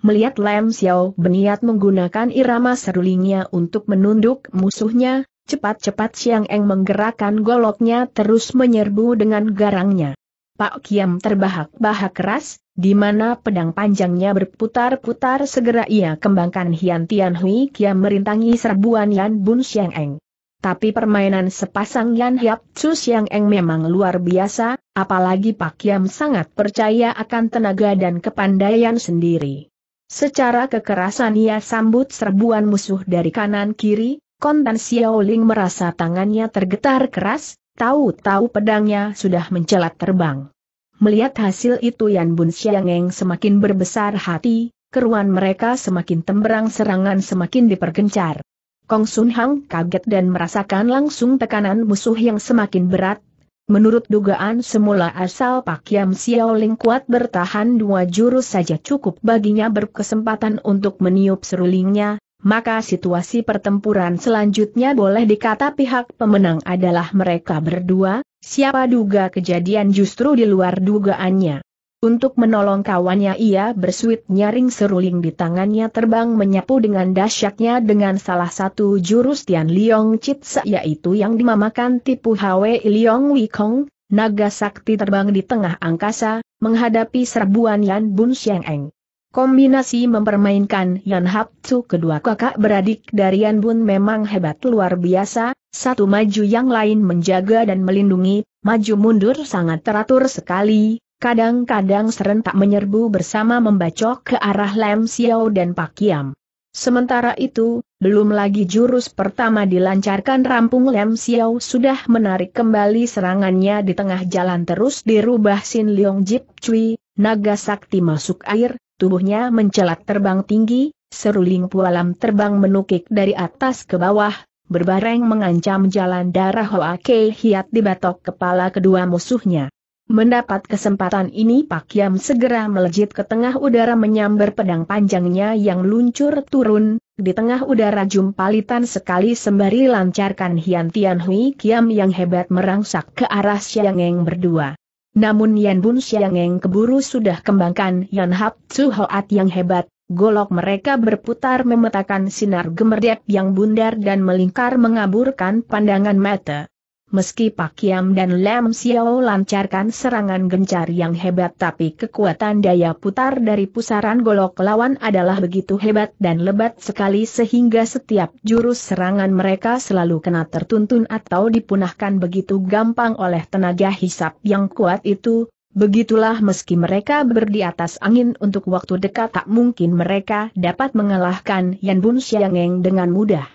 Melihat Lam Xiao berniat menggunakan irama serulingnya untuk menunduk musuhnya, cepat-cepat Siang Eng menggerakkan goloknya terus menyerbu dengan garangnya. Pak Kiam terbahak-bahak keras, di mana pedang panjangnya berputar-putar segera ia kembangkan Hian Tian Hui Kiam merintangi serbuan Yan Bun Xiang Eng. Tapi permainan sepasang Yan Hiap Chu Xiang Eng memang luar biasa, apalagi Pak Kiam sangat percaya akan tenaga dan kepandaian sendiri. Secara kekerasan ia sambut serbuan musuh dari kanan-kiri, kontan Xiaoling merasa tangannya tergetar keras, tahu-tahu pedangnya sudah mencelat terbang. Melihat hasil itu Yan Bun Xiangeng semakin berbesar hati, keruan mereka semakin temberang serangan semakin dipergencar. Kong Sun Hang kaget dan merasakan langsung tekanan musuh yang semakin berat, Menurut dugaan semula asal Pak Yam Xiaoling kuat bertahan dua jurus saja cukup baginya berkesempatan untuk meniup serulingnya, maka situasi pertempuran selanjutnya boleh dikata pihak pemenang adalah mereka berdua, siapa duga kejadian justru di luar dugaannya. Untuk menolong kawannya ia bersuit nyaring seruling di tangannya terbang menyapu dengan dahsyatnya dengan salah satu jurus Tian Liong Chitsa yaitu yang dimamakan tipu Hwe Liong Wikong, naga sakti terbang di tengah angkasa, menghadapi serbuan Yan Bun Sheng Eng. Kombinasi mempermainkan Yan Hap Tzu kedua kakak beradik dari Yan Bun memang hebat luar biasa, satu maju yang lain menjaga dan melindungi, maju mundur sangat teratur sekali, kadang-kadang serentak menyerbu bersama membacok ke arah Lam Xiao dan Pak Kiam. Sementara itu, belum lagi jurus pertama dilancarkan rampung Lam Xiao sudah menarik kembali serangannya di tengah jalan terus dirubah Sin Leong Jip Cui, naga sakti masuk air, tubuhnya mencelat terbang tinggi, seruling pualam terbang menukik dari atas ke bawah, berbareng mengancam jalan darah Hoa Kei Hiat di batok kepala kedua musuhnya. Mendapat kesempatan ini Pak Yam segera melejit ke tengah udara menyambar pedang panjangnya yang luncur turun, di tengah udara jumpalitan sekali sembari lancarkan Hian Tian Hui Kiam yang hebat merangsak ke arah Xiangeng berdua. Namun Yan Bun Xiangeng keburu sudah kembangkan Yan Hap Tzu Hoat yang hebat, golok mereka berputar memetakan sinar gemerdek yang bundar dan melingkar mengaburkan pandangan mata. Meski Pakiam dan Lam Xiao lancarkan serangan gencar yang hebat tapi kekuatan daya putar dari pusaran golok lawan adalah begitu hebat dan lebat sekali sehingga setiap jurus serangan mereka selalu kena tertuntun atau dipunahkan begitu gampang oleh tenaga hisap yang kuat itu, Begitulah meski mereka berdi atas angin untuk waktu dekat tak mungkin mereka dapat mengalahkan Yan Bun Xiangeng dengan mudah.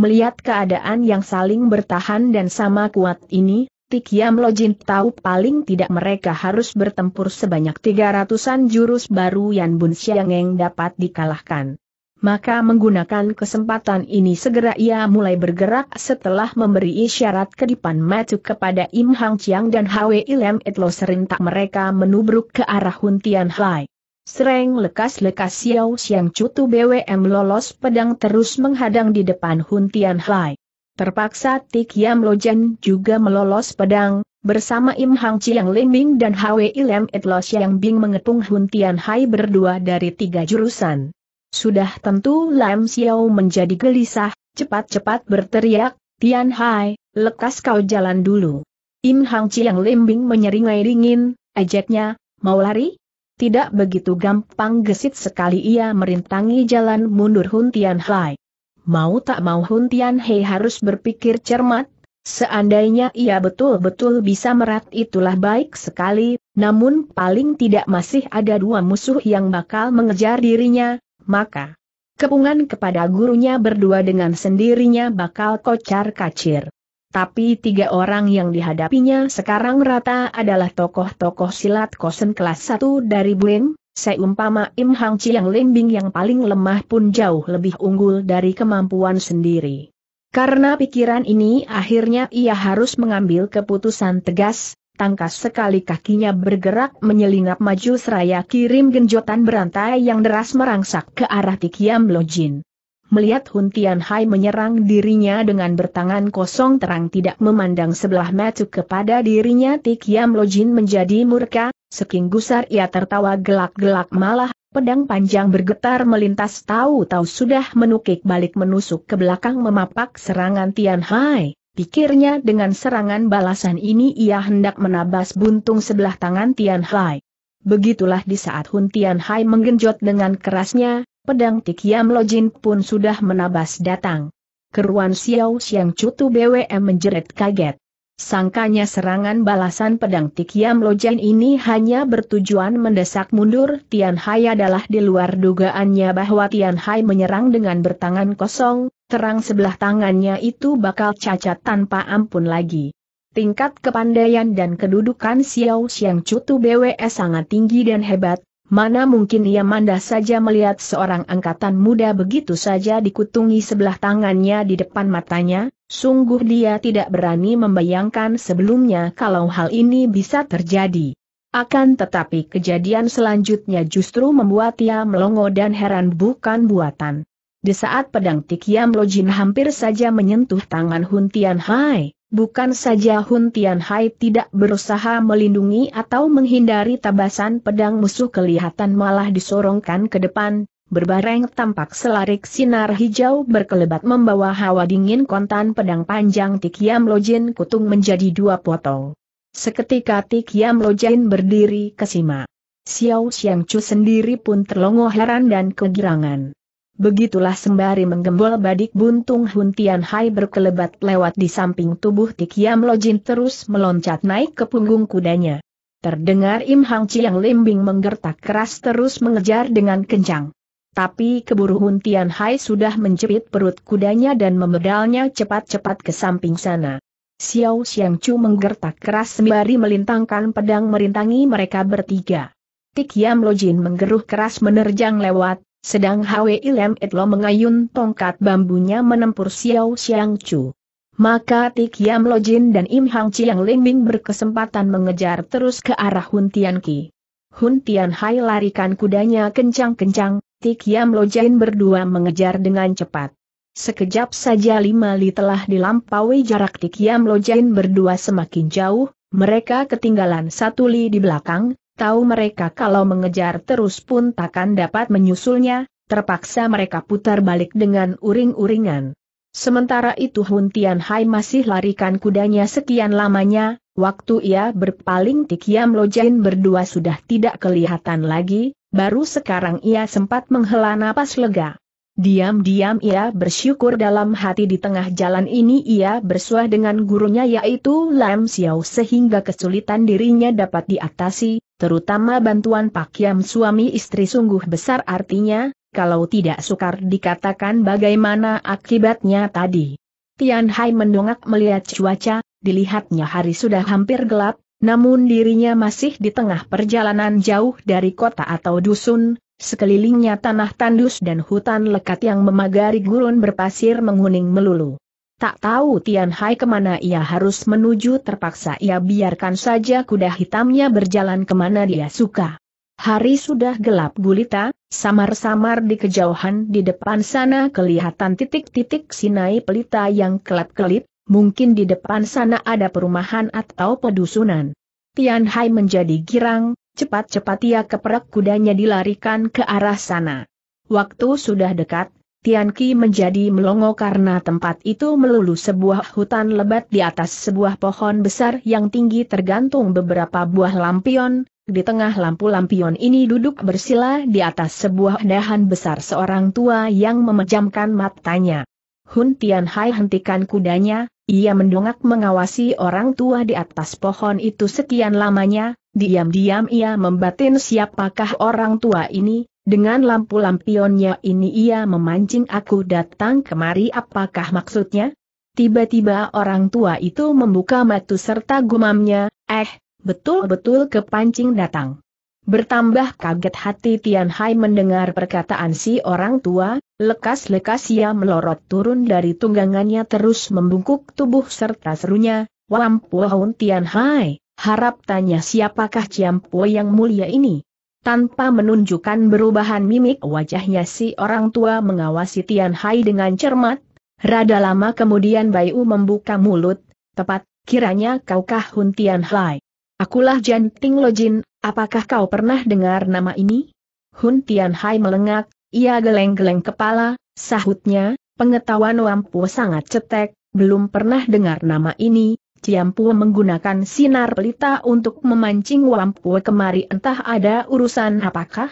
Melihat keadaan yang saling bertahan dan sama kuat ini, Tikiam Lojin tahu paling tidak mereka harus bertempur sebanyak 300-an jurus baru yang Bun Xiangeng dapat dikalahkan. Maka menggunakan kesempatan ini segera ia mulai bergerak setelah memberi isyarat kedipan matu kepada Im Hang Chiang dan Hwe Ilem Itlo serintak mereka menubruk ke arah Huntian Hai. Sereng lekas-lekas Xiao Xiang Cutu BWM lolos pedang terus menghadang di depan Hun Tian Hai. Terpaksa Tik Yam Jen juga melolos pedang, bersama Im Hang Chiang Bing dan Hwe Ilem Et Lo Xiang Bing mengepung Hun Tian Hai berdua dari tiga jurusan. Sudah tentu Lam Xiao menjadi gelisah, cepat-cepat berteriak, Tian Hai, lekas kau jalan dulu. Im Hang Chiang Limbing menyeringai dingin, ejeknya, mau lari? tidak begitu gampang gesit sekali ia merintangi jalan mundur Hun Tian Hai. Mau tak mau Hun Tian Hai harus berpikir cermat, seandainya ia betul-betul bisa merat itulah baik sekali, namun paling tidak masih ada dua musuh yang bakal mengejar dirinya, maka kepungan kepada gurunya berdua dengan sendirinya bakal kocar kacir tapi tiga orang yang dihadapinya sekarang rata adalah tokoh-tokoh silat kosen kelas 1 dari Bueng, seumpama Im Hang yang lembing yang paling lemah pun jauh lebih unggul dari kemampuan sendiri. Karena pikiran ini akhirnya ia harus mengambil keputusan tegas, tangkas sekali kakinya bergerak menyelinap maju seraya kirim genjotan berantai yang deras merangsak ke arah Tikiam Lojin melihat Hun Tian Hai menyerang dirinya dengan bertangan kosong terang tidak memandang sebelah mata kepada dirinya Tik Yam Lojin menjadi murka, seking gusar ia tertawa gelak-gelak malah, pedang panjang bergetar melintas tahu-tahu sudah menukik balik menusuk ke belakang memapak serangan Tian Hai. Pikirnya dengan serangan balasan ini ia hendak menabas buntung sebelah tangan Tian Hai. Begitulah di saat Hun Tian Hai menggenjot dengan kerasnya, pedang Tikiam Lojin pun sudah menabas datang. Keruan Xiao Xiang Cutu BWM menjerit kaget. Sangkanya serangan balasan pedang Tikiam Lojin ini hanya bertujuan mendesak mundur Tian Hai adalah di luar dugaannya bahwa Tian Hai menyerang dengan bertangan kosong, terang sebelah tangannya itu bakal cacat tanpa ampun lagi. Tingkat kepandaian dan kedudukan Xiao Xiang Cutu BWS sangat tinggi dan hebat, Mana mungkin ia mandah saja melihat seorang angkatan muda begitu saja dikutungi sebelah tangannya di depan matanya, sungguh dia tidak berani membayangkan sebelumnya kalau hal ini bisa terjadi. Akan tetapi kejadian selanjutnya justru membuat ia melongo dan heran bukan buatan. Di saat pedang Tikiam Lojin hampir saja menyentuh tangan Huntian Hai, Bukan saja Hun Tianhai tidak berusaha melindungi atau menghindari tabasan pedang musuh kelihatan malah disorongkan ke depan, berbareng tampak selarik sinar hijau berkelebat membawa hawa dingin kontan pedang panjang Tikiam Lojin kutung menjadi dua potong. Seketika Tikiam Lojin berdiri kesima. Xiao Xiangchu sendiri pun terlongo heran dan kegirangan. Begitulah sembari menggembol badik buntung Huntian Hai berkelebat lewat di samping tubuh Tikiam Lojin terus meloncat naik ke punggung kudanya. Terdengar Im Hang yang Limbing menggertak keras terus mengejar dengan kencang. Tapi keburu Huntian Hai sudah menjepit perut kudanya dan memedalnya cepat-cepat ke samping sana. Xiao Xiang Chu menggertak keras sembari melintangkan pedang merintangi mereka bertiga. Tikiam Lojin menggeruh keras menerjang lewat, sedang Hwe Ilem Itlo mengayun tongkat bambunya menempur Xiao Xiang Chu. Maka Tik Yam Lojin dan Im Hang Chiang Liming berkesempatan mengejar terus ke arah Hun Tian Ki. Hun Tian Hai larikan kudanya kencang-kencang, Tik Yam Lojin berdua mengejar dengan cepat. Sekejap saja lima li telah dilampaui jarak Tik Yam Lojin berdua semakin jauh, mereka ketinggalan satu li di belakang, Tahu mereka kalau mengejar terus pun takkan dapat menyusulnya, terpaksa mereka putar balik dengan uring-uringan. Sementara itu Hun Tian Hai masih larikan kudanya sekian lamanya, waktu ia berpaling Tikiam Lojin berdua sudah tidak kelihatan lagi, baru sekarang ia sempat menghela napas lega. Diam-diam ia bersyukur dalam hati di tengah jalan ini ia bersuah dengan gurunya yaitu Lam Xiao sehingga kesulitan dirinya dapat diatasi, terutama bantuan Yam suami istri sungguh besar artinya, kalau tidak sukar dikatakan bagaimana akibatnya tadi. Tian Hai mendongak melihat cuaca, dilihatnya hari sudah hampir gelap, namun dirinya masih di tengah perjalanan jauh dari kota atau dusun, sekelilingnya tanah tandus dan hutan lekat yang memagari gurun berpasir menguning melulu. Tak tahu Tian Hai kemana ia harus menuju terpaksa ia biarkan saja kuda hitamnya berjalan kemana dia suka. Hari sudah gelap gulita, samar-samar di kejauhan di depan sana kelihatan titik-titik sinai pelita yang kelap-kelip, mungkin di depan sana ada perumahan atau pedusunan. Tian Hai menjadi girang, cepat-cepat ia keperak kudanya dilarikan ke arah sana. Waktu sudah dekat, Tian Ki menjadi melongo karena tempat itu melulu sebuah hutan lebat di atas sebuah pohon besar yang tinggi tergantung beberapa buah lampion, di tengah lampu lampion ini duduk bersila di atas sebuah dahan besar seorang tua yang memejamkan matanya. Hun Tian Hai hentikan kudanya, ia mendongak mengawasi orang tua di atas pohon itu sekian lamanya, diam-diam ia membatin siapakah orang tua ini, dengan lampu lampionnya ini ia memancing aku datang kemari apakah maksudnya? Tiba-tiba orang tua itu membuka mata serta gumamnya, eh, betul-betul kepancing datang. Bertambah kaget hati Tian Hai mendengar perkataan si orang tua, lekas-lekas ia melorot turun dari tunggangannya terus membungkuk tubuh serta serunya, Wampuahun Tian Hai, harap tanya siapakah Ciampu yang mulia ini? Tanpa menunjukkan perubahan mimik wajahnya si orang tua mengawasi Tian Hai dengan cermat, rada lama kemudian Bai U membuka mulut, tepat, kiranya kaukah Hun Tian Hai? Akulah Ting Lo Jin, apakah kau pernah dengar nama ini? Hun Tian Hai melengak, ia geleng-geleng kepala, sahutnya, pengetahuan Wampu sangat cetek, belum pernah dengar nama ini, Ciampu menggunakan sinar pelita untuk memancing Wampu kemari entah ada urusan apakah?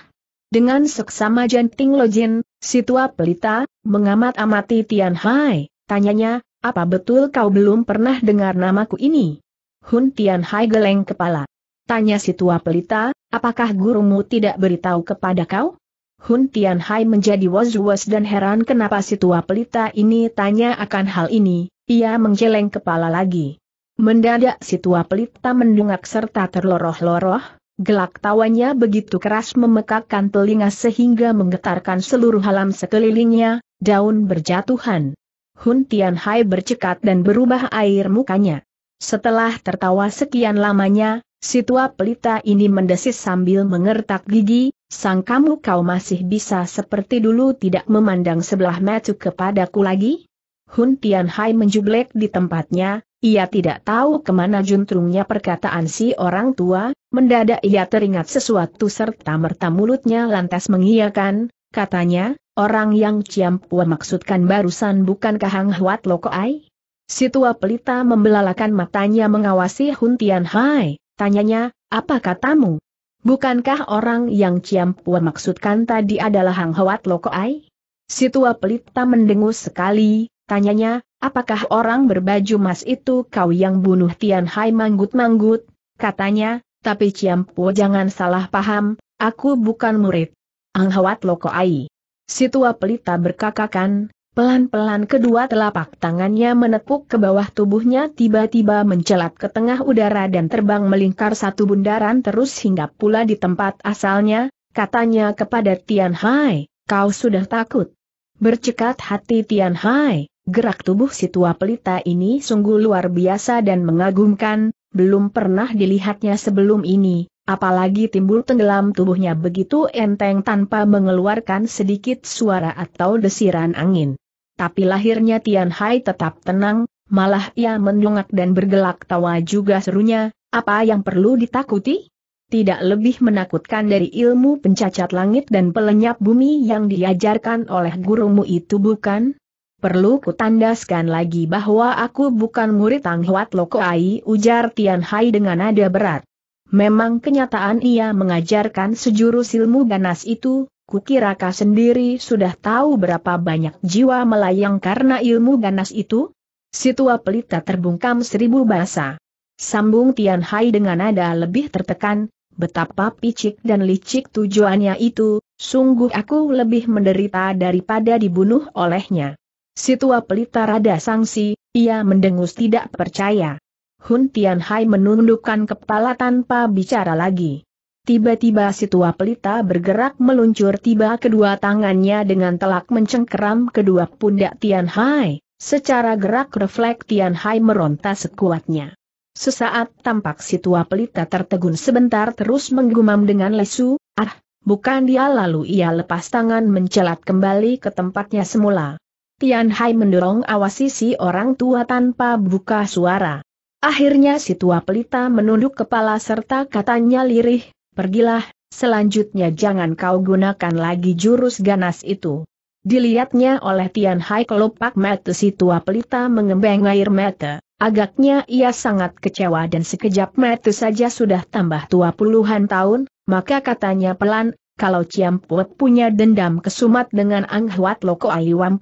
Dengan seksama janting lojin, si tua pelita, mengamat-amati Tian Hai, tanyanya, apa betul kau belum pernah dengar namaku ini? Hun Tian Hai geleng kepala. Tanya si tua pelita, apakah gurumu tidak beritahu kepada kau? Hun Tian Hai menjadi was-was dan heran kenapa si tua pelita ini tanya akan hal ini, ia menggeleng kepala lagi. Mendadak si tua pelita mendungak serta terloroh-loroh, gelak tawanya begitu keras memekakkan telinga sehingga menggetarkan seluruh alam sekelilingnya, daun berjatuhan. Hun Tian Hai bercekat dan berubah air mukanya. Setelah tertawa sekian lamanya, si tua pelita ini mendesis sambil mengertak gigi, sang kamu kau masih bisa seperti dulu tidak memandang sebelah mata kepadaku lagi? Hun Tian Hai menjublek di tempatnya, ia tidak tahu kemana juntrungnya perkataan si orang tua, mendadak ia teringat sesuatu serta merta mulutnya lantas mengiyakan, katanya, orang yang Ciampua maksudkan barusan bukankah Hang Huat Lokoai? Si tua pelita membelalakan matanya mengawasi Huntian Hai, tanyanya, apa katamu? Bukankah orang yang Ciampua maksudkan tadi adalah Hang Huat Lokoai? Si tua pelita mendengus sekali, tanyanya, Apakah orang berbaju emas itu kau yang bunuh Tian Hai manggut-manggut? Katanya, tapi Ciampu jangan salah paham, aku bukan murid. Anghawat Loko Ai. Si tua pelita berkakakan, pelan-pelan kedua telapak tangannya menepuk ke bawah tubuhnya tiba-tiba mencelat ke tengah udara dan terbang melingkar satu bundaran terus hingga pula di tempat asalnya, katanya kepada Tian Hai, kau sudah takut. Bercekat hati Tian Hai, Gerak tubuh si tua pelita ini sungguh luar biasa dan mengagumkan, belum pernah dilihatnya sebelum ini, apalagi timbul tenggelam tubuhnya begitu enteng tanpa mengeluarkan sedikit suara atau desiran angin. Tapi lahirnya Tian Hai tetap tenang, malah ia mendongak dan bergelak tawa juga serunya, apa yang perlu ditakuti? Tidak lebih menakutkan dari ilmu pencacat langit dan pelenyap bumi yang diajarkan oleh gurumu itu bukan? Perlu kutandaskan lagi bahwa aku bukan murid Tang Huat Loko Ai ujar Tian Hai dengan nada berat. Memang kenyataan ia mengajarkan sejurus ilmu ganas itu, kukira kau sendiri sudah tahu berapa banyak jiwa melayang karena ilmu ganas itu? Situa pelita terbungkam seribu bahasa. Sambung Tian Hai dengan nada lebih tertekan, betapa picik dan licik tujuannya itu, sungguh aku lebih menderita daripada dibunuh olehnya. Si tua pelita rada sangsi, ia mendengus tidak percaya. Hun Tianhai menundukkan kepala tanpa bicara lagi. Tiba-tiba si tua pelita bergerak meluncur tiba kedua tangannya dengan telak mencengkeram kedua pundak Tianhai. Secara gerak refleks Tianhai meronta sekuatnya. Sesaat tampak si tua pelita tertegun sebentar terus menggumam dengan lesu, ah, bukan dia lalu ia lepas tangan mencelat kembali ke tempatnya semula. Tian Hai mendorong awasi si orang tua tanpa buka suara. Akhirnya si tua pelita menunduk kepala serta katanya lirih, pergilah, selanjutnya jangan kau gunakan lagi jurus ganas itu. Dilihatnya oleh Tian Hai kelopak mata si tua pelita mengembang air mata, agaknya ia sangat kecewa dan sekejap mata saja sudah tambah tua puluhan tahun, maka katanya pelan, kalau Pue punya dendam kesumat dengan Ang Huat Loko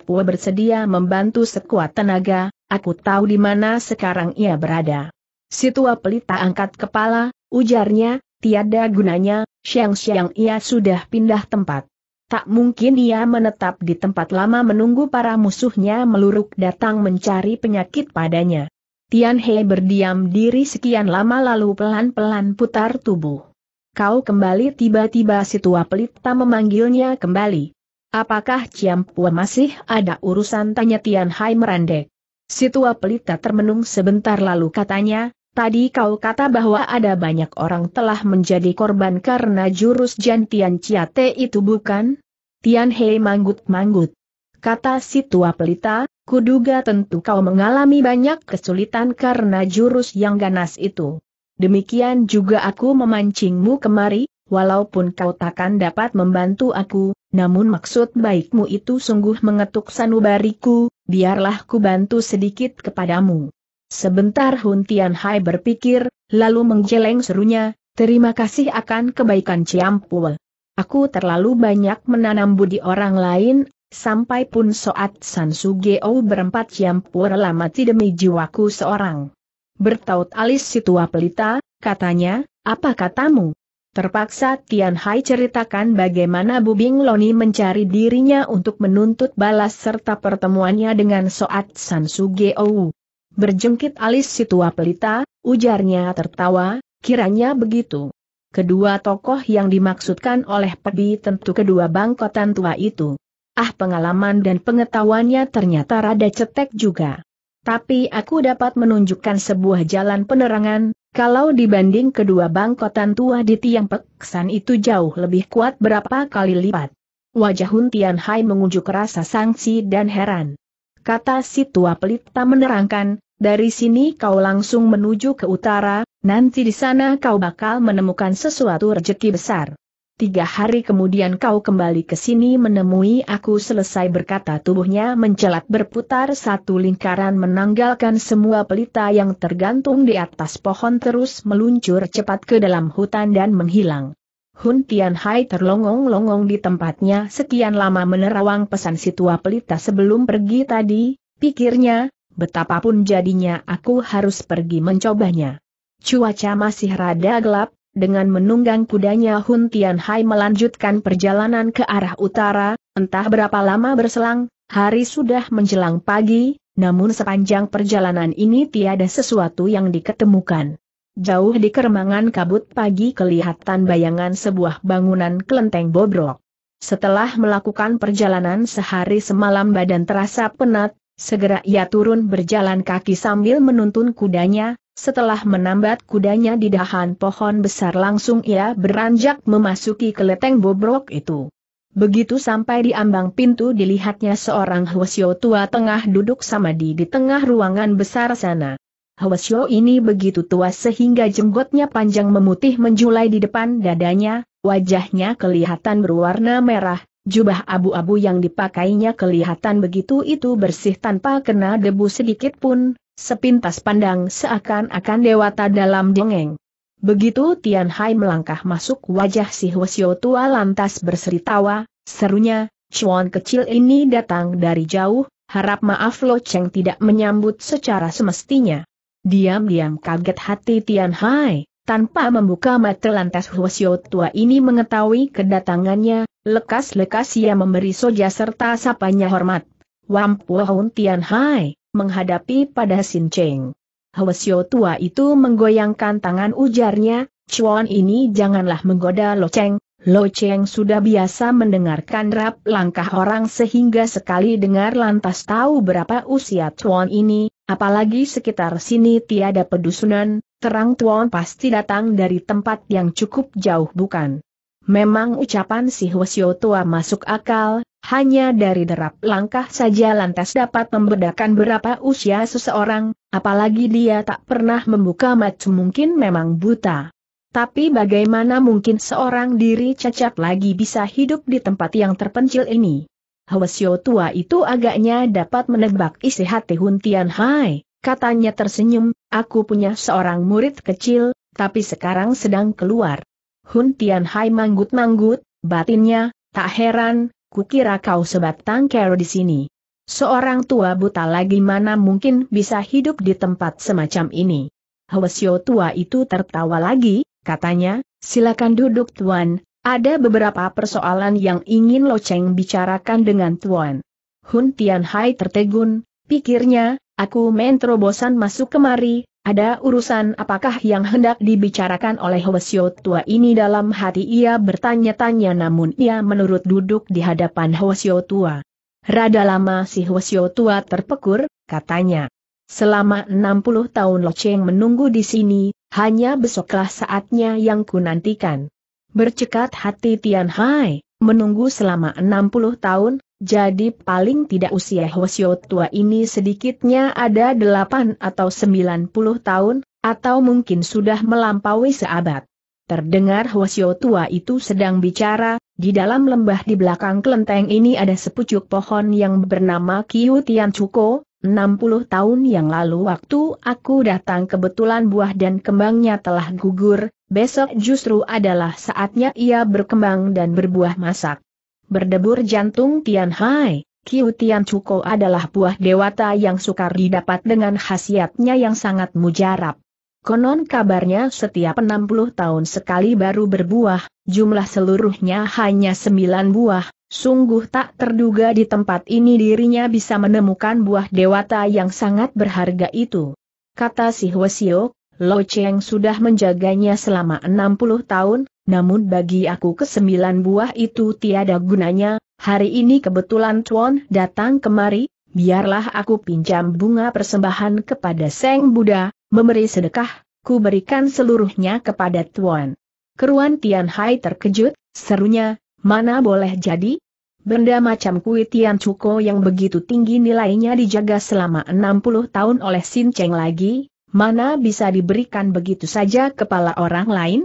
Pue bersedia membantu sekuat tenaga, aku tahu di mana sekarang ia berada. Situa pelita angkat kepala, ujarnya, tiada gunanya, siang-siang ia sudah pindah tempat. Tak mungkin ia menetap di tempat lama menunggu para musuhnya meluruk datang mencari penyakit padanya. Tian He berdiam diri sekian lama lalu pelan-pelan putar tubuh. Kau kembali tiba-tiba si tua pelita memanggilnya kembali. Apakah Ciampua masih ada urusan tanya Tian Hai merendek. Si tua pelita termenung sebentar lalu katanya, Tadi kau kata bahwa ada banyak orang telah menjadi korban karena jurus jantian ciate itu bukan? Tian Hai manggut-manggut. Kata si tua pelita, kuduga tentu kau mengalami banyak kesulitan karena jurus yang ganas itu demikian juga aku memancingmu kemari, walaupun kau takkan dapat membantu aku, namun maksud baikmu itu sungguh mengetuk sanubariku, biarlah ku bantu sedikit kepadamu. Sebentar Hun Tian Hai berpikir, lalu menggeleng serunya, terima kasih akan kebaikan Ciampul. Aku terlalu banyak menanam budi orang lain, sampai pun saat San Geo berempat Ciampul lamati demi jiwaku seorang. Bertaut alis si tua pelita, katanya, apa katamu? Terpaksa Tian Hai ceritakan bagaimana Bubing Loni mencari dirinya untuk menuntut balas serta pertemuannya dengan Soat San Sugeo. Berjengkit alis si tua pelita, ujarnya tertawa, kiranya begitu. Kedua tokoh yang dimaksudkan oleh Pebi tentu kedua bangkotan tua itu. Ah pengalaman dan pengetahuannya ternyata rada cetek juga. Tapi aku dapat menunjukkan sebuah jalan penerangan, kalau dibanding kedua bangkotan tua di tiang peksan itu jauh lebih kuat berapa kali lipat. Wajah Hun Tian Hai mengunjuk rasa sangsi dan heran. Kata si tua pelita menerangkan, dari sini kau langsung menuju ke utara, nanti di sana kau bakal menemukan sesuatu rejeki besar. Tiga hari kemudian kau kembali ke sini menemui aku selesai berkata tubuhnya mencelat berputar satu lingkaran menanggalkan semua pelita yang tergantung di atas pohon terus meluncur cepat ke dalam hutan dan menghilang. Hun Tian Hai terlongong-longong di tempatnya sekian lama menerawang pesan si tua pelita sebelum pergi tadi, pikirnya, betapapun jadinya aku harus pergi mencobanya. Cuaca masih rada gelap, dengan menunggang kudanya Hun Tian Hai melanjutkan perjalanan ke arah utara, entah berapa lama berselang, hari sudah menjelang pagi, namun sepanjang perjalanan ini tiada sesuatu yang diketemukan. Jauh di keremangan kabut pagi kelihatan bayangan sebuah bangunan kelenteng bobrok. Setelah melakukan perjalanan sehari semalam badan terasa penat, segera ia turun berjalan kaki sambil menuntun kudanya, setelah menambat kudanya di dahan pohon besar langsung ia beranjak memasuki keleteng bobrok itu. Begitu sampai di ambang pintu dilihatnya seorang Hwasyo tua tengah duduk samadi di tengah ruangan besar sana. Hwasyo ini begitu tua sehingga jenggotnya panjang memutih menjulai di depan dadanya, wajahnya kelihatan berwarna merah, Jubah abu-abu yang dipakainya kelihatan begitu itu bersih tanpa kena debu sedikit pun, sepintas pandang seakan-akan dewata dalam dongeng. Begitu Tian Hai melangkah masuk wajah si Hwasyo tua lantas berseri tawa, serunya, Cuan kecil ini datang dari jauh, harap maaf Lo Cheng tidak menyambut secara semestinya. Diam-diam kaget hati Tian Hai, tanpa membuka mata lantas Hwasyo tua ini mengetahui kedatangannya, Lekas-lekas ia memberi soja serta sapanya hormat. Wampu Tianhai Tian menghadapi pada Sin Cheng. Hwasyo tua itu menggoyangkan tangan ujarnya, Chuan ini janganlah menggoda Lo Cheng. Lo Cheng sudah biasa mendengarkan rap langkah orang sehingga sekali dengar lantas tahu berapa usia Chuan ini, apalagi sekitar sini tiada pedusunan, terang Chuan pasti datang dari tempat yang cukup jauh bukan? Memang ucapan si Hwasyo tua masuk akal, hanya dari derap langkah saja lantas dapat membedakan berapa usia seseorang, apalagi dia tak pernah membuka mata mungkin memang buta. Tapi bagaimana mungkin seorang diri cacat lagi bisa hidup di tempat yang terpencil ini? Hwasyo tua itu agaknya dapat menebak isi hati Hun Tian Hai, katanya tersenyum, aku punya seorang murid kecil, tapi sekarang sedang keluar. Hun Hai manggut-manggut, batinnya, tak heran, kukira kau sebatang kero di sini. Seorang tua buta lagi mana mungkin bisa hidup di tempat semacam ini. Hwasyo tua itu tertawa lagi, katanya, silakan duduk tuan, ada beberapa persoalan yang ingin Lo Cheng bicarakan dengan tuan. Hun Hai tertegun, pikirnya, aku main terobosan masuk kemari, ada urusan apakah yang hendak dibicarakan oleh Hwasyo tua ini dalam hati ia bertanya-tanya namun ia menurut duduk di hadapan Hwasyo tua. Rada lama si Hwasyo tua terpekur, katanya. Selama 60 tahun Loceng menunggu di sini, hanya besoklah saatnya yang kunantikan. Bercekat hati Tian Hai, menunggu selama 60 tahun, jadi paling tidak usia Hwasyo tua ini sedikitnya ada 8 atau 90 tahun, atau mungkin sudah melampaui seabad. Terdengar Hwasyo tua itu sedang bicara, di dalam lembah di belakang kelenteng ini ada sepucuk pohon yang bernama Kiu Tian Cuko, 60 tahun yang lalu waktu aku datang kebetulan buah dan kembangnya telah gugur, besok justru adalah saatnya ia berkembang dan berbuah masak. Berdebur jantung Tian Hai, Kiu Tian Cuko adalah buah dewata yang sukar didapat dengan khasiatnya yang sangat mujarab. Konon kabarnya setiap 60 tahun sekali baru berbuah, jumlah seluruhnya hanya 9 buah, sungguh tak terduga di tempat ini dirinya bisa menemukan buah dewata yang sangat berharga itu. Kata si Hwasio, Lo Cheng sudah menjaganya selama 60 tahun, namun bagi aku kesembilan buah itu tiada gunanya, hari ini kebetulan Tuan datang kemari, biarlah aku pinjam bunga persembahan kepada Seng Buddha, memberi sedekah, ku berikan seluruhnya kepada Tuan. Keruan Tian Hai terkejut, serunya, mana boleh jadi? Benda macam kui Tian Cuko yang begitu tinggi nilainya dijaga selama 60 tahun oleh Sin Cheng lagi, mana bisa diberikan begitu saja kepala orang lain?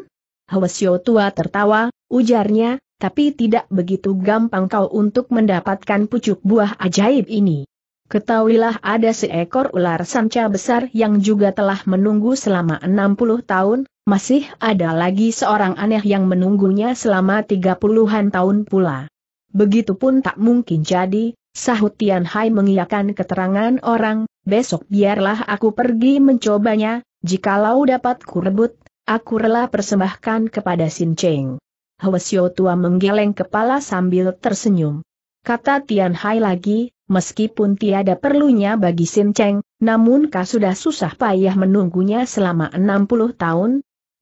Hwasyo tua tertawa, ujarnya, tapi tidak begitu gampang kau untuk mendapatkan pucuk buah ajaib ini. Ketahuilah ada seekor ular sanca besar yang juga telah menunggu selama 60 tahun, masih ada lagi seorang aneh yang menunggunya selama 30-an tahun pula. Begitupun tak mungkin jadi, sahut Tian Hai mengiyakan keterangan orang, besok biarlah aku pergi mencobanya, jikalau dapat kurebut, aku rela persembahkan kepada Sin Cheng. Hwasyo tua menggeleng kepala sambil tersenyum. Kata Tian Hai lagi, meskipun tiada perlunya bagi Sin Cheng, namun kau sudah susah payah menunggunya selama 60 tahun?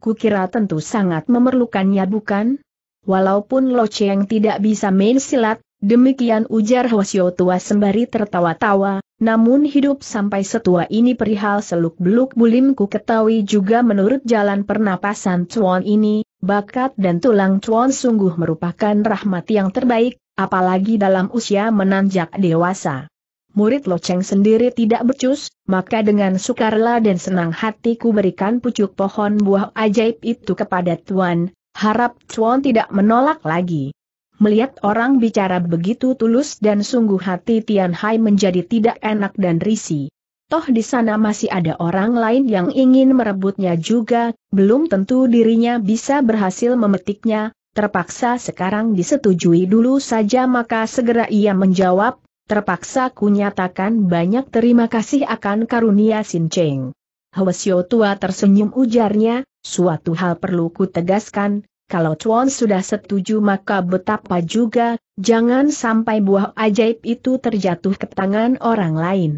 Kukira tentu sangat memerlukannya bukan? Walaupun Lo Cheng tidak bisa main silat, demikian ujar Hwasyo tua sembari tertawa-tawa, namun hidup sampai setua ini perihal seluk-beluk bulimku ketahui juga menurut jalan pernapasan cuan ini, bakat dan tulang cuan sungguh merupakan rahmat yang terbaik, apalagi dalam usia menanjak dewasa. Murid Loceng sendiri tidak becus, maka dengan sukarela dan senang hati ku berikan pucuk pohon buah ajaib itu kepada Tuan, harap Tuan tidak menolak lagi. Melihat orang bicara begitu tulus dan sungguh hati Tian Hai menjadi tidak enak dan risi. Toh di sana masih ada orang lain yang ingin merebutnya juga, belum tentu dirinya bisa berhasil memetiknya, terpaksa sekarang disetujui dulu saja maka segera ia menjawab, terpaksa ku nyatakan banyak terima kasih akan karunia Xin Cheng. Hwasyo tua tersenyum ujarnya, suatu hal perlu kutegaskan kalau Chuan sudah setuju maka betapa juga, jangan sampai buah ajaib itu terjatuh ke tangan orang lain.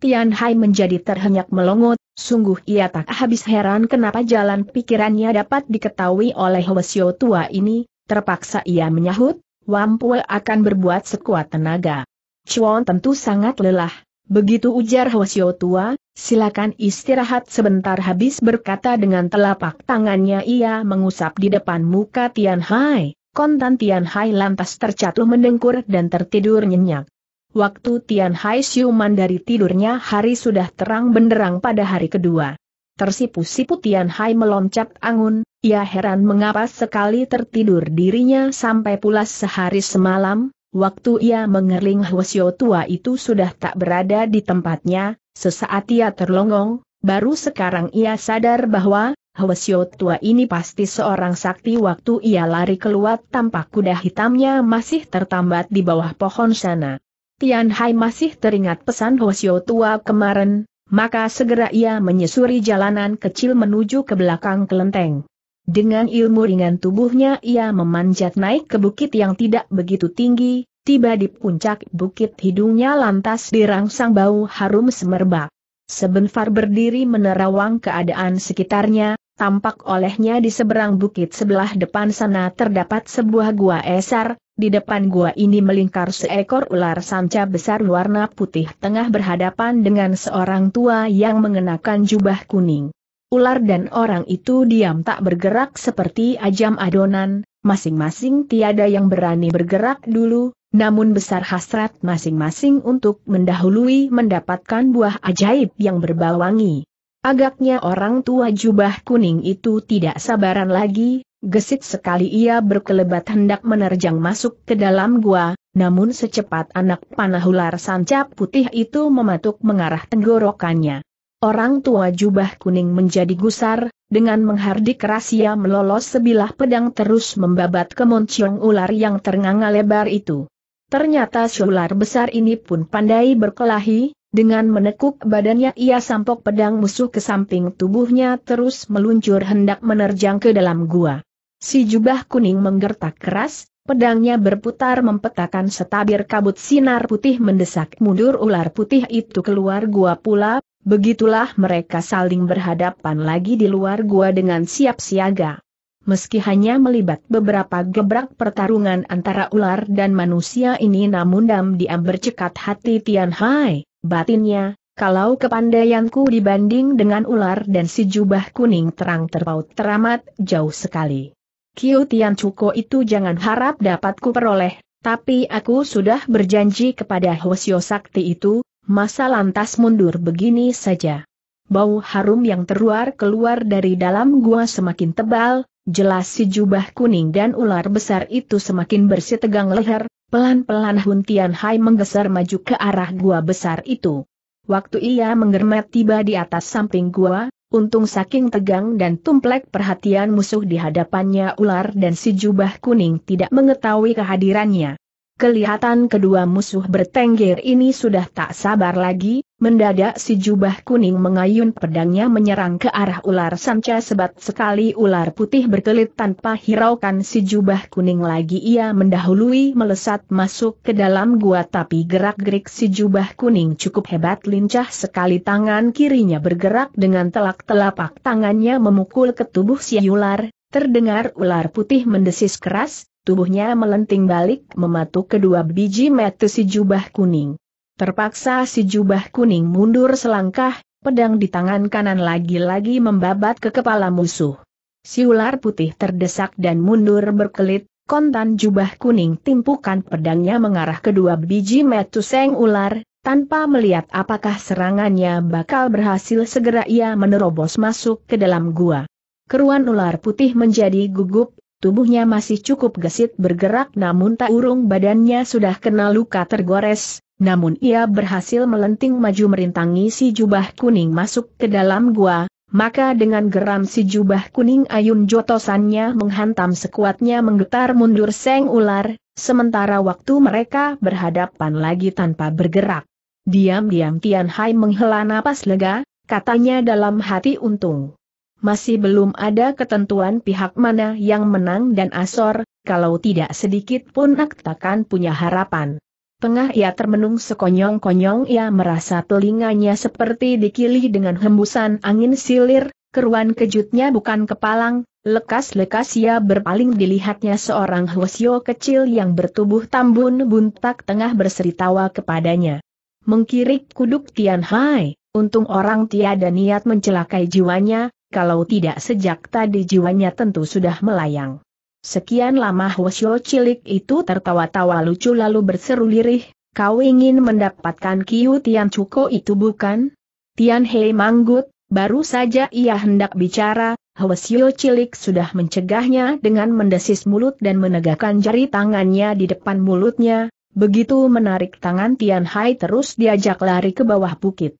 Tian Hai menjadi terhenyak melongot, sungguh ia tak habis heran kenapa jalan pikirannya dapat diketahui oleh Wesio tua ini, terpaksa ia menyahut, Wampue akan berbuat sekuat tenaga. Chuan tentu sangat lelah, begitu ujar Wesio tua, silakan istirahat sebentar habis berkata dengan telapak tangannya ia mengusap di depan muka Tian Hai. Kontan Tian Hai lantas tercatuh mendengkur dan tertidur nyenyak. Waktu Tian Hai siuman dari tidurnya hari sudah terang benderang pada hari kedua. Tersipu-sipu Tian Hai meloncat angun, ia heran mengapa sekali tertidur dirinya sampai pulas sehari semalam, Waktu ia mengerling Hwasyo tua itu sudah tak berada di tempatnya, sesaat ia terlongong, baru sekarang ia sadar bahwa, Hwasyo tua ini pasti seorang sakti waktu ia lari keluar tampak kuda hitamnya masih tertambat di bawah pohon sana. Tian Hai masih teringat pesan Hwasyo tua kemarin, maka segera ia menyusuri jalanan kecil menuju ke belakang kelenteng. Dengan ilmu ringan tubuhnya ia memanjat naik ke bukit yang tidak begitu tinggi, tiba di puncak bukit hidungnya lantas dirangsang bau harum semerbak. Sebenfar berdiri menerawang keadaan sekitarnya, tampak olehnya di seberang bukit sebelah depan sana terdapat sebuah gua esar, di depan gua ini melingkar seekor ular sanca besar warna putih tengah berhadapan dengan seorang tua yang mengenakan jubah kuning. Ular dan orang itu diam tak bergerak seperti ajam adonan, masing-masing tiada yang berani bergerak dulu, namun besar hasrat masing-masing untuk mendahului mendapatkan buah ajaib yang berbau wangi. Agaknya orang tua jubah kuning itu tidak sabaran lagi, gesit sekali ia berkelebat hendak menerjang masuk ke dalam gua, namun secepat anak panah ular sancap putih itu mematuk mengarah tenggorokannya. Orang tua jubah kuning menjadi gusar, dengan menghardik rahasia melolos sebilah pedang terus membabat ke monciong ular yang ternganga lebar itu. Ternyata ular besar ini pun pandai berkelahi, dengan menekuk badannya ia sampok pedang musuh ke samping tubuhnya terus meluncur hendak menerjang ke dalam gua. Si jubah kuning menggertak keras, Pedangnya berputar mempetakan setabir kabut sinar putih mendesak mundur ular putih itu keluar gua pula, begitulah mereka saling berhadapan lagi di luar gua dengan siap siaga. Meski hanya melibat beberapa gebrak pertarungan antara ular dan manusia ini namun Dam Diam bercekat hati Tian Hai, batinnya, kalau kepandaianku dibanding dengan ular dan si jubah kuning terang terpaut teramat jauh sekali. Kiu Tian Cuko itu jangan harap dapat ku peroleh, tapi aku sudah berjanji kepada Hosio Sakti itu, masa lantas mundur begini saja. Bau harum yang terluar keluar dari dalam gua semakin tebal, jelas si jubah kuning dan ular besar itu semakin bersitegang leher, pelan-pelan Hun Tian Hai menggeser maju ke arah gua besar itu. Waktu ia menggermet tiba di atas samping gua, Untung saking tegang dan tumplek perhatian musuh di hadapannya ular dan si jubah kuning tidak mengetahui kehadirannya. Kelihatan kedua musuh bertengger ini sudah tak sabar lagi, mendadak si jubah kuning mengayun pedangnya menyerang ke arah ular sanca sebat sekali ular putih berkelit tanpa hiraukan si jubah kuning lagi ia mendahului melesat masuk ke dalam gua tapi gerak-gerik si jubah kuning cukup hebat lincah sekali tangan kirinya bergerak dengan telak telapak tangannya memukul ke tubuh si ular, terdengar ular putih mendesis keras, tubuhnya melenting balik mematuk kedua biji mata si jubah kuning. Terpaksa si jubah kuning mundur selangkah, pedang di tangan kanan lagi-lagi membabat ke kepala musuh. Si ular putih terdesak dan mundur berkelit, kontan jubah kuning timpukan pedangnya mengarah kedua biji mata seng ular, tanpa melihat apakah serangannya bakal berhasil segera ia menerobos masuk ke dalam gua. Keruan ular putih menjadi gugup Tubuhnya masih cukup gesit bergerak namun tak urung badannya sudah kena luka tergores, namun ia berhasil melenting maju merintangi si jubah kuning masuk ke dalam gua, maka dengan geram si jubah kuning ayun jotosannya menghantam sekuatnya menggetar mundur seng ular, sementara waktu mereka berhadapan lagi tanpa bergerak. Diam-diam Tian Hai menghela napas lega, katanya dalam hati untung masih belum ada ketentuan pihak mana yang menang dan asor, kalau tidak sedikit pun Ak takkan punya harapan. Tengah ia termenung sekonyong-konyong ia merasa telinganya seperti dikilih dengan hembusan angin silir, keruan kejutnya bukan kepalang, lekas-lekas ia berpaling dilihatnya seorang Hwasyo kecil yang bertubuh tambun buntak tengah tawa kepadanya. Mengkirik kuduk Tian Hai, untung orang tiada niat mencelakai jiwanya, kalau tidak sejak tadi jiwanya tentu sudah melayang. Sekian lama Hwasyo cilik itu tertawa-tawa lucu lalu berseru lirih, kau ingin mendapatkan Kiu Tian Cuko itu bukan? Tian Hei manggut, baru saja ia hendak bicara, Hwasyo cilik sudah mencegahnya dengan mendesis mulut dan menegakkan jari tangannya di depan mulutnya, begitu menarik tangan Tian Hai terus diajak lari ke bawah bukit.